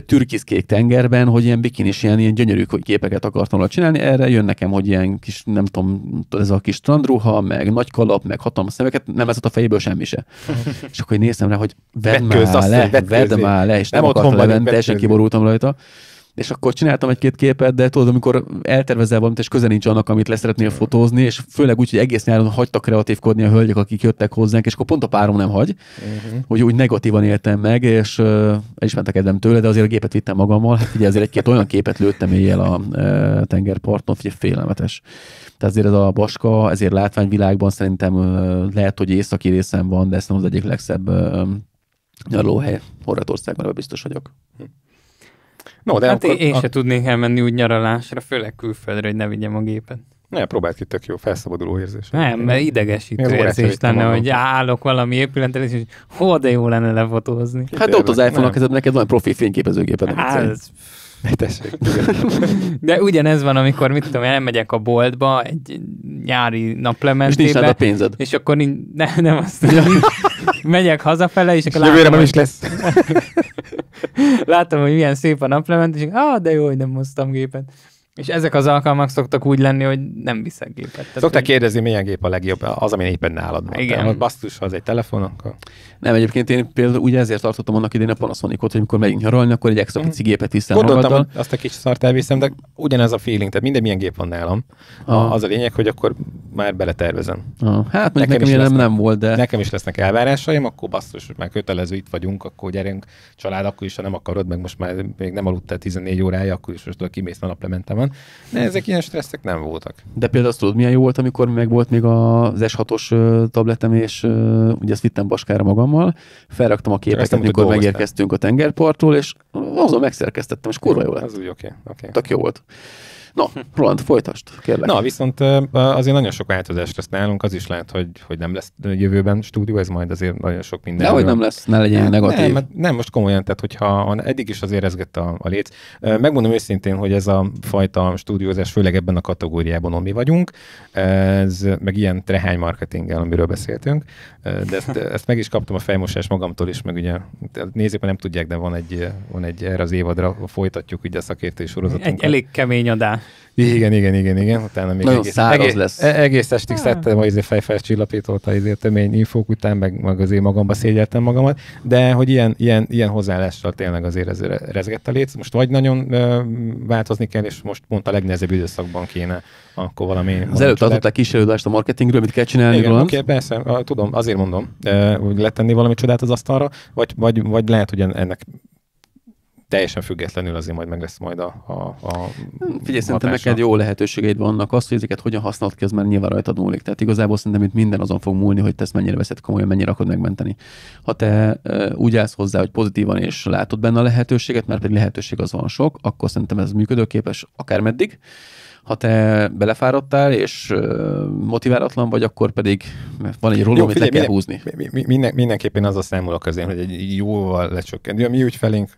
B: türkiszkék tengerben, hogy ilyen is ilyen, ilyen gyönyörű képeket akartam volna csinálni. Erre jön nekem, hogy ilyen kis, nem tudom, ez a kis strandruha, meg nagy kalap, meg hatalmas szemeket, nem ez ott a fejéből semmi se. és akkor néztem rá, hogy vedd már le, vedd már le, és nem, nem akartam levenni, teljesen kiborultam rajta és akkor csináltam egy-két képet, de tudod, amikor eltervezel valamit, és köze nincs annak, amit leszeretnél fotózni, és főleg úgy, hogy egész nyáron hagyta kreatívkodni a hölgyek, akik jöttek hozzánk, és akkor pont a párom nem hagy, uh-huh. hogy úgy negatívan éltem meg, és uh, is ment a kedvem tőle, de azért a gépet vittem magammal, hát ugye azért egy-két olyan képet lőttem éjjel a uh, tengerparton, hogy félelmetes. Tehát azért ez a baska, ezért látványvilágban szerintem uh, lehet, hogy északi részen van, de ez nem az egyik legszebb uh, nyarlóhely Horvátországban, biztos vagyok. Hm.
C: No, de hát akkor, én, én a... se tudnék elmenni úgy nyaralásra, főleg külföldre, hogy ne vigyem a gépet.
A: Ne, próbáld ki, tök jó, felszabaduló érzés. Nem, mert idegesítő érzés, érzés lenne, hogy
C: állok valami épületen, és hó, de jó lenne lefotózni. Hát Én ott az iPhone-a
B: kezed, neked van profi fényképezőgéped. Hát, ez... Tessék,
C: De ugyanez van, amikor mit tudom, elmegyek a boltba egy nyári naplementébe. És nincs a pénzed. És akkor nincs, ne, nem azt mondom. megyek hazafele, és akkor látom, Jövőre is lesz. látom, hogy milyen szép a naplement, és ah, de jó, hogy nem hoztam gépet. És ezek az alkalmak szoktak úgy lenni, hogy nem viszek gépet. Tehát Szokták
A: kérdezni, milyen gép a legjobb, az, ami éppen nálad van. Igen. Tehát, basztus, az egy telefon, akkor... Nem, egyébként én például ugye ezért tartottam annak idén a Panasonicot, hogy amikor megyünk nyaralni, akkor egy extra mhm. pici gépet viszem Gondoltam, hogy azt a kis szart elviszem, de ugyanez a feeling, tehát minden milyen gép van nálam. Ah, Az a lényeg, hogy akkor már beletervezem. Aha. Hát nekem, nekem is lesznek, nem volt, de... Nekem is lesznek elvárásaim, akkor basszus, már kötelező itt vagyunk, akkor gyerünk, család, akkor is, ha nem akarod, meg most már még nem aludtál 14 órája, akkor is most kimész a naplementem van, de ezek ilyen stresszek nem voltak. De például azt tudod, milyen jó volt, amikor meg volt még az S6-os tabletem, és
B: ugye ezt vittem baskára magammal, felraktam a képeket, amikor megérkeztünk a tengerpartról, és azon megszerkeztettem, és kurva jó lett. Az úgy oké. Okay, okay. Tök jó volt. Na, Roland, folytasd,
A: kérlek. Na, viszont azért nagyon sok változást lesz nálunk, az is lehet, hogy, hogy nem lesz jövőben stúdió, ez majd azért nagyon sok minden. Nehogy nem lesz, ne legyen negatív. Nem, hát nem, most komolyan, tehát hogyha eddig is az érezgett a, a léc. Megmondom őszintén, hogy ez a fajta stúdiózás, főleg ebben a kategóriában, ami vagyunk, ez meg ilyen trehány marketinggel, amiről beszéltünk, de ezt, ezt meg is kaptam a fejmosás magamtól is, meg ugye nézzük, mert nem tudják, de van egy, van egy erre az évadra folytatjuk ugye a szakértés sorozatunkat. Egy elég kemény adás. Igen, igen, igen, igen. Utána még Nagyon egész, egész, lesz. E- egész estig ah. szedtem a izé fejfájás csillapítót a izé tömény infók után, meg, meg azért magamba szégyeltem magamat, de hogy ilyen, ilyen, ilyen hozzáállással tényleg azért ez rezgett a léc. Most vagy nagyon ö, változni kell, és most pont a legnehezebb időszakban kéne akkor valami... Az előtt a kísérődást a marketingről, mit kell csinálni Igen, oké, persze, tudom, azért mondom, hogy letenni valami csodát az asztalra, vagy, vagy, vagy lehet, hogy ennek teljesen függetlenül azért majd meg lesz majd a, a, a Figyelj, szerintem neked jó lehetőségeid
B: vannak. Azt, hogy ezeket hogyan használod ki, az már nyilván rajtad múlik. Tehát igazából szerintem itt minden azon fog múlni, hogy te ezt mennyire veszed komolyan, mennyire akarod megmenteni. Ha te úgy állsz hozzá, hogy pozitívan és látod benne a lehetőséget, mert egy lehetőség az van sok, akkor szerintem ez működőképes akármeddig meddig. Ha te
A: belefáradtál, és motiválatlan vagy, akkor pedig van egy róló, amit figyelj, le kell minden, húzni. Minden, mindenképpen az a számolok azért, hogy egy jóval lecsökkent. Mi ügyfelénk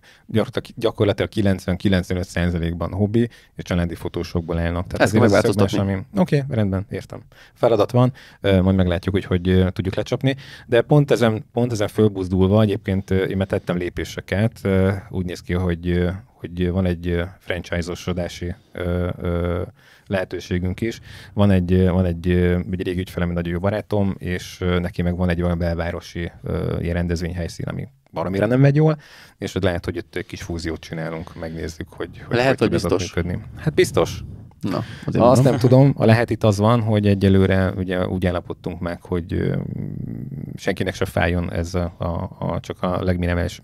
A: gyakorlatilag 90-95%-ban hobbi, és családi fotósokból állnak. Tehát Ezt megváltoztatni. Ami... Oké, okay, rendben, értem. Feladat van, majd meglátjuk, hogy hogy tudjuk lecsapni, de pont ezen, pont ezen fölbuzdulva egyébként én tettem lépéseket, úgy néz ki, hogy hogy van egy franchise-osodási lehetőségünk is. Van egy, van egy, egy régi ügyfelem, egy nagyon jó barátom, és neki meg van egy olyan belvárosi rendezvényhelyszín, ami valamire nem megy jól, és hogy lehet, hogy itt egy kis fúziót csinálunk, megnézzük, hogy, hogy lehet, hogy, hogy biztos. Működni. Hát biztos. Na, azért Azt mondom. nem tudom, a lehet itt az van, hogy egyelőre ugye úgy állapodtunk meg, hogy senkinek se fájjon ez a, a, a csak a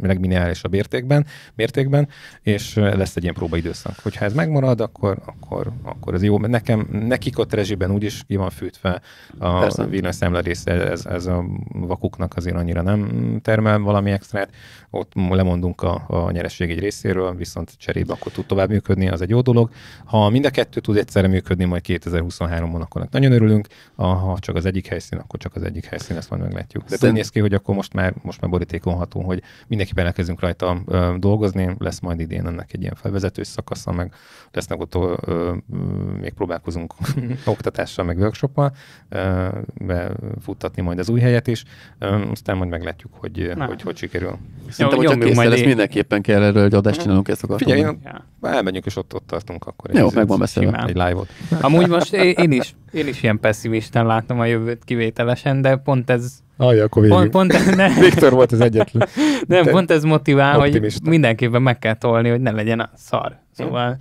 A: legminimálisabb értékben, mértékben, és lesz egy ilyen próbaidőszak. Hogyha ez megmarad, akkor, akkor, akkor ez jó. Mert nekem, nekik ott rezsiben úgyis ki van fűtve a villanyszámla része, ez, ez a vakuknak azért annyira nem termel valami extrát. Ott lemondunk a, a nyeresség egy részéről, viszont cserébe akkor tud tovább működni, az egy jó dolog. Ha mind a kettő tud egyszerre működni, majd 2023-ban, akkor nagyon örülünk. Ha csak az egyik helyszín, akkor csak az egyik helyszín, ezt majd meglátjuk meglátjuk. De Szerint... úgy néz ki, hogy akkor most már, most már borítékolható, hogy mindenképpen elkezdünk rajta ö, dolgozni, lesz majd idén ennek egy ilyen felvezető szakasza, meg lesznek ott, ö, ö, még próbálkozunk oktatással, meg workshoppal, befuttatni majd az új helyet is, ö, aztán majd meglátjuk, hogy Na. hogy, hogy sikerül. Szerintem, hogyha kész majd lesz, mindenképpen kell erről hogy adást
C: mhm. csinálunk, ezt akartam. Figyelj, én, elmenjünk, és ott, ott tartunk akkor. Jó, megvan beszélve. Egy live-ot. Amúgy most én is én is ilyen pessimisten látom a jövőt kivételesen, de pont ez... Aj, akkor Pont, pont, ne. Viktor volt az egyetlen. Nem, de pont ez motivál, optimista. hogy mindenképpen meg kell tolni, hogy ne legyen a szar. Szóval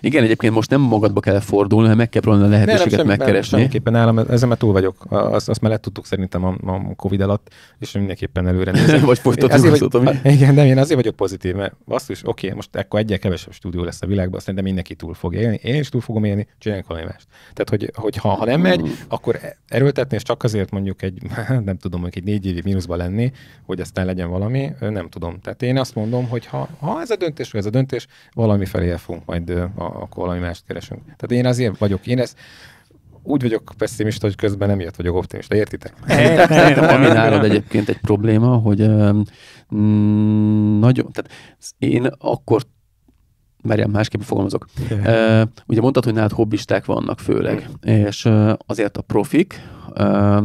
C: igen, egyébként most nem magadba kell fordulni,
A: hanem meg kell próbálni a lehetőséget nem, nem, megkeresni. Nem, semmiképpen nálam, ezen túl vagyok. Azt, azt le tudtuk szerintem a, a Covid alatt, és mindenképpen előre nézek. Vagy folytatom azt, Igen, nem, én azért vagyok pozitív, mert is, oké, okay, most ekkor egyre kevesebb stúdió lesz a világban, szerintem mindenki túl fog élni, én is túl fogom élni, csináljunk valami mást. Tehát, hogy, hogy ha, ha nem hmm. megy, akkor e- erőltetni, és csak azért mondjuk egy, nem tudom, mondjuk egy négy évig mínuszban lenni, hogy aztán legyen valami, nem tudom. Tehát én azt mondom, hogy ha, ha ez a döntés, vagy ez a döntés, valami felé valamivel fogunk majd, akkor valami mást keresünk. Tehát én azért vagyok, én ezt úgy vagyok pessimista, hogy közben nem ilyet vagyok optimista, értitek? Ami nálad
B: egyébként egy probléma, hogy mm, nagyon, tehát én akkor Merjem, másképp fogalmazok. uh, ugye mondtad, hogy nálad hobbisták vannak főleg, és uh, azért a profik, uh,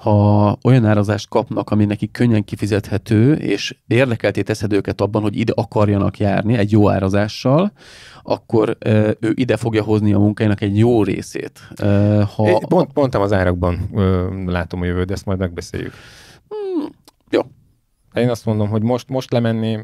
B: ha olyan árazást kapnak, ami neki könnyen kifizethető, és érdekelté teszed őket abban, hogy ide akarjanak járni egy jó árazással, akkor ö, ő ide fogja hozni a munkáinak egy jó
A: részét. Ö, ha... pont, pontam az árakban, ö, látom a jövőt, ezt majd megbeszéljük. Mm, jó. Én azt mondom, hogy most, most lemenni,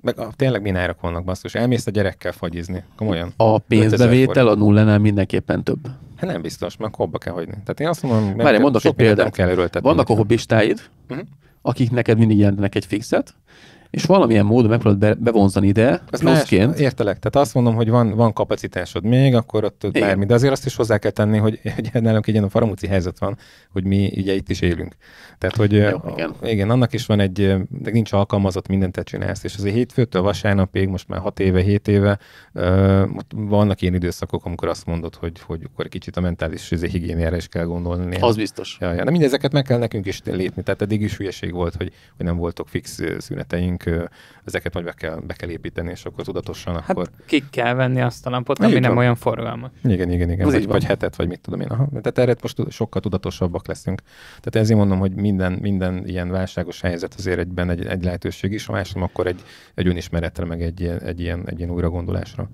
A: meg a, tényleg milyen árak vannak, basszus. Elmész a gyerekkel fagyizni, komolyan. A pénzbevétel a
B: nullánál mindenképpen több.
A: Hát nem biztos, mert hobba kell hagyni. Tehát én azt mondom, Várj, mondok egy példát. Kell Vannak a hobbistáid,
B: uh-huh. Mhm. akik neked mindig jelentenek egy fixet, és valamilyen módon megpróbálod be,
A: bevonzani ide, ez pluszként. Más, értelek, tehát azt mondom, hogy van, van kapacitásod még, akkor ott Igen. bármi, de azért azt is hozzá kell tenni, hogy ugye, nálunk egy ilyen faramúci helyzet van, hogy mi ugye itt is élünk. Tehát, hogy Jó, igen. igen. annak is van egy, de nincs alkalmazott, mindent te csinálsz, és azért hétfőtől vasárnapig, most már hat éve, hét éve, uh, vannak ilyen időszakok, amikor azt mondod, hogy, hogy akkor kicsit a mentális izé, higiéniára is kell gondolni. Az biztos. Ja, ja. De mindezeket meg kell nekünk is lépni, tehát eddig is hülyeség volt, hogy, hogy nem voltok fix szüneteink, nekünk ezeket majd be kell, be kell építeni, és akkor tudatosan hát akkor...
C: ki kell venni azt a napot, ami nem olyan forgalmas. Igen, igen, igen. vagy, vagy hetet, vagy mit tudom én. Aha.
A: Tehát erre most sokkal tudatosabbak leszünk. Tehát ezért mondom, hogy minden, minden ilyen válságos helyzet azért egyben egy, egy lehetőség is, a másik akkor egy, egy önismeretre, meg egy, egy, ilyen, egy ilyen újragondolásra.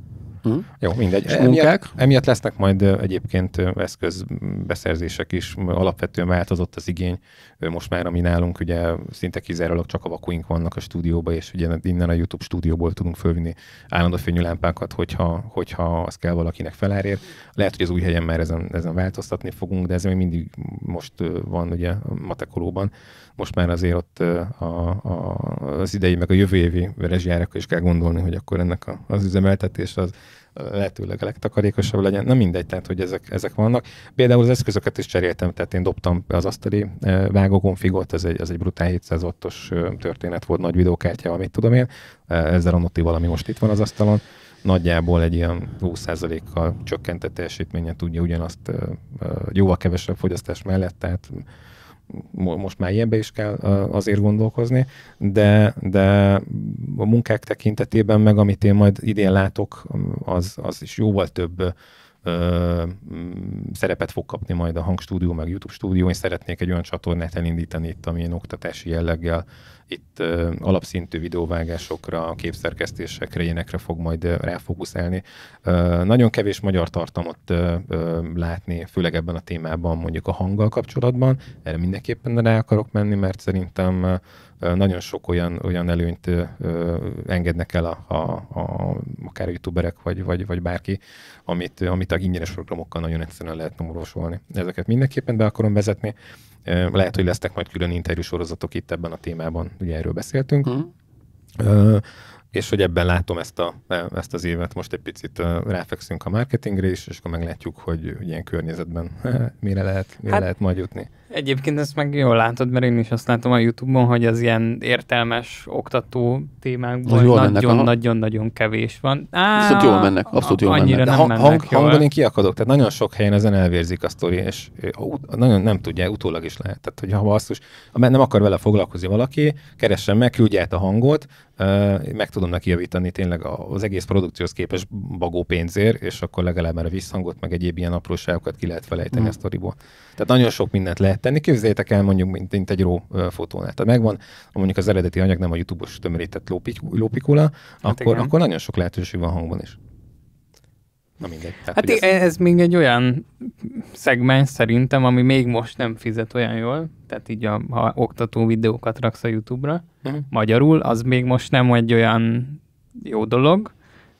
A: Mm. Jó, mindegy. És emiatt, munkák? Emiatt lesznek majd egyébként eszközbeszerzések is. Alapvetően változott az igény. Most már, ami nálunk, ugye szinte kizárólag csak a vakuink vannak a stúdióban, és ugye innen a YouTube stúdióból tudunk fölvinni állandó fényűlámpákat, hogyha, hogyha az kell valakinek felárér. Lehet, hogy az új helyen már ezen, ezen változtatni fogunk, de ez még mindig most van ugye Matekolóban. Most már azért ott a, a, az idei, meg a jövő évi rezsijárakra is kell gondolni, hogy akkor ennek a, az üzemeltetés az lehetőleg a legtakarékosabb legyen. Na mindegy, tehát hogy ezek, ezek vannak. Például az eszközöket is cseréltem, tehát én dobtam be az asztali e, vágókonfigot, ez egy, ez egy brutál 700 wattos történet volt, nagy videókártya, amit tudom én. E, ezzel a noti valami most itt van az asztalon nagyjából egy ilyen 20%-kal csökkentett teljesítményen tudja ugyanazt jóval kevesebb fogyasztás mellett, tehát most már ilyenbe is kell azért gondolkozni, de, de a munkák tekintetében meg, amit én majd idén látok, az, az is jóval több ö, mm, szerepet fog kapni majd a hangstúdió, meg YouTube stúdió. Én szeretnék egy olyan csatornát elindítani itt, ami oktatási jelleggel itt ö, alapszintű videóvágásokra, képszerkesztésekre, ilyenekre fog majd ráfókuszálni. Ö, nagyon kevés magyar tartalmat ö, ö, látni, főleg ebben a témában, mondjuk a hanggal kapcsolatban. Erre mindenképpen rá akarok menni, mert szerintem nagyon sok olyan, olyan előnyt engednek el a, a, a akár a youtuberek, vagy, vagy, vagy bárki, amit, amit a ingyenes programokkal nagyon egyszerűen lehet orvosolni. Ezeket mindenképpen be akarom vezetni. Lehet, hogy lesznek majd külön interjú sorozatok itt ebben a témában, ugye erről beszéltünk. Mm. és hogy ebben látom ezt, a, e, ezt az évet, most egy picit ráfekszünk a
C: marketingre is, és akkor
A: meglátjuk, hogy ilyen környezetben mire lehet, mire hát, lehet majd jutni.
C: Egyébként ezt meg jól látod, mert én is azt látom a Youtube-on, hogy az ilyen értelmes oktató témákban nagyon-nagyon-nagyon kevés van. Á, viszont jól mennek, abszolút jól mennek. nem hang, hang, hangban én
A: kiakadok, tehát nagyon sok helyen ezen elvérzik a sztori, és nagyon nem tudja, utólag is lehet. Tehát, hogyha basszus, nem akar vele foglalkozni valaki, keressen meg, küldje a hangot, meg tudom neki javítani tényleg az egész produkcióhoz képes bagó pénzért, és akkor legalább már a visszhangot, meg egyéb ilyen apróságokat ki lehet felejteni mm. a sztoriból. Tehát nagyon sok mindent lehet lehet tenni. Képzeljétek el mondjuk, mint, mint egy ró fotónál. Tehát megvan, mondjuk az eredeti anyag nem a YouTube-os tömörített lópikula, hát akkor, igen. akkor nagyon sok lehetőség van hangban is.
C: Na mindegy. Tehát, hát ez... ez még egy olyan szegmens szerintem, ami még most nem fizet olyan jól, tehát így a, ha oktató videókat raksz a YouTube-ra, uh-huh. magyarul, az még most nem egy olyan jó dolog,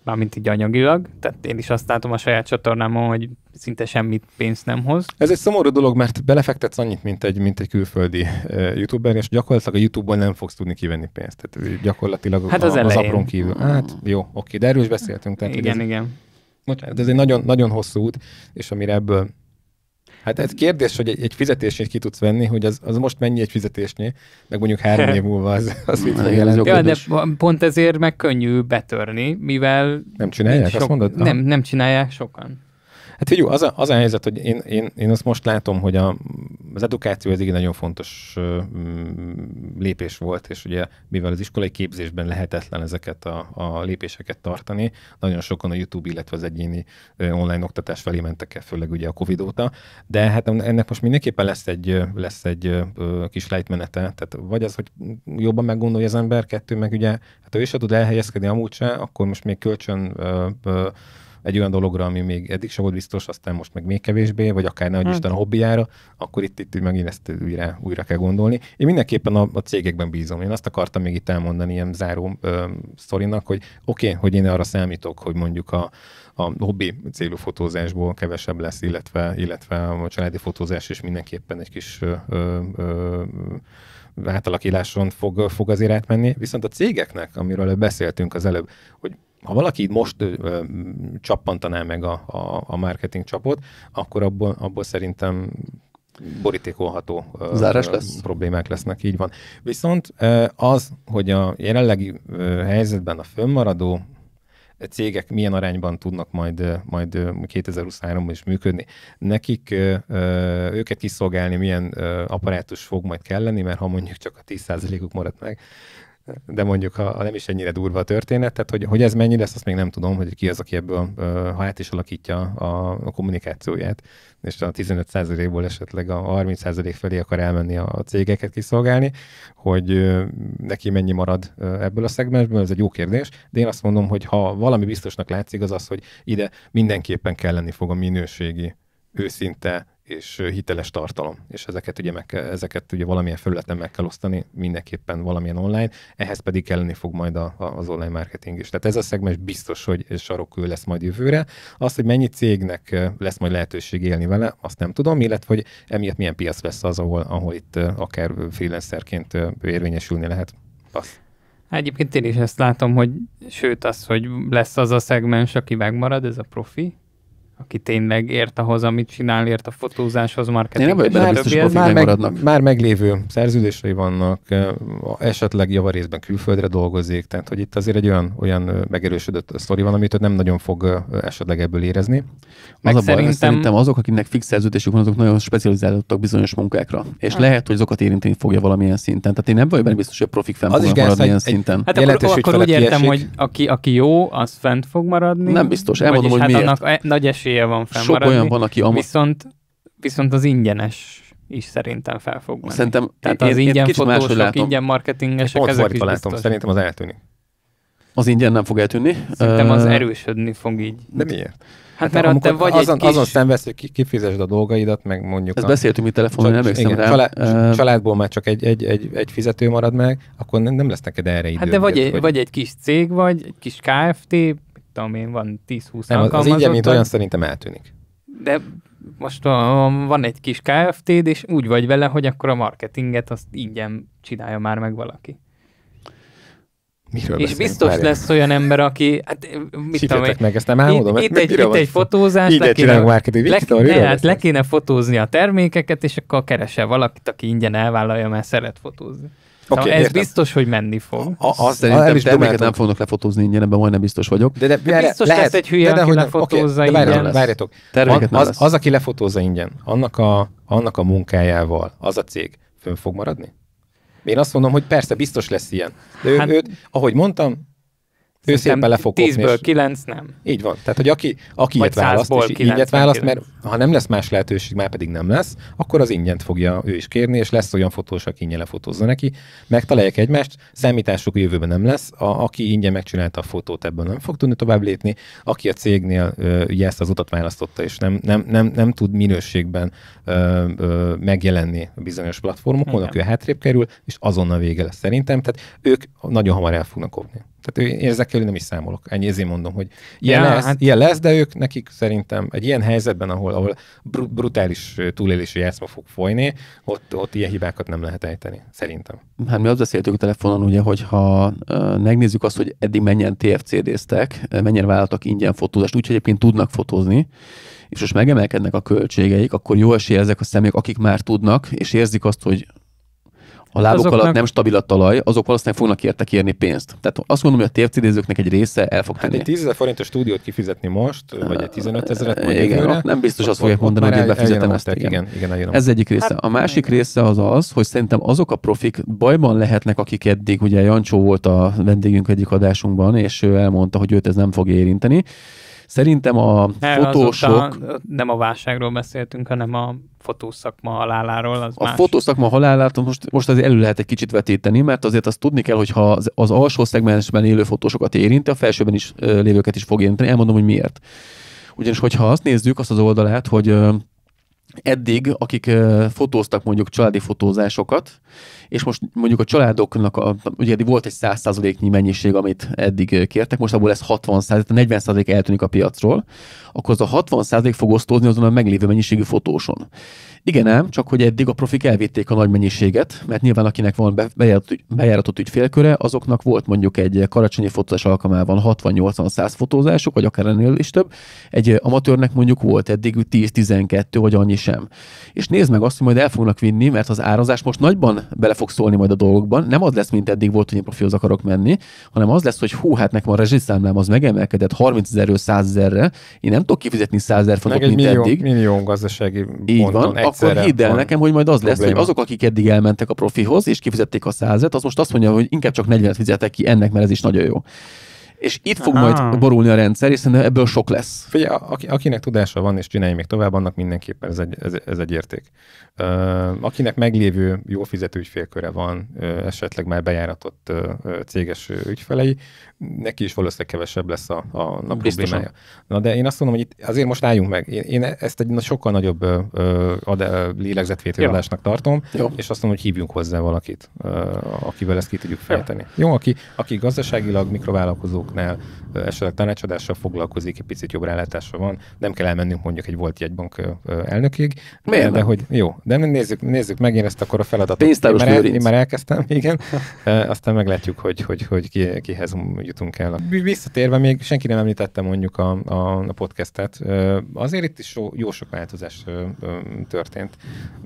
C: mármint így anyagilag. Tehát én is azt látom a saját csatornámon, hogy szinte semmit pénzt nem hoz.
A: Ez egy szomorú dolog, mert belefektetsz annyit, mint egy, mint egy külföldi uh, youtuber, és gyakorlatilag a YouTube-ból nem fogsz tudni kivenni pénzt. Tehát gyakorlatilag hát az, a, az apron kívül. Hát jó, oké, de erről is beszéltünk. Tehát, igen, ez, igen. ez egy nagyon, nagyon hosszú út, és amire ebből Hát ez kérdés, hogy egy, egy fizetésnyit ki tudsz venni, hogy az, az most mennyi egy fizetésnyi, meg mondjuk három év múlva az, az mit jelent. Ja, de
C: pont ezért meg könnyű betörni, mivel... Nem csinálják, sok, azt mondod? Nem, nem csinálják sokan. Hát
A: figyelj, az a, az a helyzet, hogy én, én, én azt most látom, hogy a, az edukáció az igen nagyon fontos ö, mm, lépés volt, és ugye mivel az iskolai képzésben lehetetlen ezeket a, a lépéseket tartani, nagyon sokan a YouTube, illetve az egyéni ö, online oktatás felé mentek el, főleg ugye a Covid óta, de hát ennek most mindenképpen lesz egy, lesz egy ö, kis lejtmenete, tehát vagy az, hogy jobban meggondolja az ember, kettő, meg ugye, hát ő is tud elhelyezkedni amúgy se, akkor most még kölcsön ö, ö, egy olyan dologra, ami még eddig sem volt biztos, aztán most meg még kevésbé, vagy akár nehogy hát. Isten a hobbiára, akkor itt, itt megint ezt újra, újra kell gondolni. Én mindenképpen a, a cégekben bízom. Én azt akartam még itt elmondani ilyen záró ö, hogy oké, okay, hogy én arra számítok, hogy mondjuk a, a hobbi célú fotózásból kevesebb lesz, illetve, illetve a családi fotózás is mindenképpen egy kis ö, ö, ö, fog, fog azért átmenni. Viszont a cégeknek, amiről beszéltünk az előbb, hogy ha valaki most ö, ö, csappantaná meg a, a, a marketing csapot, akkor abból, abból szerintem borítékolható Zárás lesz. problémák lesznek, így van. Viszont az, hogy a jelenlegi helyzetben a fönnmaradó cégek milyen arányban tudnak majd, majd 2023-ban is működni. Nekik őket kiszolgálni milyen apparátus fog majd kelleni, mert ha mondjuk csak a 10%-uk marad meg, de mondjuk ha, ha nem is ennyire durva a történet, tehát hogy, hogy ez mennyi lesz, azt még nem tudom, hogy ki az, aki ebből ha át is alakítja a, a kommunikációját, és a 15%-ból esetleg a 30% felé akar elmenni a, a cégeket kiszolgálni, hogy neki mennyi marad ebből a szegmensből, ez egy jó kérdés, de én azt mondom, hogy ha valami biztosnak látszik, az az, hogy ide mindenképpen kell lenni fog a minőségi, őszinte és hiteles tartalom, és ezeket ugye, meg kell, ezeket ugye valamilyen felületen meg kell osztani, mindenképpen valamilyen online, ehhez pedig kelleni fog majd a, a, az online marketing is. Tehát ez a szegmens biztos, hogy sarokkő lesz majd jövőre. Azt, hogy mennyi cégnek lesz majd lehetőség élni vele, azt nem tudom, illetve hogy emiatt milyen piac lesz az, ahol, ahol itt akár freelancerként érvényesülni lehet. Passz.
C: Hát egyébként én is ezt látom, hogy sőt az, hogy lesz az a szegmens, aki megmarad, ez a profi, aki tényleg ért ahhoz, amit csinál, ért a fotózáshoz, marketinghez. Már, már,
A: meg, már meglévő szerződései vannak, esetleg javarészben külföldre dolgozik, tehát hogy itt azért egy olyan, olyan megerősödött sztori van, amit nem nagyon fog esetleg ebből érezni. Meg az szerintem... Baj, szerintem
B: azok, akiknek fix szerződésük van, azok nagyon specializálódtak bizonyos munkákra, és hát. lehet, hogy azokat érinteni fogja valamilyen szinten. Tehát én nem vagyok benne biztos, hogy a profik az fognak maradni ilyen szinten. Hát akkor, akkor úgy értem, kiesik. hogy
C: aki, aki jó, az fent fog maradni. Nem biztos, elmondom, hogy hát miért. Annak eh, nagy esély esélye van fennmaradni. Sok olyan van, aki... Ama... Viszont, viszont az ingyenes is szerintem fel fog menni. Szerintem Tehát az ingyen fotósok, ingyen marketingesek, ezek is látom, Szerintem
B: az eltűnik. Az ingyen nem
C: fog eltűnni. Szerintem az erősödni fog így. De miért? Hát, hát mert amikor te vagy azon, egy kis... azon szenvedsz,
A: hogy ki, kifizesd a dolgaidat, meg mondjuk... Ezt a... beszéltünk mi telefonon, nem emlékszem rá. Család, uh... Családból már csak egy, egy, egy, egy fizető marad meg, akkor nem, nem lesz neked erre idő. Hát de vagy, egy, vagy
C: egy kis cég vagy, egy kis KFT, tudom én, van 10-20 Nem, az, ingyen, mint olyan
A: szerintem eltűnik.
C: De most van egy kis kft és úgy vagy vele, hogy akkor a marketinget azt ingyen csinálja már meg valaki.
A: Miről és biztos várján?
C: lesz olyan ember, aki, hát mit tudom, meg, ezt nem álmodom. Itt, itt, egy, itt egy fotózás, le kéne, marketing, le, tudom, ne, hát le kéne fotózni a termékeket, és akkor keresel valakit, aki ingyen elvállalja, mert szeret fotózni. Okay, Na, ez értem. biztos, hogy menni fog. A, azt szerintem de is terméket nem
B: fognak lefotózni ingyen,
A: ebben majdnem biztos vagyok. De, de, de hát biztos lehet, lesz egy hülye, de, hogy lefotózza okay, ingyen. De Az, az, aki lefotózza ingyen, annak a, annak a munkájával az a cég fönn fog maradni? Én azt mondom, hogy persze, biztos lesz ilyen. De ő, hát, őt, ahogy mondtam, ő szépen le fog 10-ből és... 9 nem. Így van. Tehát, hogy aki, aki ilyet választ, és ingyet választ, mert ha nem lesz más lehetőség, már pedig nem lesz, akkor az ingyent fogja ő is kérni, és lesz olyan fotós, aki ingyen lefotózza neki. Megtalálják egymást, számításuk a jövőben nem lesz. A, aki ingyen megcsinálta a fotót, ebből nem fog tudni tovább lépni. Aki a cégnél ö, ugye ezt az utat választotta, és nem, nem, nem, nem tud minőségben ö, ö, megjelenni a bizonyos platformokon, akkor aki a hátrébb kerül, és azonnal vége lesz szerintem. Tehát ők nagyon hamar el fognak kopni. Tehát ezekkel nem is számolok. Ennyi, ezért mondom, hogy ilyen, ja, hát- lesz, hát... ilyen lesz, de ők nekik szerintem egy ilyen helyzetben, ahol, ahol br- brutális túlélési játszma fog folyni, ott, ott ilyen hibákat nem lehet ejteni, szerintem.
B: Hát mi azt beszéltük a telefonon, ugye, hogyha ha megnézzük azt, hogy eddig mennyien TFCD-ztek, mennyien vállaltak ingyen fotózást, úgyhogy egyébként tudnak fotózni, és most megemelkednek a költségeik, akkor jó esélye ezek a személyek, akik már tudnak, és érzik azt, hogy a lábok azoknak... alatt nem stabil a talaj, azok valószínűleg fognak érte kérni pénzt. Tehát azt mondom, hogy a tévcédézőknek egy része el fog tenni. Hát
A: egy 10 ezer forintos stúdiót kifizetni most, vagy egy 15 ezeret mondjuk. Igen, jövőre, nem biztos azt fogják mondani, hogy én befizetem ezt. Igen, igen, igen Ez
B: egyik része. Hát- a másik igen. része az az, hogy szerintem azok a profik bajban lehetnek, akik eddig, ugye Jancsó volt a vendégünk egyik adásunkban, és ő elmondta, hogy őt ez nem fog érinteni. Szerintem a Erre fotósok...
C: A, nem a válságról beszéltünk, hanem a fotószakma haláláról. Az a más.
B: fotószakma halálát most, most azért elő lehet egy kicsit vetíteni, mert azért azt tudni kell, hogy ha az, az alsó szegmensben élő fotósokat érinti, a felsőben is lévőket is fog érinteni. Elmondom, hogy miért. Ugyanis, hogyha azt nézzük, azt az oldalát, hogy eddig, akik fotóztak mondjuk családi fotózásokat, és most mondjuk a családoknak, a, ugye eddig volt egy 100%-nyi mennyiség, amit eddig kértek, most abból lesz 60%, tehát 40% eltűnik a piacról, akkor az a 60% fog osztózni azon a meglévő mennyiségű fotóson. Igen ám, csak hogy eddig a profik elvitték a nagy mennyiséget, mert nyilván akinek van bejáratott, bejáratott ügyfélköre, azoknak volt mondjuk egy karácsonyi fotózás alkalmával 60-80-100 fotózások, vagy akár ennél is több. Egy amatőrnek mondjuk volt eddig 10-12, vagy annyi sem. És nézd meg azt, hogy majd el fognak vinni, mert az árazás most nagyban bele fog szólni majd a dolgokban. Nem az lesz, mint eddig volt, hogy én profihoz akarok menni, hanem az lesz, hogy hú, hát nekem a rezsiszámlám az megemelkedett 30 ezerről 100 ezerre, én nem tudok kifizetni 100 ezer fontot, mint millió, eddig.
A: millió gazdasági Így van, akkor hidd el nekem, hogy majd az probléma. lesz, hogy azok,
B: akik eddig elmentek a profihoz, és kifizették a százet, az most azt mondja, hogy inkább csak 40 fizetek ki ennek, mert ez is nagyon jó. És itt fog Aha. majd
A: borulni a rendszer, hiszen ebből sok lesz. Figyelj, aki, akinek tudása van, és csinálja még tovább, annak mindenképpen ez egy, ez, ez egy érték. Uh, akinek meglévő jó fizető ügyfélköre van, uh, esetleg már bejáratott uh, céges ügyfelei, neki is valószínűleg kevesebb lesz a, a, a problémája. Na de én azt mondom, hogy itt azért most álljunk meg. Én, én ezt egy sokkal nagyobb uh, ad, lélegzetvételő ja. adásnak tartom, jó. és azt mondom, hogy hívjunk hozzá valakit, uh, akivel ezt ki tudjuk fejteni. Ja. Jó, aki, aki gazdaságilag mikrovállalkozó bankoknál esetleg tanácsadással foglalkozik, egy picit jobb rálátása van, nem kell elmennünk mondjuk egy volt jegybank elnökig. Miért? De hogy jó, de nézzük, nézzük meg én ezt akkor a feladatot. Pénztáros én már, el, én már elkezdtem, igen. Aztán meglátjuk, hogy, hogy, hogy ki, kihez jutunk el. Visszatérve még senki nem említette mondjuk a, a, a podcastet. Azért itt is jó sok változás történt.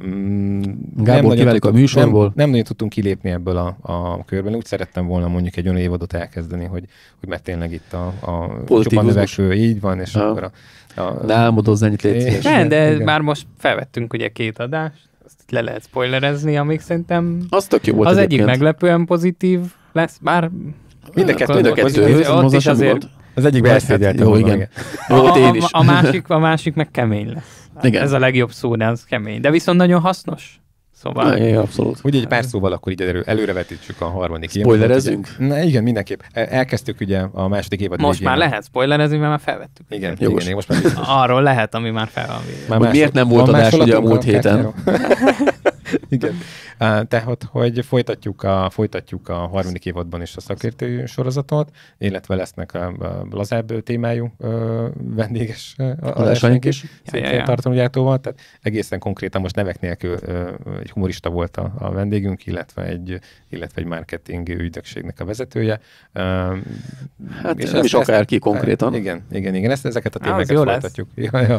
A: Mm, Gábor, kivelik a műsorból. Nem, nem nagyon tudtunk kilépni ebből a, a körben. Úgy szerettem volna mondjuk egy olyan évadot elkezdeni, hogy, hogy mert tényleg itt a, a csupa növekvő, így van, és ha. akkor a... a ne álmodozz ennyit, légy szíves. Nem, de igen. már
C: most felvettünk ugye két adást, azt le lehet spoilerezni, amíg szerintem... Az tök jó volt Az egyik meglepően pozitív lesz, bár... Mind a kettő, mind a kettő. Ott is azért... Az egyik beszédelt. Jó, igen. volt én is. A másik, a másik meg kemény lesz. Igen. Ez a legjobb szó, de az kemény. De viszont nagyon hasznos. Szóval... É, abszolút. Úgy egy pár szóval
A: akkor így előrevetítsük a harmadik Spoilerezünk?
C: Ugye, na igen, mindenképp. E, elkezdtük ugye a második
A: évad Most végén. már
C: lehet spoilerezni, mert már felvettük. Igen, Jó, igen, most már Arról lehet, ami már fel van. Már miért nem volt adás ugye a múlt héten?
A: Igen. Tehát, hogy folytatjuk a, folytatjuk a harmadik évadban is a szakértő sorozatot, illetve lesznek a, lazább témájú ö, vendéges adásaink is, szintén ja, tehát egészen konkrétan most nevek nélkül egy humorista volt a, a vendégünk, illetve egy, illetve egy marketing ügynökségnek a vezetője. hát és nem ezt, is akárki ezt, konkrétan. Igen, igen, igen, ezt, ezeket a témákat folytatjuk. Ja, ja.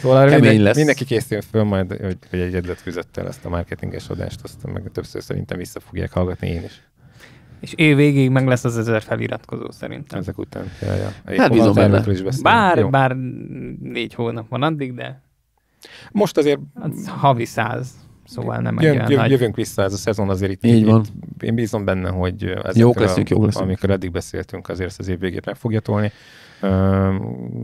A: Szóval minden, mindenki készül föl majd, hogy, hogy egy edlet fűzött ezt a már marketinges adást, azt meg többször szerintem vissza fogják hallgatni én is.
C: És év végig meg lesz az ezer feliratkozó szerintem. Ezek után, ja, ja. hát bízom benne. Is bár, Jó. bár négy hónap van addig, de most azért... Az hát havi száz. Szóval nem jön, egy olyan jön, nagy...
A: Jövünk vissza, ez a szezon azért itt, Így van. itt én bízom benne, hogy ezekre, jók leszünk, jók leszünk. amikor eddig beszéltünk, azért ezt az év végét meg fogja tolni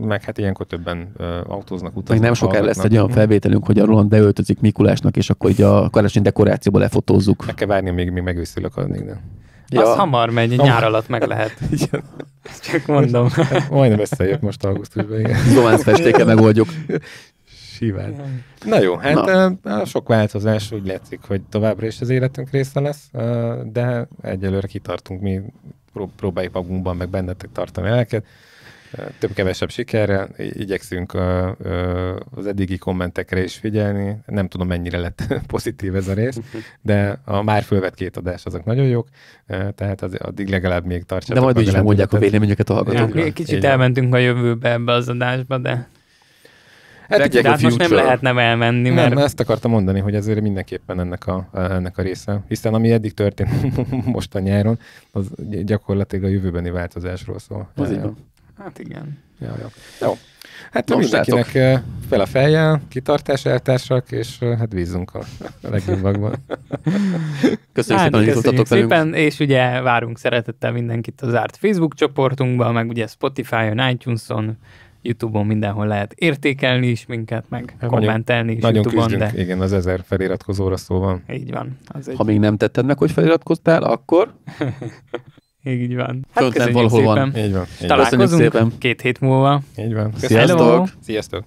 A: meg hát ilyenkor többen autóznak, utaznak. Meg nem sokára lesz egy olyan felvételünk,
B: hogy a Roland beöltözik Mikulásnak, és akkor így a karácsony dekorációba lefotózzuk. Meg
A: kell várni, még, még megőszülök addig, nem?
C: Ja. Az hamar megy, no. nyár alatt meg lehet. igen. Csak mondom. Most,
A: majdnem összejött most augusztusban, igen. Zománc festéke megoldjuk. Sivel. Na jó, hát Na. sok változás úgy látszik, hogy továbbra is az életünk része lesz, de egyelőre kitartunk, mi próbáljuk magunkban meg bennetek tartani lelket több-kevesebb sikerrel. Igyekszünk az eddigi kommentekre is figyelni. Nem tudom, mennyire lett pozitív ez a rész, de a már fölvett két adás azok nagyon jók, tehát az, addig legalább még tartsanak. De majd úgyis mondják a véleményüket a hallgatókra. Ja, kicsit Igen.
C: elmentünk a jövőbe ebbe az adásba, de... Hát de, hát most nem nem elmenni, mert... Nem, ezt
A: akartam mondani, hogy ezért mindenképpen ennek a, ennek a része. Hiszen ami eddig történt most a nyáron, az gyakorlatilag a jövőbeni változásról szól. Az így van. Hát igen. Ja, jó. jó. Hát Nos, mindenkinek látok. fel a fejjel, kitartás eltársak, és hát bízunk a legjobbakban. Köszönjük hát, szépen, hogy köszönjük szépen,
C: és ugye várunk szeretettel mindenkit az zárt Facebook csoportunkban, meg ugye Spotify-on, iTunes-on, YouTube-on mindenhol lehet értékelni is minket, meg hát kommentelni is nagyon YouTube-on. Küzdünk, de...
A: Igen, az ezer feliratkozóra szóval. van. Így van. Az egy... Ha még nem tetted meg,
C: hogy feliratkoztál, akkor Így van. Hát Köszönjük valahol szépen. van. Így van. Így Találkozunk szépen. két hét múlva. Így van. Sziasztok. Sziasztok.